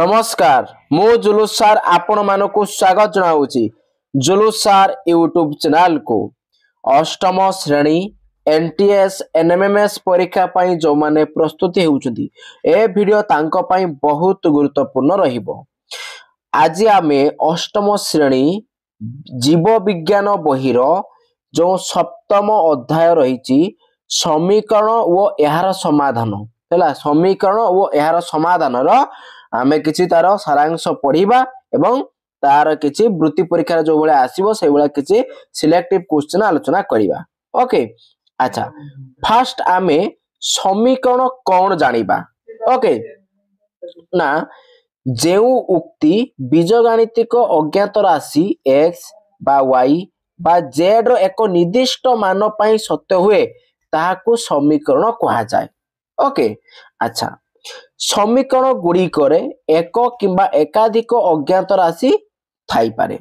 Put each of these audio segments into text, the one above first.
নমস্কার মু জুলুস ସାର୍ ଆପଣମାନଙ୍କୁ ସ୍ୱାଗତ ଜଣାଉଛି ଜୁଲୁସ ସାର୍ ୟୁଟ୍ୟୁବ୍ ଚ୍ୟାନେଲକୁ ଅଷ୍ଟମ ଶ୍ରେଣୀ ଏନ୍ଟିଏସ୍ ଏନ୍ଏମ୍ଏମ୍ଏସ୍ ପରୀକ୍ଷା ପାଇଁ ଯେଉଁମାନେ ପ୍ରସ୍ତୁତି ହେଉଛନ୍ତି ଏ ଭିଡ଼ିଓ ତାଙ୍କ ପାଇଁ ବହୁତ ଗୁରୁତ୍ୱପୂର୍ଣ୍ଣ ରହିବ ଆଜି ଆମେ ଅଷ୍ଟମ ଶ୍ରେଣୀ ଜୀବବିଜ୍ଞାନ ବହିର ଯେଉଁ ସପ୍ତମ ଅଧ୍ୟାୟ ରହିଛି ସମୀକରଣ ଓ ଏହାର ସମାଧାନ ହେଲା ସମୀକରଣ ଓ ଏହାର ସମାଧାନର ଆମେ କିଛି ତାର ସାରାଂଶ ପଢିବା ଏବଂ ତାର କିଛି ବୃତ୍ତି ପରୀକ୍ଷାରେ ଯୋଉଭଳିଆ ଆସିବ ସେଇଭଳିଆ କିଛି ସିଲେକ୍ଟିଭ କ୍ୱେଶ୍ଚିନ୍ ଆଲୋଚନା କରିବା ଓକେ ଆଚ୍ଛା ଫାର୍ଷ୍ଟ ଆମେ ସମୀକରଣ କଣ ଜାଣିବା ଓକେ ନା ଯେଉଁ ଉକ୍ତି ବୀଜଗାଣିତିକ ଅଜ୍ଞାତ ରାଶି ଏକ୍ସ ବା ୱାଇ ବା ଜେଡ୍ ର ଏକ ନିର୍ଦ୍ଦିଷ୍ଟ ମାନ ପାଇଁ ସତ୍ୟ ହୁଏ ତାହାକୁ ସମୀକରଣ କୁହାଯାଏ ଓକେ ଆଚ୍ଛା সমীকরণ গুড়িকরে এক কিংবা একাধিক অজ্ঞাত রাশি থাইপারে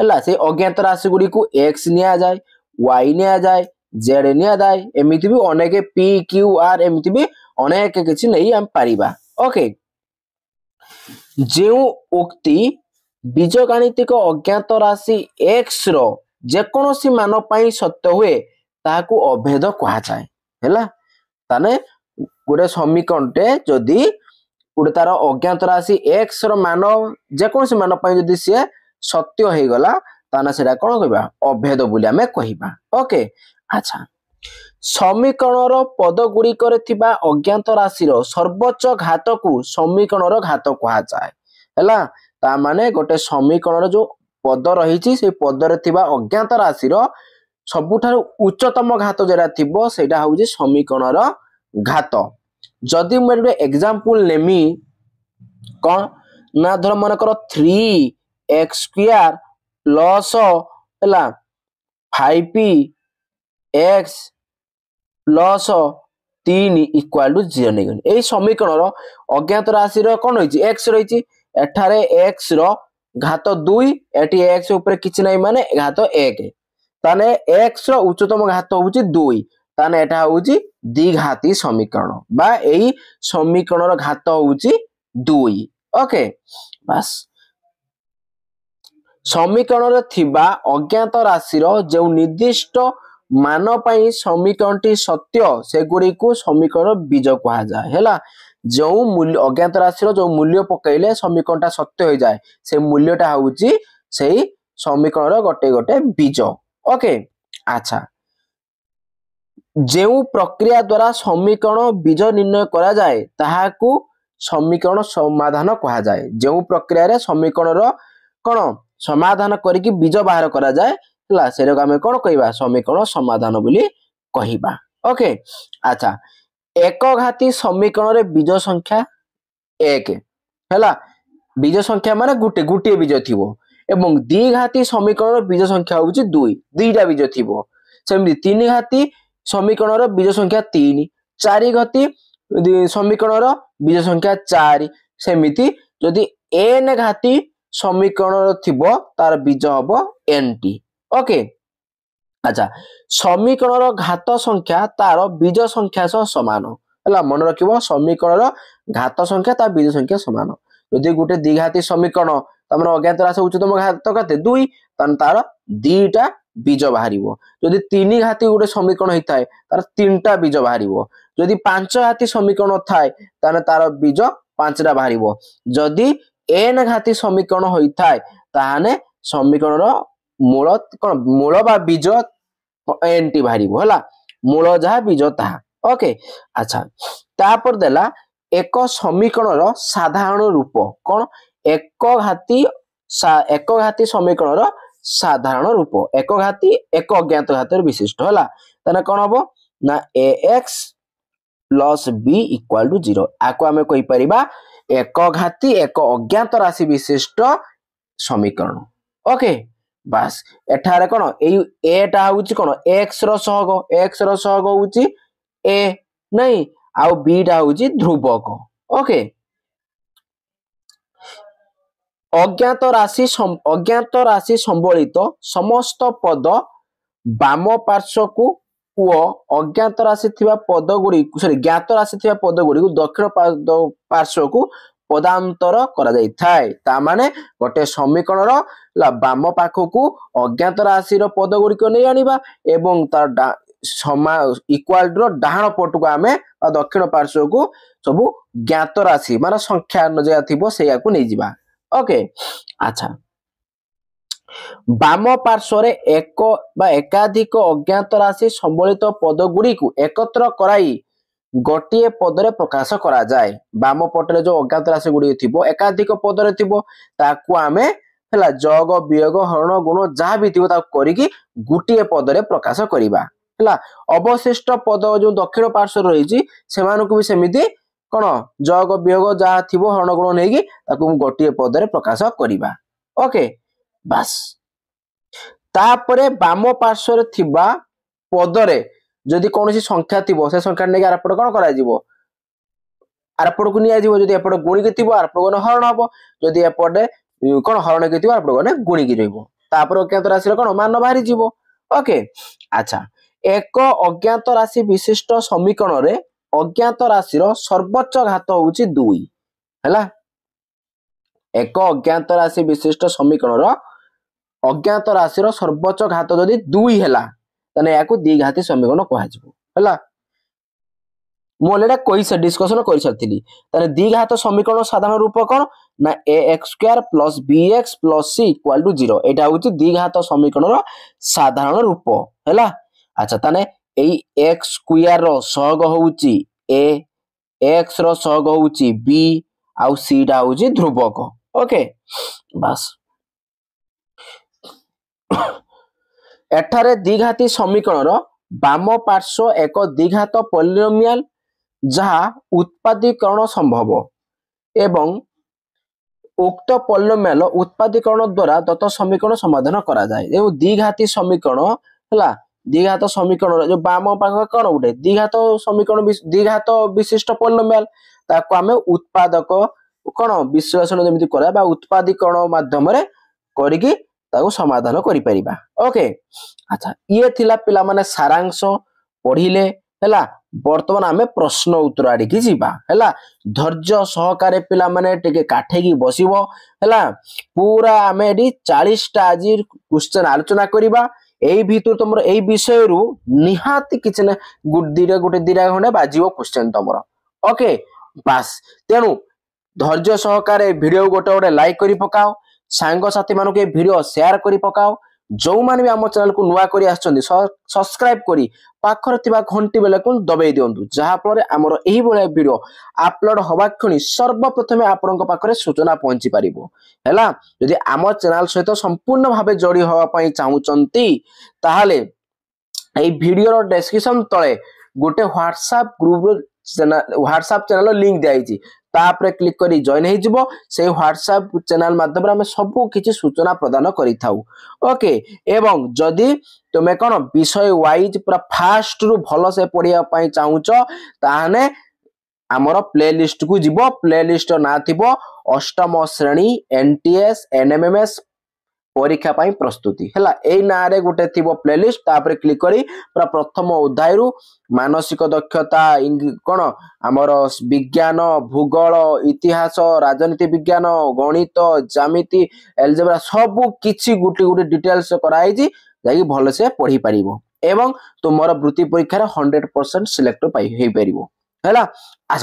হল সেই অজ্ঞাত রাশি গুড়ি এক্স নিয়া যায় ওয়াই নিয়া যায় জেড নিয়া যায় এমিতি বি অনেক পি কিউ আর এমিতি বি অনেক কিছু নেই আমি পারিবা ওকে যে উক্তি বীজগাণিতিক অজ্ঞাত রাশি এক্স র যেকোনসি মান পাই সত্য হুয়ে ତାହାକୁ ଅଭେଦ କୁହାଯାଏ ହେଲା ତାହେଲେ ଗୋଟେ ସମୀକରଣଟେ ଯଦି ଗୋଟେ ତାର ଅଜ୍ଞାତ ରାଶି ଏକ୍ସ ର ମାନ ଯେକୌଣସି ମାନ ପାଇଁ ଯଦି ସିଏ ସତ୍ୟ ହେଇଗଲା ତାହେଲେ ସେଟା କ'ଣ କହିବା ଅଭେଦ ବୋଲି ଆମେ କହିବା ଓକେ ଆଚ୍ଛା ସମୀକରଣର ପଦ ଗୁଡିକରେ ଥିବା ଅଜ୍ଞାତ ରାଶିର ସର୍ବୋଚ୍ଚ ଘାତକୁ ସମୀକରଣର ଘାତ କୁହାଯାଏ ହେଲା ତା ମାନେ ଗୋଟେ ସମୀକରଣର ଯୋଉ ପଦ ରହିଛି ସେଇ ପଦରେ ଥିବା ଅଜ୍ଞାତ ରାଶିର ସବୁଠାରୁ ଉଚ୍ଚତମ ଘାତ ଯେଉଁଟା ଥିବ ସେଇଟା ହେଉଛି ସମୀକରଣର ଘାତ ଯଦି ମୁଁ ଏଠି ଗୋଟେ ଏକ୍ଜାମ୍ପଲ୍ ନେମି କ'ଣ ନା ଧର ମନେକର ଥ୍ରୀ ଏକ୍ସ ସ୍କୋୟାର ପ୍ଲସ୍ ହେଲା ଫାଇଭ୍ ଏକ୍ସ ପ୍ଲସ୍ ତିନି ଇକ୍ୱାଲ୍ ଟୁ ଜିରୋ ନେଇଗଲି ଏଇ ସମୀକରଣର ଅଜ୍ଞାତ ରାଶିର କ'ଣ ରହିଛି ଏକ୍ସ ରହିଛି ଏଠାରେ ଏକ୍ସର ଘାତ ଦୁଇ ଏଠି ଏକ୍ସ ଉପରେ କିଛି ନାହିଁ ମାନେ ଘାତ ଏକ ତାହେଲେ ଏକ୍ସ ର ଉଚ୍ଚତମ ଘାତ ହଉଛି ଦୁଇ ତାହେଲେ ଏଟା ହଉଛି ଦ୍ୱିଘାତି ସମୀକରଣ ବା ଏଇ ସମୀକରଣର ଘାତ ହଉଛି ଦୁଇ ଓକେ ବାସ୍ ସମୀକରଣରେ ଥିବା ଅଜ୍ଞାତ ରାଶିର ଯେଉଁ ନିର୍ଦ୍ଦିଷ୍ଟ ମାନ ପାଇଁ ସମୀକରଣଟି ସତ୍ୟ ସେଗୁଡ଼ିକୁ ସମୀକରଣ ବୀଜ କୁହାଯାଏ ହେଲା ଯେଉଁ ମୂଲ୍ୟ ଅଜ୍ଞାତ ରାଶିର ଯେଉଁ ମୂଲ୍ୟ ପକେଇଲେ ସମୀକରଣଟା ସତ୍ୟ ହୋଇଯାଏ ସେ ମୂଲ୍ୟଟା ହଉଛି ସେଇ ସମୀକରଣର ଗୋଟେ ଗୋଟେ ବୀଜ ओके अच्छा जो प्रक्रिया द्वारा समीकरण बीज निर्णय करा जाए ताकू समीकरण समाधान कहा जाए जो प्रक्रिय समीकरण रण समाधान करके बीज बाहर करा जाए से आम कौन कह समीकरण समाधान बोली कह ओके अच्छा एक घाती समीकरण बीज संख्या एक है बीज संख्या मान गोटे गोटे बीज थोड़ा এবং দ্বিঘাতী সমীকরণের বীজ সংখ্যা হচ্ছে দুই দুইটা বীজ ଥିବ সেমি তিন ঘাতি সমীকরণের বীজ সংখ্যা তিন ଚାରି ঘাতি সমীকরণের বীজ সংখ্যা ଚାରି ସେମିତି যদি এন ঘাতি সমীকরণ থিব তার বীজ হব এনটি ওকে আচ্ছা সমীকরণের ঘাত সংখ্যা তার বীজ সংখ্যা সহ সমান হলো মনে রাখব সমীকরণের ঘাত সংখ্যা তার বীজ সংখ্যা সমান যদি গোটে দ্বিঘাতি সমীকরণ ତମର ଅଜ୍ଞାତ ରାଶ ଉଚ୍ଚତମ ଘାତକାତେ ଦୁଇ ତାହେଲେ ତାର ଦିଟା ବୀଜ ବାହାରିବ ଯଦି ତିନି ଘାତି ଗୋଟେ ସମୀକରଣ ହେଇଥାଏ ତାର ତିନିଟା ବୀଜ ବାହାରିବ ଯଦି ପାଞ୍ଚ ଘାତି ସମୀକରଣ ଥାଏ ତାହେଲେ ତାର ବୀଜ ପାଞ୍ଚଟା ବାହାରିବ ଯଦି ଏନ୍ ଘାତି ସମୀକରଣ ହୋଇଥାଏ ତାହେଲେ ସମୀକରଣର ମୂଳ କଣ ମୂଳ ବା ବୀଜ ଏନ୍ ଟି ବାହାରିବ ହେଲା ମୂଳ ଯାହା ବୀଜ ତାହା ଓକେ ଆଚ୍ଛା ତାପରେ ଦେଲା ଏକ ସମୀକରଣର ସାଧାରଣ ରୂପ କଣ ଏକଘାତୀ ଏକଘାତୀ ସମୀକରଣର ସାଧାରଣ ରୂପ ଏକଘାତୀ ଏକ ଅଜ୍ଞାତ ଘାତରେ ବିଶିଷ୍ଟ ହେଲା ତାହେଲେ କଣ ହବ ନା a x plus b equal to zero ଆକୁ ଆମେ କହିପାରିବା ଏକଘାତୀ ଏକ ଅଜ୍ଞାତ ରାଶି ବିଶିଷ୍ଟ ସମୀକରଣ ଓକେ ବାସ୍ ଏଠାରେ କଣ ଏଇ ଏ ଟା ହଉଛି କଣ ଏକ୍ସ ର ସହଗ ଏକ୍ସ ର ସହଗ ହଉଛି ଏ ନାଇଁ ଆଉ ବି ଟା ହଉଛି ଧ୍ରୁବକ ଓକେ ଅଜ୍ଞାତ ରାଶି ଅଜ୍ଞାତ ରାଶି ସମ୍ବଳିତ ସମସ୍ତ ପଦ ବାମ ପାର୍ଶ୍ୱକୁ ଓ ଅଜ୍ଞାତ ରାଶି ଥିବା ପଦ ଗୁଡ଼ିକୁ ସରି ଜ୍ଞାତ ରାଶି ଥିବା ପଦ ଗୁଡ଼ିକୁ ଦକ୍ଷିଣ ପାର୍ଶ୍ୱକୁ ପଦାନ୍ତର କରାଯାଇଥାଏ ତା ମାନେ ଗୋଟେ ସମୀକରଣର ବାମ ପାଖକୁ ଅଜ୍ଞାତ ରାଶିର ପଦ ଗୁଡ଼ିକ ନେଇ ଆଣିବା ଏବଂ ତାର ସମା ଇକ୍ୱାଲିଟିର ଡାହାଣ ପଟକୁ ଆମେ ବା ଦକ୍ଷିଣ ପାର୍ଶ୍ୱକୁ ସବୁ ଜ୍ଞାତ ରାଶି ମାନେ ସଂଖ୍ୟା ଯାହା ଥିବ ସେଇଆକୁ ନେଇଯିବା ওকে আচ্ছা ବାମ ପାର୍ଶ୍ୱରେ ଏକ ବା ଏକାଧିକ ଅଜ୍ଞାତ ରାଶି ସମ୍ବଳିତ ପଦଗୁଡ଼ିକୁ ଏକତ୍ର କରାଇ ଗୋଟିଏ ପଦରେ ପ୍ରକାଶ କରାଯାଏ ବାମ ପଟରେ ଯୋଉ ଅଜ୍ଞାତ ରାଶି ଗୁଡ଼ିକ ଥିବ ଏକାଧିକ ପଦରେ ଥିବ ତାକୁ ଆମେ ହେଲା ଯୋଗ ବିୟୋଗ ହରଣ ଗୁଣ ଯାହା ବି ଥିବ ତାକୁ କରିକି ଗୋଟିଏ ପଦରେ ପ୍ରକାଶ କରିବା ହେଲା ଅବଶିଷ୍ଟ ପଦ ଯୋଉ ଦକ୍ଷିଣ ପାର୍ଶ୍ୱ ରହିଛି ସେମାନଙ୍କୁ ବି ସେମିତି କ'ଣ ଯୋଗ ବିୟୋଗ ଯାହା ଥିବ ହରଣଗୁଣ ନେଇକି ତାକୁ ମୁଁ ଗୋଟିଏ ପଦରେ ପ୍ରକାଶ କରିବା ଓକେ ବାସ୍ ତାପରେ ବାମ ପାର୍ଶ୍ୱରେ ଥିବା ପଦରେ ଯଦି କୌଣସି ସଂଖ୍ୟା ଥିବ ସେ ସଂଖ୍ୟା ନେଇକି ଆରପଟ କ'ଣ କରାଯିବ ଆରପଟକୁ ନିଆଯିବ ଯଦି ଏପଟେ ଗୁଣିକି ଥିବ ଆରପଟ ଗଲେ ହରଣ ହବ ଯଦି ଏପଟେ କ'ଣ ହରଣକି ଥିବ ଆରପଟ ଗଲେ ଗୁଣିକି ରହିବ ତାପରେ ଅଜ୍ଞାତ ରାଶିର କ'ଣ ମାନ ବାହାରିଯିବ ଓକେ ଆଚ୍ଛା ଏକ ଅଜ୍ଞାତ ରାଶି ବିଶିଷ୍ଟ ସମୀକରଣରେ ଅଜ୍ଞାତ ରାଶିର ସର୍ବୋଚ୍ଚ ଘାତ ହଉଛି ଦୁଇ ହେଲା ଏକ ଅଜ୍ଞାତ ରାଶି ବିଶିଷ୍ଟ ସମୀକରଣର ଅଜ୍ଞାତ ରାଶିର ସର୍ବୋଚ୍ଚ ଘାତ ଯଦି ଦୁଇ ହେଲା ତାହେଲେ ଏହାକୁ ଦ୍ୱିଘାତୀ ସମୀକରଣ କୁହାଯିବ ହେଲା ମୁଁ ଅଲରେଡି କହି ଡିସ୍କସନ କରିସାରିଥିଲି ତାହେଲେ ଦ୍ୱିଘାତ ସମୀକରଣ ସାଧାରଣ ରୂପ କ'ଣ ନା a x square plus b x plus c equal to zero ଏଇଟା ହେଉଛି ଦ୍ୱିଘାତ ସମୀକରଣର ସାଧାରଣ ରୂପ ହେଲା ଆଚ୍ଛା ତାହେଲେ এই এক্স ସ୍କୋୟାର୍ର ସହଗ ହେଉଛି ଏ ଏକ୍ସର ସହଗ ହେଉଛି ବି ଆଉ ସିଟା ହେଉଛି ଧ୍ରୁବକ ଓକେ ବାସ୍ ଏଠାରେ ଦ୍ୱିଘାତୀ ସମୀକରଣର ବାମ ପାର୍ଶ୍ୱ ଏକ ଦ୍ୱିଘାତ ପଲିନୋମିଆଲ ଯାହା ଉତ୍ପାଦୀକରଣ ସମ୍ଭବ ଏବଂ ଉକ୍ତ ପଲିନୋମିଆଲ ଉତ୍ପାଦୀକରଣ ଦ୍ୱାରା ଦତ୍ତ ସମୀକରଣ ସମାଧାନ କରାଯାଏ ଏବଂ ଦ୍ୱିଘାତୀ ସମୀକରଣ ହେଲା দ্বিঘাত সমীকরণ ଯୋଉ ବାମ ପାଖ କ'ଣ ଗୋଟେ ଦ୍ୱିଘାତ ସମୀକରଣ ଦ୍ୱିଘାତ ବିଶିଷ୍ଟ ପଲିନୋମିଆଲ ତାକୁ ଆମେ ଉତ୍ପାଦକ କ'ଣ ବିଶ୍ଳେଷଣ ଯେମିତି କରିବା ବା ଉତ୍ପାଦୀକରଣ ମାଧ୍ୟମରେ କରିକି ତାକୁ ସମାଧାନ କରିପାରିବା ଓକେ ଆଚ୍ଛା ଇଏ ଥିଲା ପିଲାମାନେ ସାରାଂଶ ପଢିଲେ ହେଲା ବର୍ତ୍ତମାନ ଆମେ ପ୍ରଶ୍ନ ଉତ୍ତର ଆଡିକି ଯିବା ହେଲା ଧୈର୍ଯ୍ୟ ସହକାରେ ପିଲାମାନେ ଟିକେ କାଠେଇକି ବସିବ ହେଲା ପୁରା ଆମେ ଏଠି ଚାଳିଶଟା ଆଜି କ୍ୱେଶ୍ଚେନ୍ ଆଲୋଚନା କରିବା ଏଇ ଭିତରୁ ତମର ଏଇ ବିଷୟରୁ ନିହାତି କିଛି ନା ଦିଟା ଗୋଟେ ଦିଟା ଖଣ୍ଡେ ବାଜିବ କ୍ୱେଶ୍ଚେନ୍ ତମର ଓକେ ବାସ୍ ତେଣୁ ଧୈର୍ଯ୍ୟ ସହକାରେ ଭିଡ଼ିଓ ଗୋଟେ ଗୋଟେ ଲାଇକ୍ କରି ପକାଅ ସାଙ୍ଗସାଥି ମାନଙ୍କୁ ଏ ଭିଡ଼ିଓ ସେୟାର କରି ପକାଅ ଯେଉଁମାନେ ବି ଆମ ଚ୍ୟାନେଲକୁ ନୂଆ କରି ଆସୁଛନ୍ତି ସବସ୍କ୍ରାଇବ୍ କରି ପାଖରେ ଥିବା ଘଣ୍ଟି ବେଲାକୁ ଦବାଇ ଦିଅନ୍ତୁ ଯାହାଫଳରେ ଆମର ଏହିଭଳିଆ ଭିଡ଼ିଓ ଅପଲୋଡ଼ ହେବା କ୍ଷଣି ସର୍ବପ୍ରଥମେ ଆପଣଙ୍କ ପାଖରେ ସୂଚନା ପହଞ୍ଚି ପାରିବ ହେଲା ଯଦି ଆମ ଚ୍ୟାନେଲ ସହିତ ସମ୍ପୂର୍ଣ୍ଣ ଭାବେ ଯୋଡ଼ି ହେବା ପାଇଁ ଚାହୁଁଛନ୍ତି ତାହେଲେ ଏହି ଭିଡ଼ିଓର ଡେସ୍କ୍ରିପସନ୍ ତଳେ ଗୋଟେ ହ୍ୱାଟ୍ସଆପ୍ ଗ୍ରୁପ୍ ହ୍ୱାଟ୍ସଆପ୍ ଚ୍ୟାନେଲର ଲିଙ୍କ୍ ଦିଆଯାଇଛି ତାପରେ କ୍ଲିକ୍ କରି ଜଏନ୍ ହେଇଯିବ ସେଇ ହ୍ୱାଟ୍ସଆପ୍ ଚ୍ୟାନେଲ୍ ମାଧ୍ୟମରେ ଆମେ ସବୁ କିଛି ସୂଚନା ପ୍ରଦାନ କରିଥାଉ ଓକେ ଏବଂ ଯଦି ତୁମେ କ'ଣ ବିଷୟ ୱାଇଜ୍ ପୁରା ଫାଷ୍ଟରୁ ଭଲସେ ପଢ଼ିବା ପାଇଁ ଚାହୁଁଛ ତାହେଲେ ଆମର ପ୍ଲେ ଲିଷ୍ଟକୁ ଯିବ ପ୍ଲେ ଲିଷ୍ଟର ନାଁ ଥିବ ଅଷ୍ଟମ ଶ୍ରେଣୀ ଏନ୍ଟିଏସ୍ ଏନ୍ଏମ୍ଏମ୍ଏସ୍ পরীক্ষা পাই প্রস্তুতি হেলা এই নাঁরে গোটে থিব প্লেলিষ্ট তাপরে ক্লিক করি পুরা প্রথম অধ্যায়রু ମାନସିକ ଦକ୍ଷତା କ'ଣ ଆମର ବିଜ୍ଞାନ ଭୂଗୋଳ ଇତିହାସ ରାଜନୀତି ବିଜ୍ଞାନ ଗଣିତ ଜ୍ୟାମିତି ଏଲଜେବ୍ରା ସବୁ କିଛି ଗୋଟେ ଗୋଟେ ଡିଟେଲ୍ସ କରାହେଇଛି ଯାଇକି ଭଲସେ ପଢ଼ିପାରିବ ଏବଂ ତୁମର ବୃତ୍ତି ପରୀକ୍ଷାରେ ହଣ୍ଡ୍ରେଡ୍ ପରସେଣ୍ଟ ସିଲେକ୍ଟ ହେଇପାରିବ ହେଲା ଆସ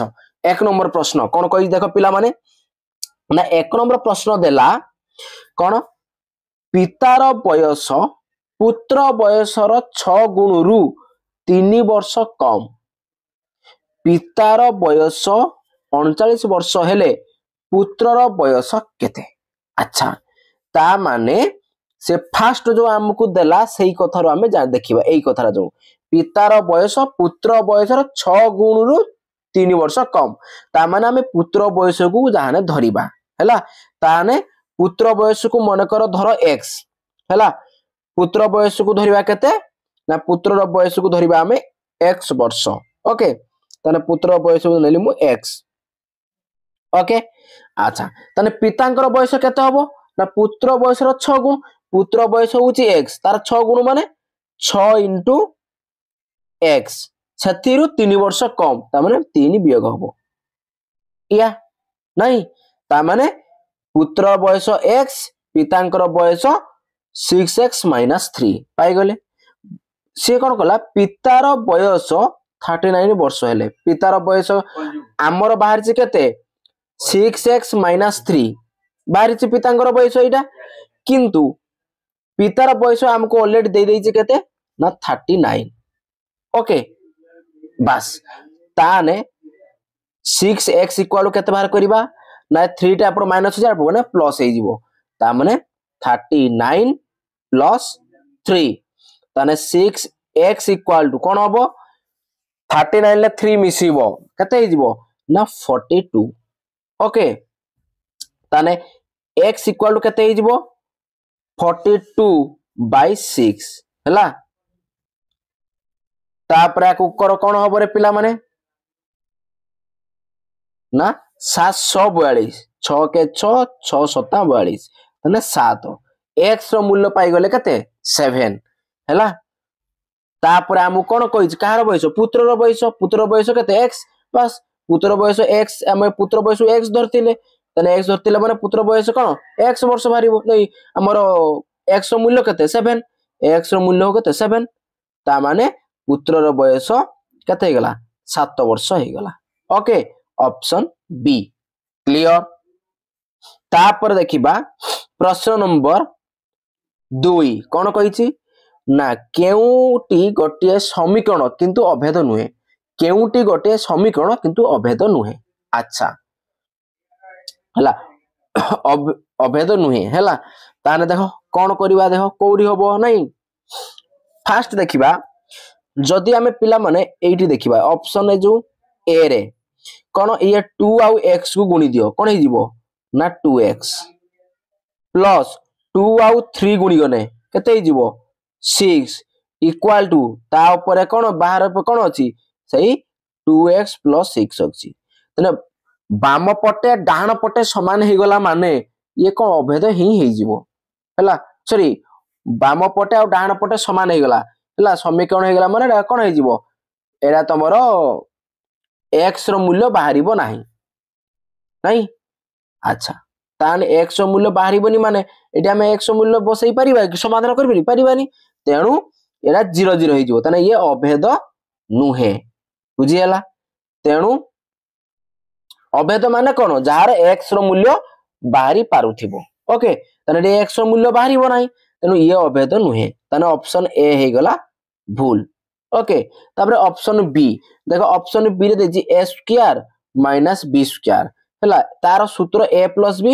ଏକ ନମ୍ବର ପ୍ରଶ୍ନ କ'ଣ କହିଛି ଦେଖ ପିଲାମାନେ ନା ଏକ ନମ୍ବର ପ୍ରଶ୍ନ ଦେଲା କ'ଣ ପିତାର ବୟସ ପୁତ୍ର ବୟସର ଛଅ ଗୁଣରୁ ତିନି ବର୍ଷ କମ୍ ପିତାର ବୟସ ଅଣଚାଳିଶ ବର୍ଷ ହେଲେ ପୁତ୍ରର ବୟସ କେତେ ଆଚ୍ଛା ତା ମାନେ ସେ ଫାଷ୍ଟ ଯୋଉ ଆମକୁ ଦେଲା ସେଇ କଥାରୁ ଆମେ ଦେଖିବା ଏଇ କଥାଟା ଯୋଉ ପିତାର ବୟସ ପୁତ୍ର ବୟସର ଛଅ ଗୁଣରୁ ତିନି ବର୍ଷ କମ୍ ତା ମାନେ ଆମେ ପୁତ୍ର ବୟସକୁ ଯାହାନେ ଧରିବା ହେଲା ତାହେଲେ পুত্র বয়সকু মনেকর ধর এক্স ହେଲା পুত্র বয়সকু ধরিবা কেতে না পুত্রর বয়সকু ধরিবা আমি এক্স বর্ষ ওকে তাহলে পুত্র বয়সকু নেলি মু এক্স ওকে আচ্ছা তাহলে পিতাঙ্কর বয়স কেতে হব না পুত্র বয়সর ছ গুণ পুত্র বয়স হচ্ছে এক্স তার ছ গুণ মানে ছ ইন্টু এক্স ସେଥିରୁ ତିନି ବର୍ଷ କମ୍ ତାମାନେ ତିନି ବିୟୋଗ ହବ ଇୟା ନାଇଁ ତାମାନେ পুত্র বয়স এক্স পিতাঙ্কর বয়স সিক্স এক্স মাইনাস থ্রি পাইগলে সি কଣ কলা পিতার বয়স থার্টি নাইন বর্ষ হলে পিতার বয়স আমার বাহারিছে কেতে সিক্স এক্স মাইনাস থ্রি বাহারিছে পিতাঙ্কর বয়স এইটা কিন্তু পিতার বয়স আমি অলরেডি দিয়ে দিয়েছে কেতে না থার্টি নাইন ওকে বাস তাহলে সিক্স এক্স ইকুয়াল কেতে বাহার করিবা ନା ଥ୍ରୀଟା ଏପଟେ ମାଇନସ୍ ଅଛି ଏପଟେ ପ୍ଲସ୍ ହେଇଯିବ ତା ମାନେ ଥାର୍ଟି ନାଇନ୍ ପ୍ଲସ୍ ଥ୍ରୀ ତାହେଲେ ସିକ୍ସ ଏକ୍ସ ଇକ୍ୱାଲ୍ ଟୁ କ'ଣ ହବ ଥାର୍ଟି ନାଇନ୍ରେ ଥ୍ରୀ ମିଶିବ କେତେ ହେଇଯିବ ନା ଫର୍ଟି ଟୁ ଓକେ ତାହେଲେ ଏକ୍ସ ଇକ୍ୱାଲ୍ ଟୁ କେତେ ହେଇଯିବ ଫର୍ଟି ଟୁ ବାଇ ସିକ୍ସ ହେଲା ତାପରେ ଆକୁ କର କ'ଣ ହବରେ ପିଲାମାନେ ନା સાતસો બયાળીસ છ કે છ છ સત્તા બયાળીસ અને સાત એક્સ ର ମୂଲ୍ୟ ପାଇଗଲେ କେତେ ସେଭେନ୍ ହେଲା ତାପରେ ଆମକୁ କ'ଣ କହିଛି କାହାର ବୟସ ପୁତ୍ରର ବୟସ ପୁତ୍ରର ବୟସ କେତେ ଏକ୍ସ ବାସ୍ ପୁତ୍ର ବୟସ ଏକ୍ସ ଆମେ ପୁତ୍ର ବୟସ ଏକ୍ସ ଧରିଥିଲେ ତାହେଲେ ଏକ୍ସ ଧରିଥିଲେ ମାନେ ପୁତ୍ର ବୟସ କ'ଣ ଏକ୍ସ ବର୍ଷ ବାହାରିବ ନାଇଁ ଆମର ଏକ୍ସ ର ମୂଲ୍ୟ କେତେ ସେଭେନ୍ ଏକ୍ସ ର ମୂଲ୍ୟ କେତେ ସେଭେନ୍ ତା ମାନେ ପୁତ୍ରର ବୟସ କେତେ ହେଇଗଲା ସାତ ବର୍ଷ ହେଇଗଲା ଓକେ ଅପସନ ବି କ୍ଲିଅର ତାପରେ ଦେଖିବା ପ୍ରଶ୍ନ ନମ୍ବର ଦୁଇ କ'ଣ କହିଛି ନା କେଉଁଟି ଗୋଟିଏ ସମୀକରଣ କିନ୍ତୁ ଅଭେଦ ନୁହେଁ କେଉଁଟି ଗୋଟିଏ ସମୀକରଣ କିନ୍ତୁ ଅଭେଦ ନୁହେଁ ଆଚ୍ଛା ହେଲା ଅଭେଦ ନୁହେଁ ହେଲା ତାହେଲେ ଦେଖ କ'ଣ କରିବା ଦେଖ କୋଉଠି ହବ ନାଇଁ ଫାଷ୍ଟ ଦେଖିବା ଯଦି ଆମେ ପିଲାମାନେ ଏଇଠି ଦେଖିବା ଅପସନ ଏ ଯୋଉ ଏ ରେ କ'ଣ ଇଏ ଟୁ ଆଉ ଏକ୍ସକୁ ଗୁଣି ଦିଅ କ'ଣ ହେଇଯିବ ନା ଟୁ ଏକ୍ସ ପ୍ଲସ୍ ଟୁ ଆଉ ଥ୍ରୀ ଗୁଣିଗଲେ କେତେ ହେଇଯିବ ସିକ୍ସ ଇକ୍ୱାଲ ଟୁ ତା ଉପରେ କ'ଣ ବାହାର କ'ଣ ଅଛି ସେଇ ଟୁ ଏକ୍ସ ପ୍ଲସ୍ ସିକ୍ସ ଅଛି ତେଣୁ ବାମ ପଟେ ଡାହାଣ ପଟେ ସମାନ ହେଇଗଲା ମାନେ ଇଏ କ'ଣ ଅଭେଦ ହିଁ ହେଇଯିବ ହେଲା ସରି ବାମ ପଟେ ଆଉ ଡାହାଣ ପଟେ ସମାନ ହେଇଗଲା ହେଲା ସମୀକରଣ ହେଇଗଲା ମାନେ କ'ଣ ହେଇଯିବ ଏଇଟା ତମର এক্সর মূল্য বাহারিব না নাই আচ্ছা তাহলে এক্স মূল্য বাহারিবনি মানে এটি আমি এক্স মূল্য বসাই পারিবা সমাধান করবি পারিবানি তেণু এটা জিরো জিরো হয়ে তাহলে ইয়ে অভেদ নুহে বুঝিগলা তেণু অভেদ মানে কোণ যার এক্স মূল্য বাহারি পারুথিব ওকে তাহলে এটি এক্স মূল্য বাহারিব না তেণু ইয়ে অভেদ নুহে তাহলে অপশন এ হয়ে গলা ভুল ওকে ତାପରେ ଅପସନ୍ ବି ଦେଖ ଅପସନ୍ ବି ରେ ଦେଇଛି a square minus b square ହେଲା ତାର ସୂତ୍ର a plus b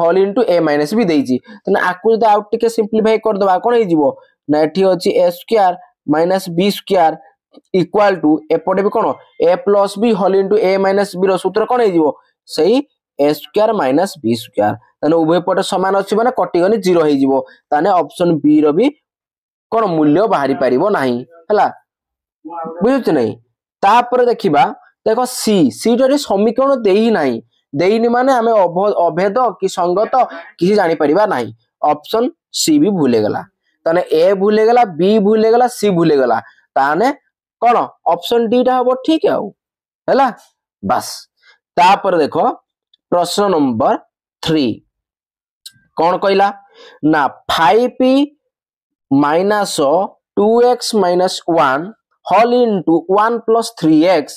whole into a minus b ଦେଇଛି ତେଣୁ ଆକୁ ଯଦି ଆଉ ଟିକେ ସିମ୍ପ୍ଲିଫାଇ କରିଦେବା କ'ଣ ହେଇଯିବ ନା ଏଠି ଅଛି a square minus b square equal to ଏପଟେ ବି କ'ଣ a plus b whole into a minus ବିର ସୂତ୍ର କ'ଣ ହେଇଯିବ ସେଇ a square minus b square ତାହେଲେ ଉଭୟ ପଟେ ସମାନ ଅଛି ମାନେ କଟିଗଲେ ଜିରୋ ହେଇଯିବ ତାହେଲେ ଅପସନ୍ ବି ର ବି କ'ଣ ମୂଲ୍ୟ ବାହାରି ପାରିବ ନାହିଁ ହେଲା ବୁଝୁଛି ନାଇଁ ତାପରେ ଦେଖିବା ଦେଖ ସି ସିଟାରେ ସମୀକରଣ ଦେଇନାହିଁ ଦେଇନି ମାନେ ଆମେ ଅଭେଦ କି ସଙ୍ଗତ କିଛି ଜାଣିପାରିବା ନାହିଁ ଅପସନ ସି ବି ଭୁଲ ହେଇଗଲା ତାହେଲେ ଏ ଭୁଲ ହେଇଗଲା ବି ଭୁଲ ହେଇଗଲା ସି ଭୁଲ ହେଇଗଲା ତାହେଲେ କଣ ଅପସନ ଡିଟା ହବ ଠିକ ଆଉ ହେଲା ବାସ୍ ତାପରେ ଦେଖ ପ୍ରଶ୍ନ ନମ୍ବର ଥ୍ରୀ କଣ କହିଲା ନା five minus two x minus one whole into one plus three x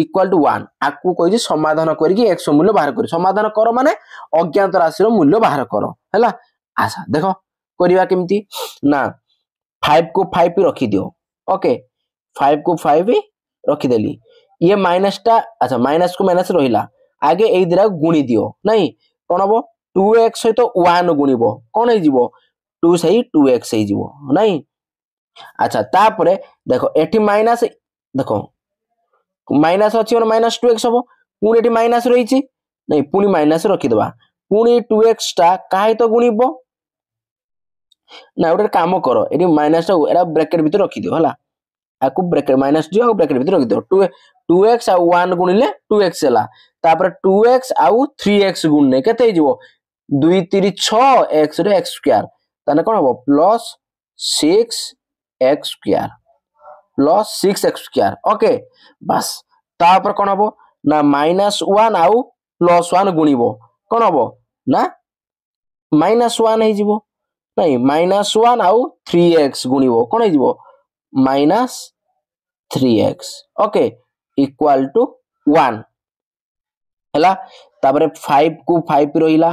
equal to one আকু কইছি সমাধান করিকি এক্স মূল্য বাহার করি সমাধান কর মানে অজ্ঞাত রাশির মূল্য বাহার কর হেলা আচ্ছা দেখ করিবা কেমতি না ফাইভ কু ফাইভ রখি দিও ওকে ফাইভ কু ফাইভ রখিদেলি ইয়ে মাইনাসটা আচ্ছা মাইনাস কু মাইনাস রহিলা আগে এই দুটা গুণি দিও নাই কোণ হব টু এক্স সহিত ওয়ান গুণিব কোণ হয়ে টু সেই টু এক্স হয়ে নাই আচ্ছা তাপরে দেখো এটি মাইনাস দেখো মাইনাস অছি মানে মাইনাস টু এক্স হব পুঁ এটি মাইনাস রয়েছে ନାଇଁ ପୁଣି ମାଇନାସ୍ ରଖିଦେବା ପୁଣି ଟୁ ଏକ୍ସଟା କାହା ସହିତ ଗୁଣିବ ନା ଗୋଟେ କାମ କର ଏଠି ମାଇନାସ୍ଟା ଏଇଟା ବ୍ରାକେଟ୍ ଭିତରେ ରଖିଦିଅ ହେଲା ଆକୁ ବ୍ରାକେଟ୍ ମାଇନାସ୍ ଦିଅ ଆଉ ବ୍ରାକେଟ୍ ଭିତରେ ରଖିଦିଅ ଟୁ ଟୁ ଏକ୍ସ ଆଉ ୱାନ୍ ଗୁଣିଲେ ଟୁ ଏକ୍ସ ହେଲା ତାପରେ ଟୁ ଏକ୍ସ ଆଉ ଥ୍ରୀ ଏକ୍ସ ଗୁଣିଲେ କେତେ ହେଇଯିବ ଦୁଇ ତିରି ଛଅ ଏକ୍ସରେ ଏକ୍ସ ସ୍କୋୟାର ତାହେଲେ କ'ଣ ହବ plus six x square plus six x square okay ବାସ୍ ତାପରେ କ'ଣ ହେବ ନା ମାଇନାସ୍ ୱାନ୍ ଆଉ ପ୍ଲସ୍ ୱାନ୍ ଗୁଣିବ କ'ଣ ହେବ ନା ମାଇନାସ୍ ୱାନ୍ ହେଇଯିବ ନାଇଁ ମାଇନାସ୍ ୱାନ୍ ଆଉ ଥ୍ରୀ ଏକ୍ସ ଗୁଣିବ କ'ଣ ହେଇଯିବ minus three x okay equal to one ହେଲା ତାପରେ ଫାଇଭ୍ କୁ ଫାଇଭ୍ ରହିଲା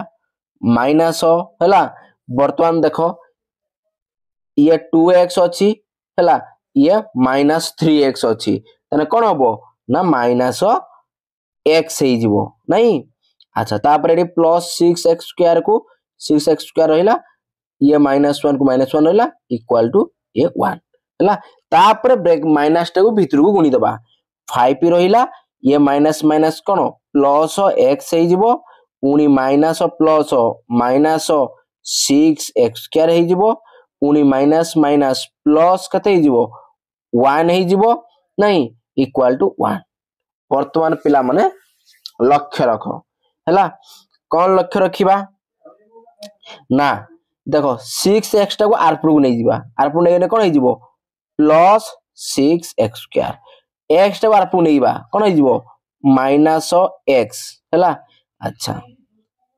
ମାଇନାସ୍ ହେଲା ବର୍ତ୍ତମାନ ଦେଖ ଇଏ ଟୁ ଏକ୍ସ ଅଛି ହେଲା ଇଏ ମାଇନାସ୍ ଥ୍ରୀ ଏକ୍ସ ଅଛି ତାହେଲେ କ'ଣ ହବ ନା ମାଇନାସ୍ ଏକ୍ସ ହେଇଯିବ ନାଇଁ ଆଚ୍ଛା ତାପରେ ଏଠି ପ୍ଲସ୍ ସିକ୍ସ ଏକ୍ସ ସ୍କୋୟାରକୁ ସିକ୍ସ ଏକ୍ସ ସ୍କୋୟାର ରହିଲା ଇଏ ମାଇନାସ୍ ୱାନ୍କୁ ମାଇନାସ୍ ୱାନ୍ ରହିଲା ଇକ୍ୱାଲ୍ ଟୁ ଇଏ ୱାନ୍ ହେଲା ତାପରେ ବ୍ରେକ୍ ମାଇନାସ୍ଟାକୁ ଭିତରକୁ ଗୁଣିଦେବା ଫାଇଭ୍ ରହିଲା ଇଏ ମାଇନାସ୍ ମାଇନାସ୍ କ'ଣ ପ୍ଲସ୍ ଏକ୍ସ ହେଇଯିବ ପୁଣି minus plus minus six x square ହେଇଯିବ ପୁଣି ମାଇନାସ୍ ମାଇନାସ୍ ପ୍ଲସ୍ କେତେ ହେଇଯିବ ୱାନ୍ ହେଇଯିବ ନାହିଁ ଇକ୍ୱାଲ୍ ଟୁ ୱାନ୍ ବର୍ତ୍ତମାନ ପିଲାମାନେ ଲକ୍ଷ୍ୟ ରଖ ହେଲା କ'ଣ ଲକ୍ଷ୍ୟ ରଖିବା ନା ଦେଖ ସିକ୍ସ ଏକ୍ସଟାକୁ ଆର୍ ପୁରକୁ ନେଇଯିବା ଆର୍ ପୁର ନେଇଗଲେ କ'ଣ ହେଇଯିବ ପ୍ଲସ୍ ସିକ୍ସ ଏକ୍ସ ସ୍କୋୟାର ଏକ୍ସଟାକୁ ଆର୍ ପୁରକୁ ନେଇବା କ'ଣ ହେଇଯିବ ମାଇନାସ୍ ଏକ୍ସ ହେଲା ଆଚ୍ଛା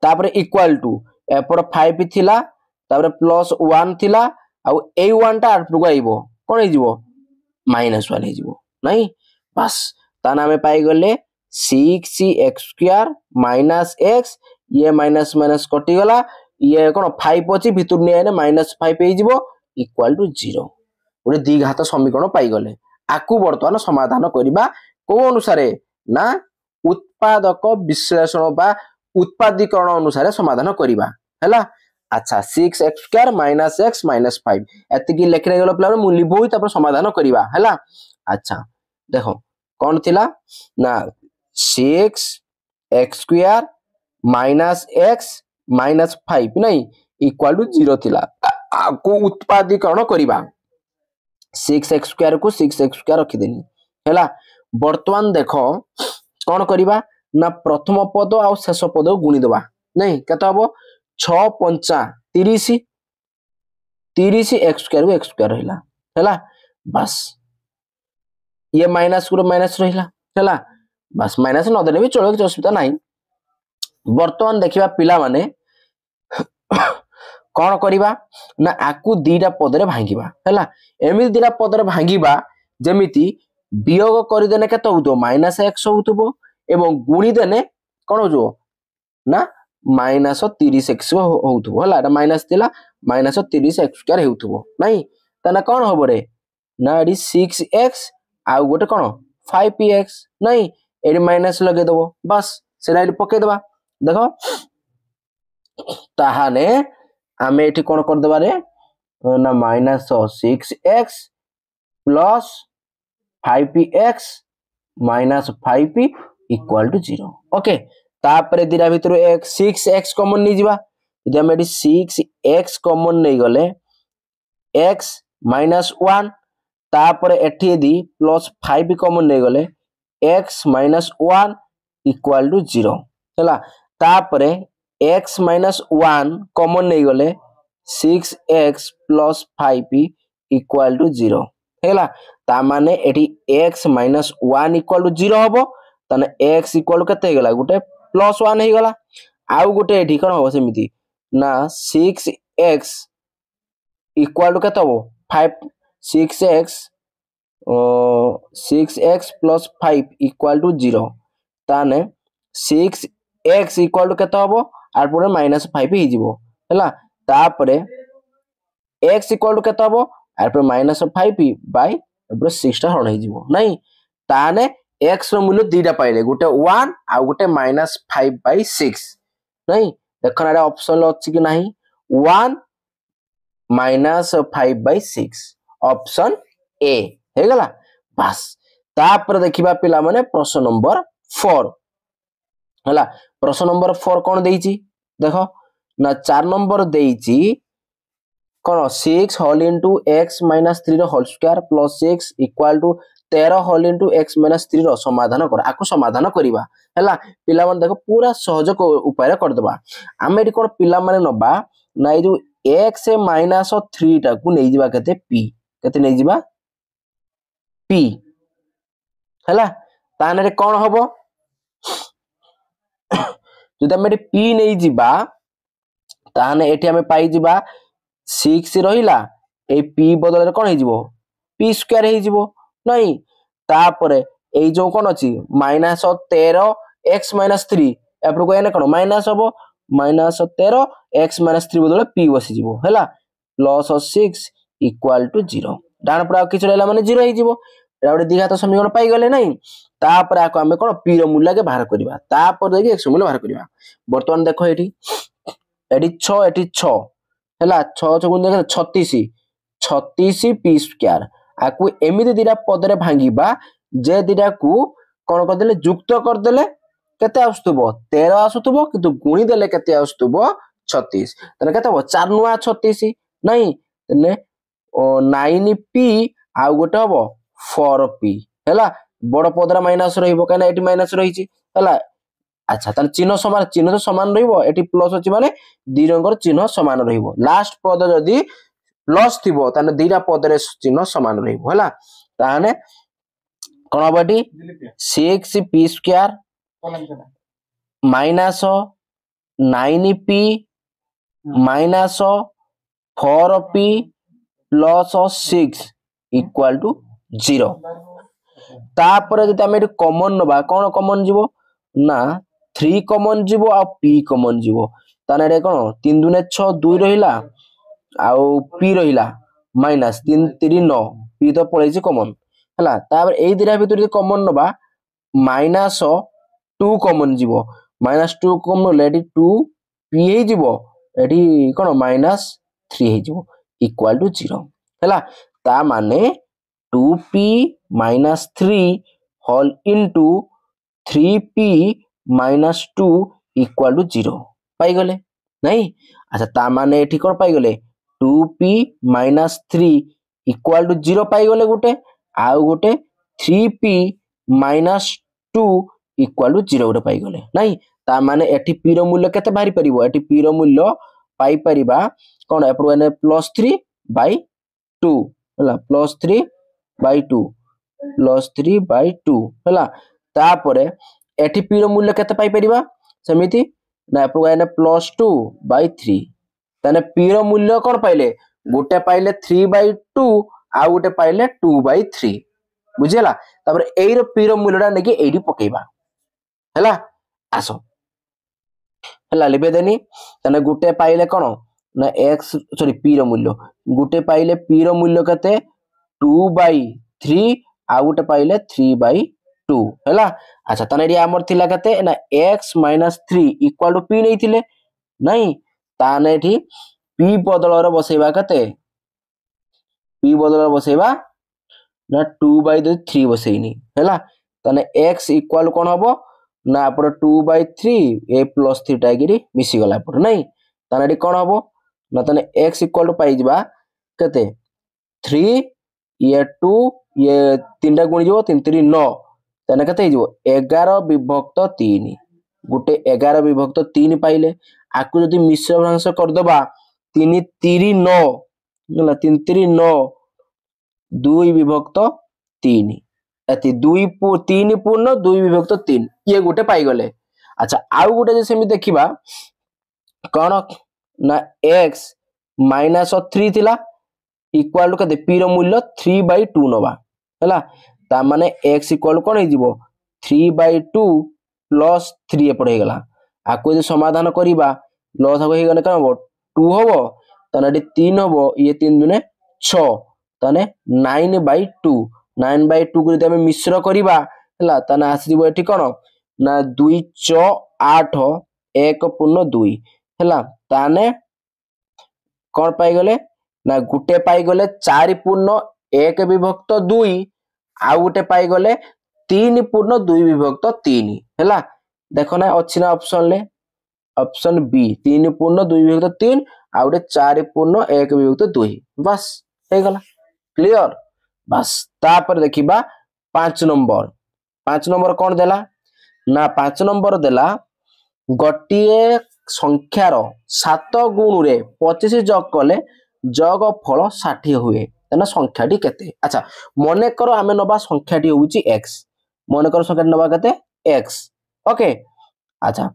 ତାପରେ ଇକ୍ୱାଲ୍ ଟୁ ଏପଟ ଫାଇଭ୍ ଥିଲା ତାପରେ ପ୍ଲସ୍ ୱାନ୍ ଥିଲା ଆଉ ଏଇ ୱାନ୍ଟା ଆରପଟକୁ ଆଇବ କ'ଣ ହେଇଯିବ ମାଇନସ୍ ୱାନ୍ ହେଇଯିବ ନାଇଁ ବାସ୍ ତାହେଲେ ଆମେ ପାଇଗଲେ six x square minus x ଇଏ ମାଇନସ୍ ମାଇନସ୍ କଟିଗଲା ଇଏ କ'ଣ ଫାଇଭ୍ ଅଛି ଭିତରୁ ନିଆଇଲେ ମାଇନସ୍ ଫାଇଭ୍ ହେଇଯିବ ଇକ୍ୱାଲ୍ ଟୁ ଜିରୋ ଗୋଟେ ଦ୍ୱିଘାତ ସମୀକରଣ ପାଇଗଲେ ଆକୁ ବର୍ତ୍ତମାନ ସମାଧାନ କରିବା କୋଉ ଅନୁସାରେ ନା ଉତ୍ପାଦକ ବିଶ୍ଳେଷଣ ବା ଉତ୍ପାଦିକରଣ ଅନୁସାରେ ସମାଧାନ କରିବା ହେଲା আচ্ছা six x square minus x minus five এতিকি লেখি গেল পিলা মু লিভু তারপরে সমাধান করিবা হেলা আচ্ছা দেখো কোন থিলা না six x square minus x minus five নাই ইকুয়াল টু জিরো থিলা আকু উৎপাদীকরণ করিবা সিক্স এক্স স্কোয়ার কু সিক্স এক্স স্কোয়ার রখিদেনি হেলা বর্তমান দেখ কোন করিবা না প্রথম পদ আউ শেষ পদ গুণিদেবা নাই কত হব ଛଅ ପଞ୍ଚା ତିରିଶ ତିରିଶ ଏକ୍ସ ସ୍କୋୟାରକୁ ଏକ୍ସ ସ୍କୋୟାର ରହିଲା ହେଲା ବାସ୍ ଇଏ ମାଇନାସ୍ ଗୋଟେ ମାଇନାସ୍ ରହିଲା ହେଲା ବାସ୍ ମାଇନାସ୍ ନଦେଲେ ବି ଚଳିବ କିଛି ଅସୁବିଧା ନାହିଁ ବର୍ତ୍ତମାନ ଦେଖିବା ପିଲାମାନେ କ'ଣ କରିବା ନା ଆକୁ ଦୁଇଟା ପଦରେ ଭାଙ୍ଗିବା ହେଲା ଏମିତି ଦୁଇଟା ପଦରେ ଭାଙ୍ଗିବା ଯେମିତି ବିୟୋଗ କରିଦେଲେ କେତେ ହଉଥିବ ମାଇନାସ୍ ଏକ୍ସ ହଉଥିବ ଏବଂ ଗୁଣିଦେଲେ କ'ଣ ହଉଥିବ ନା মাইনাস তিরিশ এক্স হোক হল মাইনাস লা মাইনাস তিরিশ এক্স স্কোয়ার হোক না তাহলে কম হব রে না এটি সিক্স এক্স আউ গোটে কোণ ফাইভ পি এক্স না এটি মাইনাস লগাইদেব বাস সেটা এটি পকাইদেবা দেখ তাহলে আমি এটি কোণ করিদেবা রে না minus six x plus five P x minus five p equal to zero okay তাপরে দুইটা ভিতর এক সিক্স এক্স কমন নেইযা যদি আমি এটি সিক্স এক্স কমন নেইগলে এক্স মাইনাস ওয়ান তাপরে এটি যদি প্লস ফাইভ কমন নেইগলে x minus one equal to zero ହେଲା ତାପରେ ଏକ୍ସ ମାଇନସ୍ ୱାନ୍ କମନ୍ ନେଇଗଲେ six x plus five equal to zero ହେଲା ତାମାନେ ଏଠି x minus one equal to zero ହେବ ତାହେଲେ ଏକ୍ସ ଇକ୍ୱାଲ୍ ଟୁ କେତେ ହେଇଗଲା ଗୋଟେ ପ୍ଲସ୍ ୱାନ୍ ହେଇଗଲା ଆଉ ଗୋଟେ ଏଠି କ'ଣ ହେବ ସେମିତି ନା ସିକ୍ସ ଏକ୍ସ ଇକ୍ୱାଲ୍ ଟୁ କେତେ ହେବ five six x six x plus five equal to zero ତାହେଲେ ସିକ୍ସ ଏକ୍ସ ଇକ୍ୱାଲ୍ ଟୁ କେତେ ହେବ ଆର୍ ପରେ ମାଇନସ୍ ଫାଇଭ ହେଇଯିବ ହେଲା ତାପରେ ଏକ୍ସ ଇକ୍ୱାଲ୍ ଟୁ କେତେ ହେବ ଆର୍ ପରେ ମାଇନସ୍ ଫାଇଭ ବାଇ ଏପଟେ ସିକ୍ସଟା ହରଣ ହେଇଯିବ ନାଇଁ ତାହେଲେ এক্স ର ମୂଲ୍ୟ ଦୁଇଟା ପାଇଲେ ଗୋଟେ ୱାନ୍ ଆଉ ଗୋଟେ ମାଇନାସ୍ ଫାଇଭ୍ ବାଇ ସିକ୍ସ ନାଇଁ ଦେଖ ଏଇଟା ଅପସନ୍ ଅଛି କି ନାହିଁ one minus five by six option A ହେଇଗଲା ବାସ୍ ତାପରେ ଦେଖିବା ପିଲାମାନେ ପ୍ରଶ୍ନ ନମ୍ବର ଫୋର୍ ହେଲା ପ୍ରଶ୍ନ ନମ୍ବର ଫୋର୍ କ'ଣ ଦେଇଛି ଦେଖ ନା ଚାର ନମ୍ବର ଦେଇଛି କ'ଣ six whole into x minus ଥ୍ରୀର whole square plus six equal to ତେର ହୋଲ୍ ଇଣ୍ଟୁ ଏକ୍ସ ମାଇନସ୍ ଥ୍ରୀର ସମାଧାନ କର ଆକୁ ସମାଧାନ କରିବା ହେଲା ପିଲାମାନେ ଦେଖ ପୁରା ସହଜ ଉପାୟରେ କରିଦେବା ଆମେ ଏଠି କ'ଣ ପିଲାମାନେ ନେବା ନା ଏଇ ଯେଉଁ ଏକ୍ସ ମାଇନସ୍ ଥ୍ରୀଟାକୁ ନେଇଯିବା କେତେ ପି କେତେ ନେଇଯିବା ପି ହେଲା ତାହେଲେ କ'ଣ ହବ ଯଦି ଆମେ ଏଠି ପି ନେଇଯିବା ତାହେଲେ ଏଠି ଆମେ ପାଇଯିବା ସିକ୍ସ ରହିଲା ଏଇ ପି ବଦଳରେ କ'ଣ ହେଇଯିବ ପି ସ୍କୋୟାର ହେଇଯିବ ନାହିଁ ତାପରେ ଏଇ ଯୋଉ କ'ଣ ଅଛି ମାଇନାସ ତେର ଏକ୍ସ ମାଇନାସ ଥ୍ରୀ ଏପଟକୁ ଏନେ କ'ଣ ମାଇନାସ ହବ ମାଇନାସ ତେର ଏକ୍ସ ମାଇନାସ ଥ୍ରୀ ବଦଳରେ ପି ବସିଯିବ ହେଲା plus six equal to zero ଡାହାଣ ପଟେ ଆଉ କିଛି ରହିଲା ମାନେ ଜିରୋ ହେଇଯିବ ଏଇଟା ଗୋଟେ ଦ୍ୱିଘାତ ସମୀକରଣ ପାଇଗଲେ ନାହିଁ ତାପରେ ଆକୁ ଆମେ କ'ଣ ପିର ମୂଲ୍ୟ ଆଗେ ବାହାର କରିବା ତାପରେ ଯାଇକି ଏକ୍ସ ମୂଲ୍ୟ ବାହାର କରିବା ବର୍ତ୍ତମାନ ଦେଖ ଏଠି ଏଠି ଛଅ ଏଠି ଛଅ ହେଲା ଛଅ ଛଅ ଗୁଣ ଛତିଶ ଛତିଶ ପି ସ୍କୋୟାର ଆକୁ ଏମିତି ଦୁଇଟା ପଦରେ ଭାଙ୍ଗିବା ଯେ ଦୁଇଟାକୁ କ'ଣ କରିଦେଲେ ଯୁକ୍ତ କରିଦେଲେ କେତେ ଆସୁଥିବ ତେର ଆସୁଥିବ କିନ୍ତୁ ଗୁଣି ଦେଲେ କେତେ ଆସୁଥିବ ଛତିଶ ତାହେଲେ କେତେ ହବ ଚାରି ନୂଆ ଛତିଶ ନାଇଁ ତାହେଲେ ନାଇନ ପି ଆଉ ଗୋଟେ ହବ ଫୋର ପି ହେଲା ବଡ ପଦରେ ମାଇନସ ରହିବ କାହିଁକିନା ଏଠି ମାଇନସ ରହିଛି ହେଲା ଆଚ୍ଛା ତାହେଲେ ଚିହ୍ନ ସମାନ ଚିହ୍ନ ତ ସମାନ ରହିବ ଏଠି ପ୍ଲସ୍ ଅଛି ମାନେ ଦୁଇ ଜଣଙ୍କର ଚିହ୍ନ ସମାନ ରହିବ ଲାଷ୍ଟ ପଦ ଯଦି ଲସ୍ ଥିବ ତାହେଲେ ଦିଟା ପଦରେ ଚିହ୍ନ ସମାନ ରହିବ ହେଲା ତାହେଲେ କଣ ହବ ଏଠି six p square minus nine p minus four p plus six equal to zero ତାପରେ ଯଦି ଆମେ ଏଠି କମନ ନବା କଣ କମନ ଯିବ ନା থ্রি কমন যাব আর পি কমন যাব তাহলে এটা কোন তিন দুনে ছ দুই রহিলা ଆଉ ପି ରହିଲା ମାଇନାସ୍ ତିନି ତିନି ନଅ ପି ତ ପଳେଇଛି କମନ୍ ହେଲା ତାପରେ ଏଇ ଦିଟା ଭିତରୁ ଯଦି କମନ୍ ନବା ମାଇନାସ୍ ଟୁ କମନ୍ ଯିବ ମାଇନାସ୍ ଟୁ କମନ୍ ନେଲେ ଏଠି ଟୁ ପି ହେଇଯିବ ଏଠି କ'ଣ ମାଇନାସ୍ থ্রি হয়ে ইকুয়াল টু জিরো হ্যাঁ তা মানে two p minus three whole into three p minus two equal to zero পাইগলে নাই আচ্ছা তা মানে এটি কোণ পাইগলে two p minus three equal to zero ପାଇଗଲେ ଗୋଟେ ଆଉ ଗୋଟେ three p minus two equal to zero ଗୋଟେ ପାଇଗଲେ ନାଇଁ ତା ମାନେ ଏଠି ପିର ମୂଲ୍ୟ କେତେ ବାହାରି ପାରିବ ଏଠି ପିର ମୂଲ୍ୟ ପାଇପାରିବା କ'ଣ ଏପଟୁ ଏନେ ପ୍ଲସ୍ ଥ୍ରୀ ବାଇ ଟୁ ହେଲା plus three by two plus three by two ହେଲା ତାପରେ ଏଠି ପିର ମୂଲ୍ୟ କେତେ ପାଇପାରିବା ସେମିତି ନା ଏପଟୁ ଏନେ ପ୍ଲସ୍ ଟୁ ବାଇ ଥ୍ରୀ ତାହେଲେ ପି ର ମୂଲ୍ୟ କ'ଣ ପାଇଲେ ଗୋଟେ ପାଇଲେ ଥ୍ରୀ ବାଇ ଟୁ ଆଉ ଗୋଟେ ପାଇଲେ ଟୁ ବାଇ ଥ୍ରୀ ବୁଝିହେଲା ତାପରେ ଏଇର ପି ର ମୂଲ୍ୟଟା ନେଇକି ଏଇଠି ପକେଇବା ହେଲା ଆସ ହେଲା ଲିଭେଦେନି ତାହେଲେ ଗୋଟେ ପାଇଲେ କ'ଣ ନା ଏକ୍ସ ସରି ପି ର ମୂଲ୍ୟ ଗୋଟେ ପାଇଲେ ପି ର ମୂଲ୍ୟ କେତେ ଟୁ ବାଇ ଥ୍ରୀ ଆଉ ଗୋଟେ ପାଇଲେ ଥ୍ରୀ ବାଇ টু হল আচ্ছা তাহলে এটি আমার লা কেতে না x minus three equal to p নেই নাই ତାହେଲେ ଏଠି ପି ବଦଳରେ ବସେଇବା କେତେ ପି ବଦଳରେ ବସେଇବା ନା ଟୁ ବାଇ ଦୁଇ ଥ୍ରୀ ବସେଇନି ହେଲା ତାହେଲେ ଏକ୍ସ ଇକ୍ୱାଲ୍ କ'ଣ ହବ ନା ଏପଟ ଟୁ ବାଇ ଥ୍ରୀ ଏ ପ୍ଲସ୍ ଥ୍ରୀଟା ହେଇକିରି ମିଶିଗଲା ଏପଟ ନାଇଁ ତାହେଲେ ଏଠି କ'ଣ ହବ ନା ତାହେଲେ ଏକ୍ସ ଇକ୍ୱାଲ୍ ପାଇଯିବା କେତେ ଥ୍ରୀ ଇଏ ଟୁ ଇଏ ତିନିଟା ଗୁଣିଯିବ ତିନି ତିନି ନଅ ତାହେଲେ କେତେ ହେଇଯିବ ଏଗାର ବିଭକ୍ତ ତିନି ଗୋଟେ ଏଗାର ବିଭକ୍ତ ତିନି ପାଇଲେ ଆକୁ ଯଦି ମିଶ୍ର ଭ୍ରାଂଶ କରିଦବା ତିନି ତିରି ନଅ ହେଲା ତିନି ତିରି ନଅ ଦୁଇ ବିଭକ୍ତ ତିନି ଏତି ଦୁଇ ତିନି ପୂର୍ଣ୍ଣ ଦୁଇ ବିଭକ୍ତ ତିନି ଇଏ ଗୋଟେ ପାଇଗଲେ ଆଚ୍ଛା ଆଉ ଗୋଟେ ଯଦି ସେମିତି ଦେଖିବା କ'ଣ ନା ଏକ୍ସ ମାଇନାସ୍ ଥ୍ରୀ ଥିଲା ଇକ୍ୱାଲ ଟୁ କେତେ ପିର ମୂଲ୍ୟ ଥ୍ରୀ ବାଇ ଟୁ ନେବା ହେଲା ତା ମାନେ ଏକ୍ସ ଇକ୍ୱାଲ କ'ଣ ହେଇଯିବ three by two plus three এপটে হয়ে গেল আকু যদি সমাধান করা লসাগু ହେଇଗଲେ କ'ଣ ହେବ ଟୁ ହେବ ତାହେଲେ ଏଠି ତିନି ହେବ ଇଏ ତିନି ଦୁନେ ଛଅ ତାହେଲେ nine by two nine by ଟୁକୁ ଯଦି ଆମେ ମିଶ୍ର କରିବା ହେଲା ତାହେଲେ ଆସିଯିବ ଏଠି କ'ଣ ନା ଦୁଇ ଛଅ ଆଠ ଏକ ପୂର୍ଣ୍ଣ ଦୁଇ ହେଲା ତାହେଲେ କ'ଣ ପାଇଗଲେ ନା ଗୋଟେ ପାଇଗଲେ ଚାରି ପୂର୍ଣ୍ଣ ଏକ ବିଭକ୍ତ ଦୁଇ ଆଉ ଗୋଟେ ପାଇଗଲେ ତିନି ପୂର୍ଣ୍ଣ ଦୁଇ ବିଭକ୍ତ ତିନି ହେଲା ଦେଖ ନା ଅଛି ନା ଅପସନରେ অপশন বি তিন পূর্ণ দুই বিভক্ত তিন ଆଉ ଗୋଟେ ଚାରି ପୂର୍ଣ୍ଣ ଏକ ବିଭକ୍ତ ଦୁଇ ବାସ୍ ହେଇଗଲା କ୍ଲିଅର ବାସ୍ ତାପରେ ଦେଖିବା ପାଞ୍ଚ ନମ୍ବର ପାଞ୍ଚ ନମ୍ବର କ'ଣ ଦେଲା ନା ପାଞ୍ଚ ନମ୍ବର ଦେଲା ଗୋଟିଏ ସଂଖ୍ୟାର ସାତ ଗୁଣରେ ପଚିଶ ଯୋଗ କଲେ ଯୋଗ ଫଳ ଷାଠିଏ ହୁଏ ତେଣୁ ସଂଖ୍ୟାଟି କେତେ ଆଚ୍ଛା ମନେକର ଆମେ ନେବା ସଂଖ୍ୟାଟି ହେଉଛି ଏକ୍ସ ମନେକର ସଂଖ୍ୟାଟି ନେବା କେତେ ଏକ୍ସ ଓକେ ଆଚ୍ଛା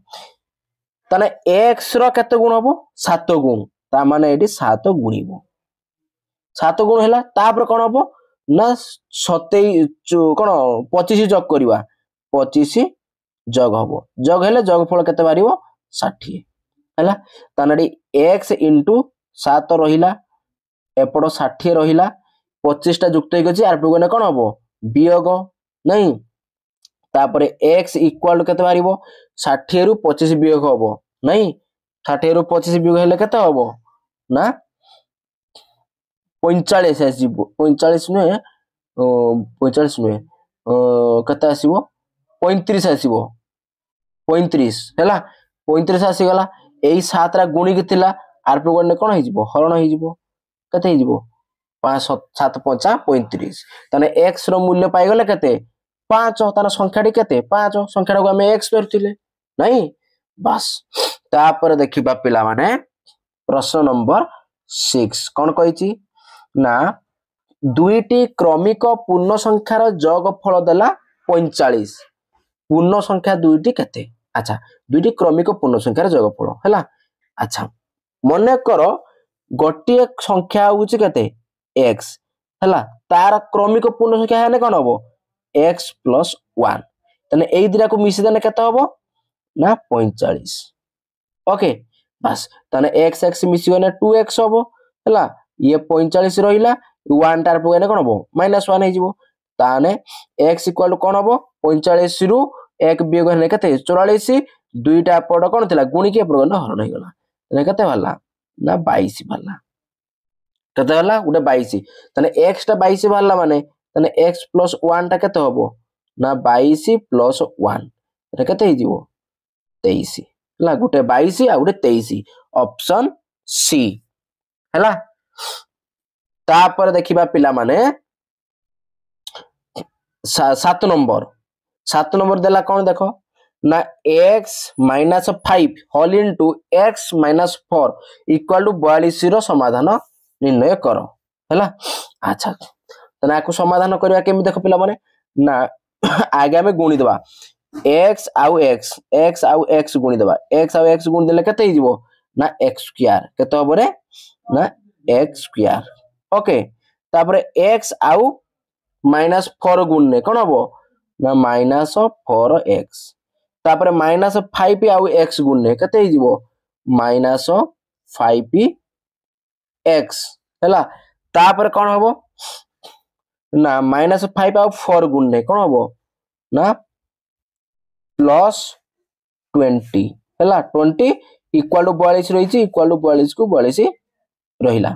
তাহলে এক্স র কেতে গুণ হব সাত গুণ তা মানে এটি সাত গুণিব সাত গুণ হল তাপরে কଣ হব না সতেই কଣ পঁচিশ যোগ করা পঁচিশ যোগ হব যোগ হলে যোগফল কেতে বাহার ষাঠিয়ে ହେଲା ତାହେଲେ ଏଠି ଏକ୍ସ ଇଣ୍ଟୁ ସାତ ରହିଲା ଏପଟ ଷାଠିଏ ରହିଲା ପଚିଶଟା ଯୁକ୍ତ ହେଇକି ଅଛି ଆରପଟକୁ ଗଲେ କ'ଣ ହବ ବିୟୋଗ ନାହିଁ ତାପରେ ଏକ୍ସ ଇକ୍ୱାଲ୍ କେତେ ବାହାରିବ ଷାଠିଏରୁ ପଚିଶ ବିୟୋଗ ହବ નહીં ଷାଠିଏରୁ ପଚିଶ ବିୟୋଗ ହେଲେ କେତେ ହବ ନା ପଇଁଚାଳିଶ ଆସିବ ପଇଁଚାଳିଶ ନୁହେଁ ପଇଁଚାଳିଶ ନୁହେଁ କେତେ ଆସିବ ପଇଁତିରିଶ ଆସିବ ପଇଁତିରିଶ ହେଲା ପଇଁତିରିଶ ଆସିଗଲା ଏଇ ସାତଟା ଗୁଣିକି ଥିଲା ଆର ପ୍ରୋଗ୍ରାମରେ କ'ଣ ହେଇଯିବ ହରଣ ହେଇଯିବ କେତେ ହେଇଯିବ ପାଞ୍ଚ ସାତ ପଞ୍ଚା ପଇଁତିରିଶ ତାହେଲେ ଏକ୍ସର ମୂଲ୍ୟ ପାଇଗଲେ କେତେ ପାଞ୍ଚ ତାର ସଂଖ୍ୟାଟି କେତେ ପାଞ୍ଚ ସଂଖ୍ୟାଟାକୁ ଆମେ ଏକ୍ସ ଧରିଥିଲେ ନାଇଁ ବାସ୍ ତାପରେ ଦେଖିବା ପିଲାମାନେ ପ୍ରଶ୍ନ ନମ୍ବର ସିକ୍ସ କ'ଣ କହିଛି ନା ଦୁଇଟି କ୍ରମିକ ପୂର୍ଣ୍ଣ ସଂଖ୍ୟାର ଯୋଗଫଳ ଦେଲା ପଇଁଚାଳିଶ ପୂର୍ଣ୍ଣ ସଂଖ୍ୟା ଦୁଇଟି କେତେ ଆଚ୍ଛା ଦୁଇଟି କ୍ରମିକ ପୂର୍ଣ୍ଣ ସଂଖ୍ୟାର ଯୋଗଫଳ ହେଲା ଆଚ୍ଛା ମନେକର ଗୋଟିଏ ସଂଖ୍ୟା ହେଉଛି କେତେ ଏକ୍ସ ହେଲା ତାର କ୍ରମିକ ପୂର୍ଣ୍ଣ ସଂଖ୍ୟା ହେଲେ କ'ଣ ହବ ଏକ୍ସ ପ୍ଲସ୍ ୱାନ୍ ତାହେଲେ ଏଇ ଦୁଇଟାକୁ ମିଶିଦେଲେ କେତେ ହବ ନା ପଇଁଚାଳିଶ ଓକେ ବାସ୍ ତାହେଲେ ଏକ୍ସ ଏକ୍ସ ମିଶିଗଲେ ଟୁ ଏକ୍ସ ହବ ହେଲା ଇଏ ପଇଁଚାଳିଶ ରହିଲା ୱାନ୍ଟାରେ ପକେଇଲେ କ'ଣ ହବ ମାଇନସ୍ ୱାନ୍ ହେଇଯିବ ତାହେଲେ ଏକ୍ସ ଇକ୍ୱାଲ୍ କ'ଣ ହବ ପଇଁଚାଳିଶରୁ ଏକ ବିୟୋଗ ହେଲେ କେତେ ଚଉରାଳିଶ ଦୁଇଟା ଏପଟ କ'ଣ ଥିଲା ଗୁଣିକି ଏପଟ ଗଲେ ହରଣ ହେଇଗଲା ହେଲେ କେତେ ବାହାରିଲା ନା ବାଇଶ ବାହାରିଲା କେତେ ହେଲା ଗୋଟେ ବାଇଶ ତାହେଲେ ଏକ୍ସଟା ବାଇଶ ବାହାରିଲା ମାନେ ତାହେଲେ ଏକ୍ସ ପ୍ଲସ୍ ୱାନ୍ଟା କେତେ ହବ ନା ବାଇଶ ପ୍ଲସ୍ ୱାନ୍ ଏଇଟା କେତେ ହେଇଯିବ ତେଇଶ ହେଲା ଗୋଟେ ବାଇଶ ଆଉ ଗୋଟେ ତେଇଶ ଅପସନ୍ ସି ହେଲା ତାପରେ ଦେଖିବା ପିଲାମାନେ ସାତ ନମ୍ବର ସାତ ନମ୍ବର ଦେଲା କ'ଣ ଦେଖ ନା x minus five whole into x minus four equal to ବୟାଳିଶର ସମାଧାନ ନିର୍ଣ୍ଣୟ କର ହେଲା ଆଚ୍ଛା ତାହେଲେ ଆକୁ ସମାଧାନ କରିବା କେମିତି ଦେଖ ପିଲାମାନେ ନା ଆଗେ ଆମେ ଗୁଣିଦେବା एक्स आउ एक्स एक्स आउ एक्स गुणी देवा एक्स आउ एक्स गुणी देले केते हिजिबो ना एक्स स्क्वायर केते हबरे ना एक्स स्क्वायर ओके तापरे एक्स आउ माइनस 4 गुण ने कोन हबो ना माइनस 4 एक्स तापरे माइनस 5 आउ एक्स गुण ने केते हिजिबो माइनस 5 एक्स ହେଲା ତାପରେ କଣ ହବ ନା ମାଇନସ୍ ଫାଇଭ ଆଉ ଫୋର ଗୁଣରେ କଣ ହବ ନା প্লস টোয়েন্টি ହେଲା ଟ୍ୱେଣ୍ଟି ଇକ୍ୱାଲ୍ ଟୁ ବୟାଳିଶ ରହିଛି ଇକ୍ୱାଲ୍ ଟୁ ବୟାଳିଶକୁ ବୟାଳିଶ ରହିଲା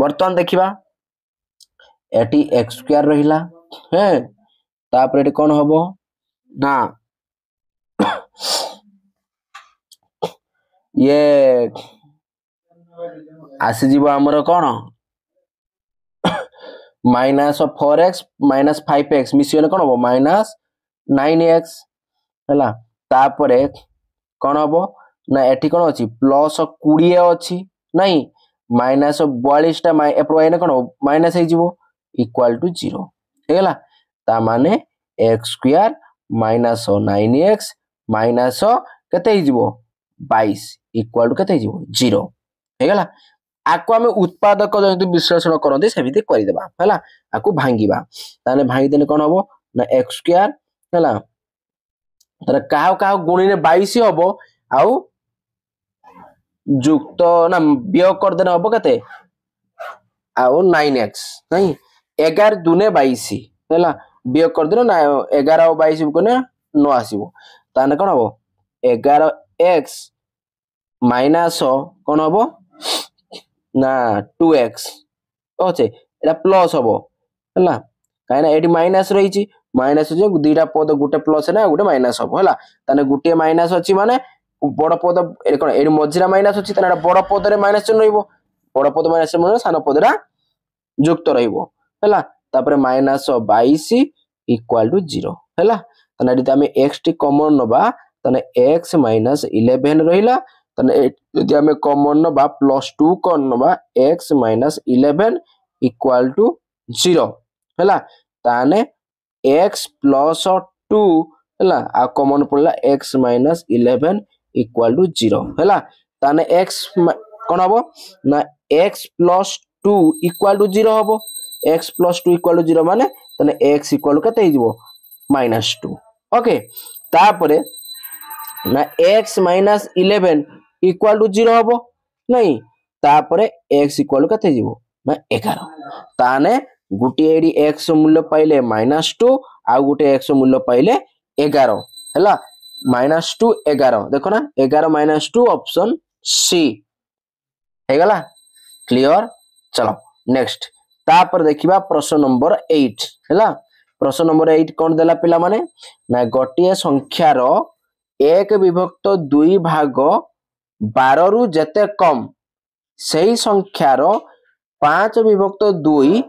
ବର୍ତ୍ତମାନ ଦେଖିବା ଏଠି ଏକ୍ସ ସ୍କୋୟାର ରହିଲା ହେଁ ତାପରେ ଏଠି କ'ଣ ହବ ନା ଇଏ ଆସିଯିବ ଆମର କ'ଣ minus of four x minus five x ମିଶିଗଲେ କ'ଣ ହବ ମାଇନାସ୍ ନାଇନ୍ ଏକ୍ସ ହେଲା ତାପରେ କ'ଣ ହେବ ନା ଏଠି କ'ଣ ଅଛି ପ୍ଲସ୍ କୋଡ଼ିଏ ଅଛି ନାହିଁ ମାଇନାସ୍ ବୟାଳିଶଟା ଏପଟୁ ଆଇନେ କ'ଣ ହେବ ମାଇନାସ୍ ହେଇଯିବ ଇକ୍ୱାଲ୍ ଟୁ ଜିରୋ ହେଇଗଲା ତା ମାନେ x square minus nine x minus କେତେ ହେଇଯିବ ବାଇଶ ଇକ୍ୱାଲ୍ ଟୁ କେତେ ହେଇଯିବ ଜିରୋ হয়েগলা ଆକୁ ଆମେ ଉତ୍ପାଦକ ଯେମିତି বিশ্লেষণ କରନ୍ତି ସେମିତି କରିଦେବା ହେଲା ଆକୁ ଭାଙ୍ଗିବା ତାହେଲେ ଭାଙ୍ଗିଦେଲେ କଣ হব ନା ଏକ୍ସ স্কোয়ার ହେଲା ତାହେଲେ କାହାକୁ କାହାକୁ ଗୁଣିଲେ ବାଇଶ ହବ ଆଉ ଯୁକ୍ତ ନା ବିୟୋଗ କରିଦେଲେ ହବ କେତେ ଆଉ ନାଇନ୍ ଏକ୍ସ ନାଇଁ ଏଗାର ଦୁନେ ବାଇଶ ହେଲା ବିୟୋଗ କରିଦେଲେ ନା ଏଗାର ଆଉ ବାଇଶ କଲେ ନ ଆସିବ ତାହେଲେ କ'ଣ ହବ ଏଗାର ଏକ୍ସ ମାଇନାସ କ'ଣ ହବ ନା ଟୁ ଏକ୍ସ ଅଛେ ଏଇଟା ପ୍ଲସ୍ ହବ ହେଲା କାହିଁକିନା ଏଠି ମାଇନାସ୍ ରହିଛି মাইনাস ଅଛି ଦୁଇଟା ପଦ ଗୋଟେ ପ୍ଲସ୍ ହେଲା ଗୋଟେ ମାଇନାସ୍ ହବ ହେଲା ତାହେଲେ ଗୋଟିଏ ମାଇନାସ୍ ଅଛି ମାନେ ବଡ ପଦ କଣ ଏଠି ମଝିରେ ମାଇନାସ୍ ଅଛି ତାହେଲେ ବଡ ପଦରେ ମାଇନାସ୍ ଚିହ୍ନ ରହିବ ବଡ ପଦ ମାଇନାସ୍ ଚିହ୍ନ ସାନ ପଦଟା ଯୁକ୍ତ ରହିବ ହେଲା ତାପରେ ମାଇନାସ୍ ବାଇଶ ଇକ୍ୱାଲ ଟୁ ଜିରୋ ହେଲା ତାହେଲେ ଏଠି ଆମେ ଏକ୍ସ ଟି କମନ ନବା ତାହେଲେ ଏକ୍ସ ମାଇନାସ୍ ଇଲେଭେନ ରହିଲା তাহলে যদি আমি কমন নবা প্লস টু কন নবা x minus eleven equal to zero হল তাহলে एक्स प्लस टू है कमन पड़ा x minus eleven equal to zero है ताने एक्स कौन हम ना x plus two equal to zero हम x plus two equal to zero मान ताने एक्स इक्वाल टू के माइनस टू ओके तापर ना x minus eleven equal to zero हम नहीं तापर एक्स इक्वाल टू के ना एगार ताने ଗୋଟିଏ ଏଠି ଏକ୍ସ ମୂଲ୍ୟ ପାଇଲେ ମାଇନାସ୍ ଟୁ ଆଉ ଗୋଟେ ଏକ୍ସ ମୂଲ୍ୟ ପାଇଲେ ଏଗାର ହେଲା ମାଇନାସ୍ ଟୁ ଏଗାର ଦେଖ ନା ଏଗାର ମାଇନାସ୍ ଟୁ ଅପସନ୍ ସି ହେଇଗଲା କ୍ଲିଅର ଚାଲ ନେକ୍ସଟ ତାପରେ ଦେଖିବା ପ୍ରଶ୍ନ ନମ୍ବର ଏଇଟ ହେଲା ପ୍ରଶ୍ନ ନମ୍ବର ଏଇଟ କ'ଣ ଦେଲା ପିଲାମାନେ ନା ଗୋଟିଏ ସଂଖ୍ୟାର ଏକ ବିଭକ୍ତ ଦୁଇ ଭାଗ ବାରରୁ ଯେତେ କମ୍ ସେହି ସଂଖ୍ୟାର ପାଞ୍ଚ ବିଭକ୍ତ ଦୁଇ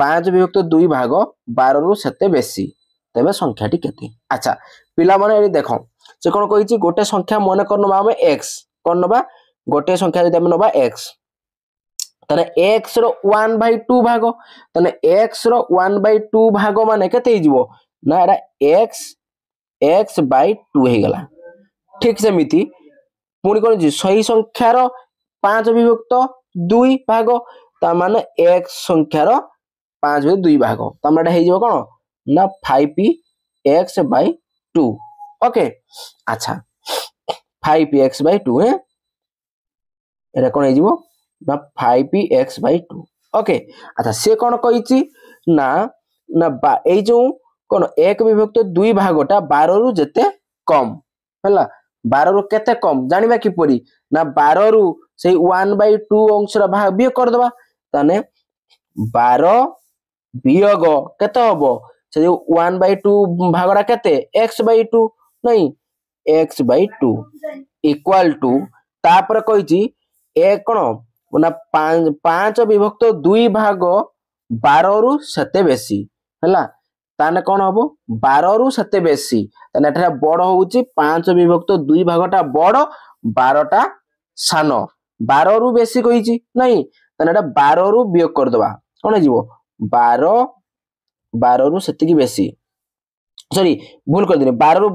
ପାଞ୍ଚ ବିଭକ୍ତ ଦୁଇ ଭାଗ ବାରରୁ ସେତେ ବେଶୀ ତେବେ ସଂଖ୍ୟାଟି କେତେ ଆଚ୍ଛା ପିଲାମାନେ ଏଠି ଦେଖ ସେ କ'ଣ କହିଛି ଗୋଟେ ସଂଖ୍ୟା ମନେ କରି ନେବା ଆମେ ଏକ୍ସ କ'ଣ ନେବା ଗୋଟିଏ ସଂଖ୍ୟା ଯଦି ଆମେ ନେବା ଏକ୍ସ ତାହେଲେ ଏକ୍ସ ର ୱାନ୍ ବାଇ ଟୁ ଭାଗ ତାହେଲେ ଏକ୍ସ ର ୱାନ୍ ବାଇ ଟୁ ଭାଗ ମାନେ କେତେ ହେଇଯିବ ନା ଏଇଟା ଏକ୍ସ ଏକ୍ସ ବାଇ ଟୁ ହେଇଗଲା ଠିକ ସେମିତି ପୁଣି କ'ଣ ହେଇଛି ସେହି ସଂଖ୍ୟାର ପାଞ୍ଚ ବିଭକ୍ତ ଦୁଇ ଭାଗ ତା ମାନେ ଏକ୍ସ ସଂଖ୍ୟାର ପାଞ୍ଚରୁ ଦୁଇ ଭାଗ ତ ଆମର ଏଇଟା ହେଇଯିବ କ'ଣ ନା five p x by two okay আচ্ছা ফাইভ এক্স বাই টু হ্যাঁ এটা কোণ হয়ে যাব না five x by two okay আচ্ছা সে কোণ কইছি না না এই যে কোণ এক বিভক্ত দুই ভাগটা বারু যেতে কম হলা বারু কেতে কম জাঁয়া কিপরি না বারু সেই ওয়ান বাই টু অংশর বিয়োগ করেদেবা তাহলে বার বিয়োগ কেতে হব সে যে ওয়ান বাই টু ভাগটা কেতে এক্স বাই টু নাই x by two equal to তাপরে কইছি এ কোণ না পাঁচ বিভক্ত দুই ভাগ বারু সেতে বেশি ହେଲା ତାହେଲେ କ'ଣ ହବ ବାରରୁ ସେତେ ବେଶୀ ତାହେଲେ ଏଠାରେ ବଡ ହଉଛି ପାଞ୍ଚ ବିଭକ୍ତ ଦୁଇ ଭାଗଟା ବଡ ବାରଟା ସାନ ବାରରୁ ବେଶୀ କହିଛି ନାଇଁ ତାହେଲେ ଏଟା ବାରରୁ ବିୟୋଗ କରିଦବା କ'ଣ ହେଇଯିବ ବାର ବାରରୁ ସେତିକି ବେଶୀ ସରି ଭୁଲ କରିଦେଲି ବାରରୁ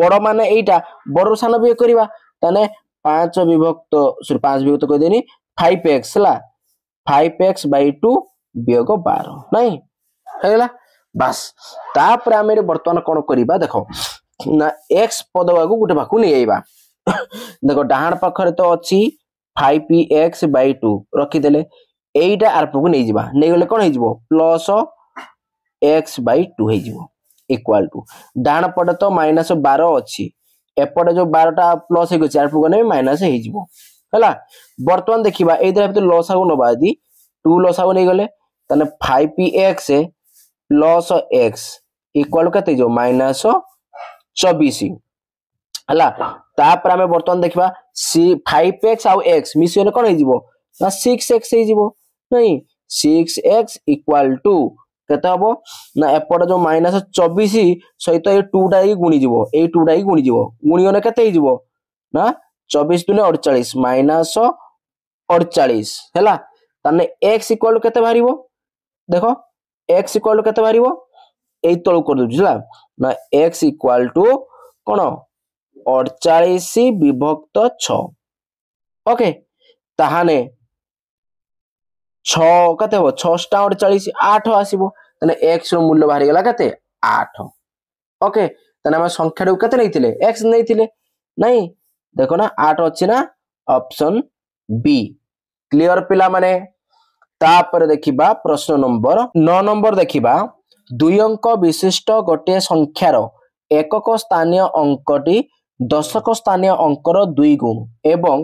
ବଡ଼ ମାନେ ଏଇଟା ବଡ଼ରୁ ସାନ ବିଭକ୍ତ କରିବା ତାହେଲେ ପାଞ୍ଚ ବିଭକ୍ତ ସରି ପାଞ୍ଚ ବିଭକ୍ତ କରିଦେନି ଫାଇଭ ଏକ୍ସ ହେଲା ଫାଇଭ ଏକ୍ସ ବାଇ ଟୁ ବିୟୋଗ ବାର ନାଇଁ ହେଇଗଲା ବାସ୍ ତାପରେ ଆମେ ବର୍ତ୍ତମାନ କ'ଣ କରିବା ଦେଖ ନା ଏକ୍ସ ପଦବାକୁ ଗୋଟେ ପାଖକୁ ନେଇଆଇବା ଦେଖ ଡାହାଣ ପାଖରେ ତ ଅଛି ଫାଇଭ ଏକ୍ସ ବାଇ ଟୁ ରଖିଦେଲେ এইটা আর পরকু নেইযা নেইগলে কোণ হইযিব প্লস এক্স বাই টু হইযিব ইকুয়াল টু ডান পটে তো মাইনাস বার অছি এপটে যে বারটা প্লস হয়ে গেছে আর পরকু নেবে মাইনাস হইযিব ହେଲା ବର୍ତ୍ତମାନ ଦେଖିବା ଏଇଥିରେ ଭିତରେ ଲସାକୁ ନେବା ଯଦି ଟୁ ଲସାକୁ ନେଇଗଲେ ତାହେଲେ five P x plus x equal କେତେ ହେଇଯିବ ମାଇନାସ୍ ଚବିଶ ହେଲା ତାପରେ ଆମେ ବର୍ତ୍ତମାନ ଦେଖିବା ସି ଫାଇଭ୍ ଏକ୍ସ ଆଉ ଏକ୍ସ ମିଶିଗଲେ କ'ଣ ହେଇଯିବ ନା ସିକ୍ସ ଏକ୍ସ ହେଇଯିବ नहीं ସିକ୍ସ ଏକ୍ସ ଇକ୍ୱାଲ୍ ଟୁ କେତେ ହବ ନା ଏପଟେ ଯୋଉ ମାଇନାସ୍ ଚବିଶ ସହିତ ଏଇ ଟୁଟା ହେଇକି ଗୁଣିଯିବ ଏଇ ଟୁଟା ହେଇକି ଗୁଣିଯିବ ଗୁଣିଗଲେ କେତେ ହେଇଯିବ ନା ଚବିଶ ଦୁନେ ଅଡ଼ଚାଳିଶ ମାଇନାସ୍ ଅଡ଼ଚାଳିଶ ହେଲା ତାହେଲେ ଏକ୍ସ ଇକ୍ୱାଲ୍ କେତେ ବାହାରିବ ଦେଖ ଏକ୍ସ ଇକ୍ୱାଲ୍ କେତେ ବାହାରିବ ଏଇ ତଳକୁ କରିଦେଉଛି ହେଲା ନା ଏକ୍ସ ଇକ୍ୱାଲ୍ ଟୁ କ'ଣ ଅଡ଼ଚାଳିଶ ବିଭକ୍ତ ଛଅ ଓକେ ତାହେଲେ ଛ କେତେ ହବ ଛଅଟା ଗୋଟେ ଚାଳିଶ ଆଠ ଆସିବ ତାହେଲେ ଏକ୍ସ ର ମୂଲ୍ୟ ବାହାରିଗଲା କେତେ ଆଠ ଓକେ ତାହେଲେ ଆମେ ସଂଖ୍ୟାଟାକୁ କେତେ ନେଇଥିଲେ ଏକ୍ସ ନେଇଥିଲେ ନାଇଁ ଦେଖ ନା ଆଠ ଅଛି ନା ଅପସନ୍ ବି କ୍ଲିଅର ପିଲାମାନେ ତାପରେ ଦେଖିବା ପ୍ରଶ୍ନ ନମ୍ବର ନଅ ନମ୍ବର ଦେଖିବା ଦୁଇ ଅଙ୍କ ବିଶିଷ୍ଟ ଗୋଟିଏ ସଂଖ୍ୟାର ଏକକ ସ୍ଥାନୀୟ ଅଙ୍କଟି ଦଶକ ସ୍ଥାନୀୟ ଅଙ୍କର ଦୁଇ ଗୁଣ ଏବଂ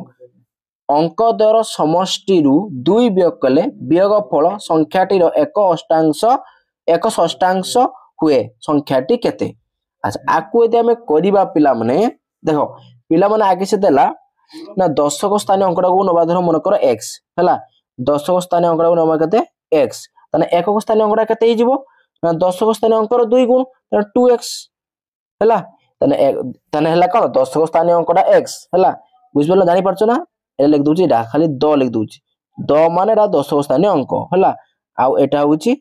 ଅଙ୍କ ଦର ସମଷ୍ଟିରୁ ଦୁଇ ବିୟୋଗ କଲେ ବିୟୋଗ ଫଳ ସଂଖ୍ୟାଟିର ଏକ ଅଷ୍ଟାଂଶ ଏକ ଷଷ୍ଠାଂଶ ହୁଏ ସଂଖ୍ୟାଟି କେତେ ଆଚ୍ଛା ଆକୁ ଯଦି ଆମେ କରିବା ପିଲାମାନେ ଦେଖ ପିଲାମାନେ ଆଗେ ସେ ଦେଲା ନା ଦଶକ ସ୍ଥାନୀୟ ଅଙ୍କଟାକୁ ନବା ଧର ମନେକର ଏକ୍ସ ହେଲା ଦଶକ ସ୍ଥାନୀୟ ଅଙ୍କଟାକୁ ନବା କେତେ ଏକ୍ସ ତାହେଲେ ଏକକ ସ୍ଥାନୀୟ ଅଙ୍କଟା କେତେ ହେଇଯିବ ନା ଦଶକ ସ୍ଥାନୀୟ ଅଙ୍କର ଦୁଇ ଗୁଣ ଟୁ ଏକ୍ସ ହେଲା ତାହେଲେ ତାହେଲେ ହେଲା କ'ଣ ଦଶକ ସ୍ଥାନୀୟ ଅଙ୍କଟା ଏକ୍ସ ହେଲା ବୁଝିପାରିଲ ଜାଣିପାରୁଛ ନା ଏଟା ଲେଖିଦେଉଛି ଏଇଟା ଖାଲି ଦ ଲେଖିଦେଉଛି ଦ ମାନେ ଏଇଟା ଦଶକ ସ୍ଥାନୀୟ ଅଙ୍କ ହେଲା ଆଉ ଏଇଟା ହେଉଛି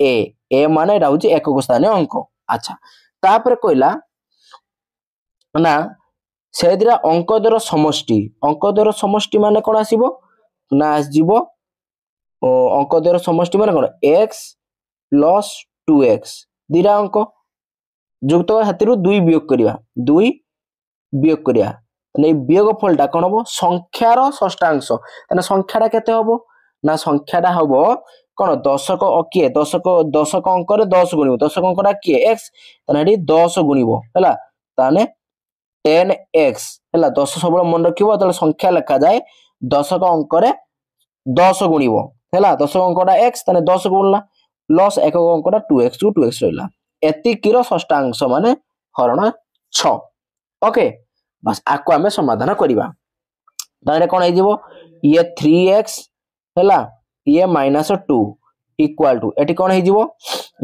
ଏ ଏ ମାନେ ଏଇଟା ହେଉଛି ଏକକ ସ୍ଥାନୀୟ ଅଙ୍କ ଆଚ୍ଛା ତାପରେ କହିଲା ନା ସେଥିରେ ଅଙ୍କ ଦର ସମଷ୍ଟି ଅଙ୍କ ଦର ସମଷ୍ଟି ମାନେ କ'ଣ ଆସିବ ନା ଆସିଯିବ ଅଙ୍କ ଦର ସମଷ୍ଟି ମାନେ କ'ଣ ଏକ୍ସ ପ୍ଲସ୍ ଟୁ ଏକ୍ସ ଦୁଇଟା ଅଙ୍କ ଯୁକ୍ତ ସେଥିରୁ ଦୁଇ ବିୟୋଗ କରିବା ଦୁଇ ବିୟୋଗ କରିବା তাহলে এই বিয়োগ ফলটা কোণ হব সংখ্যার ষষ্ঠাংশ তাহলে সংখ্যাটা কেতে হব না সংখ্যাটা হব কোণ দশক কিয়ে দশক দশক অঙ্করে দশ গুণিব দশক অঙ্কটা কিয়ে এক্স তাহলে এটি দশ গুণিব হল তাহলে টেন এক্স হল দশ সবুলে মনে রাখব তাহলে সংখ্যা লেখা যায় দশক অঙ্করে দশ গুণিব হল দশক অঙ্কটা এক্স তাহলে দশ গুণলা প্লস একক অঙ্কটা two x two two x রহলা এতিকির ষষ্ঠাংশ মানে হরণ ছ ওকে ବାସ୍ ଆକୁ ଆମେ ସମାଧାନ କରିବା ତାହେଲେ କ'ଣ ହେଇଯିବ ଇଏ ଥ୍ରୀ ଏକ୍ସ ହେଲା ଇଏ ମାଇନାସ୍ ଟୁ ଇକ୍ୱାଲ୍ ଟୁ ଏଠି କ'ଣ ହେଇଯିବ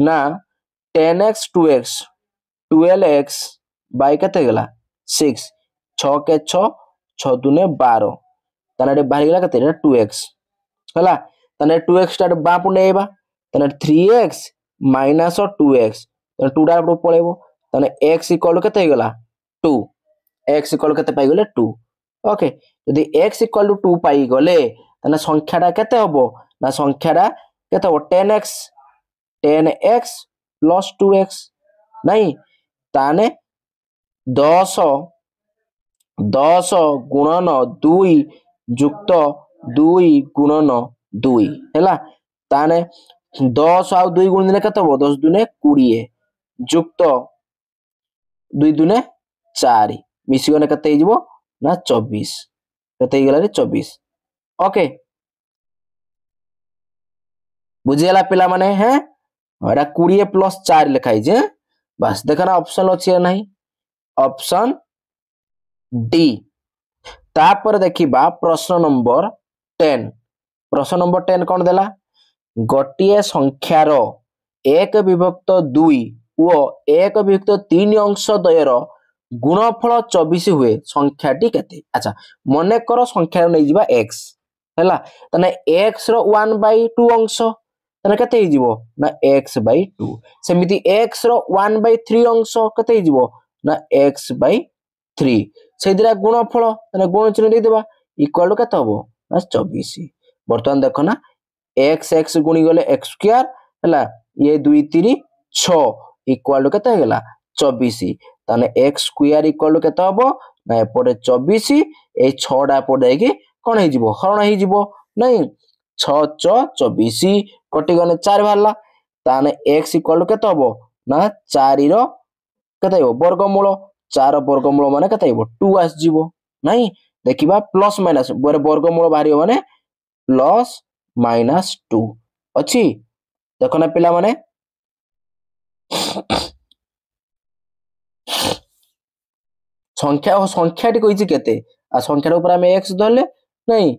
ନା ten x two x twelve x by କେତେ ହେଇଗଲା ସିକ୍ସ ଛଅ କେ ଛଅ ଛଅ ଦୁନେ ବାର ତାହେଲେ ଏଠି ବାହାରିଗଲା କେତେ ଏଇଟା ଟୁ ଏକ୍ସ ହେଲା ତାହେଲେ ଟୁ ଏକ୍ସଟା ଏଠି ବାଁକୁ ନେଇବା ତାହେଲେ three x minus two x ତାହେଲେ ଟୁଟା ଏପଟକୁ ପଳେଇବ ତାହେଲେ ଏକ୍ସ ଇକ୍ୱାଲ୍ ଟୁ କେତେ ହେଇଗଲା ଟୁ এক্স ইকল কেতে পাইগলে টু ওকে যদি এক্স ইকল টু টু পাইগলে তাহলে সংখ্যাটা কেতে হব না সংখ্যাটা কেতে হব ten x ten x plus two x নাই তাহলে দশ দশ গুণন দুই যুক্ত দুই গুণন দুই হেলা তাহলে দশ আউ দুই গুণ দিলে কত হব দশ দুনে কুড়িয়ে যুক্ত দুই দুনে চারি मिसीगले कत ना चबीश कतल ओके बुझेगला पिला हाँ कोड़े प्लस चार लिखाई बस देख ना अप्सन अच्छे ना अप्सन डीतापर देखा प्रश्न नंबर टेन प्रश्न नंबर टेन कौन दे गोटे संख्यार एक विभक्त दुई व एक विभक्त तीन अंश दयर ଗୁଣଫଳ ଚବିଶ ହୁଏ ସଂଖ୍ୟାଟି କେତେ ଆଚ୍ଛା ମନେକର ସଂଖ୍ୟା ନେଇଯିବା ଏକ୍ସ ହେଲା ତାହେଲେ ଏକ୍ସର ୱାନ୍ ବାଇ ଟୁ ଅଂଶ ତାହେଲେ କେତେ ହେଇଯିବ ନା ଏକ୍ସ ବାଇ ଟୁ ସେମିତି ଏକ୍ସର ୱାନ୍ ବାଇ ଥ୍ରୀ ଅଂଶ କେତେ ହେଇଯିବ ନା ଏକ୍ସ ବାଇ ଥ୍ରୀ ସେଇଥିରେ ଗୁଣଫଳ ତାହେଲେ ଗୁଣ ଚିହ୍ନ ଦେଇଦେବା ଇକ୍ୱାଲ୍ କେତେ ହବ ନା ଚବିଶ ବର୍ତ୍ତମାନ ଦେଖ ନା ଏକ୍ସ ଏକ୍ସ ଗୁଣିଗଲେ ଏକ୍ସ ସ୍କୋୟାର ହେଲା ଇଏ ଦୁଇ ତିନି ଛଅ ଇକ୍ୱାଲ୍ କେତେ ହେଇଗଲା ଚବିଶ ତାହେଲେ ଏକ୍ସ ସ୍କୋୟାର ଇକ୍ୱାଲ ଟୁ କେତେ ହବ ନା ଏପଟେ ଚବିଶ ଏଇ ଛଅଟା ଏପଟେ ଯାଇକି କ'ଣ ହେଇଯିବ ହରଣ ହେଇଯିବ ନାଇଁ ଛଅ ଚ ଚବିଶ କଟିଗଲେ ଚାରି ବାହାରିଲା ତାହେଲେ ଏକ୍ସ ଇକ୍ୱାଲ ଟୁ କେତେ ହବ ନା ଚାରିର କେତେ ହେବ ବର୍ଗମୂଳ ଚାର ବର୍ଗମୂଳ ମାନେ କେତେ ହେବ ଟୁ ଆସିଯିବ ନାଇଁ ଦେଖିବା ପ୍ଲସ୍ ମାଇନାସ୍ ବର୍ଗମୂଳ ବାହାରିବ ମାନେ ପ୍ଲସ୍ ମାଇନାସ୍ ଟୁ ଅଛି ଦେଖ ନା ପିଲାମାନେ ସଂଖ୍ୟା ଓ ସଂଖ୍ୟାଟି କହିଛି କେତେ ଆଉ ସଂଖ୍ୟାର ଉପରେ ଆମେ ଏକ୍ସ ଧରିଲେ ନାଇଁ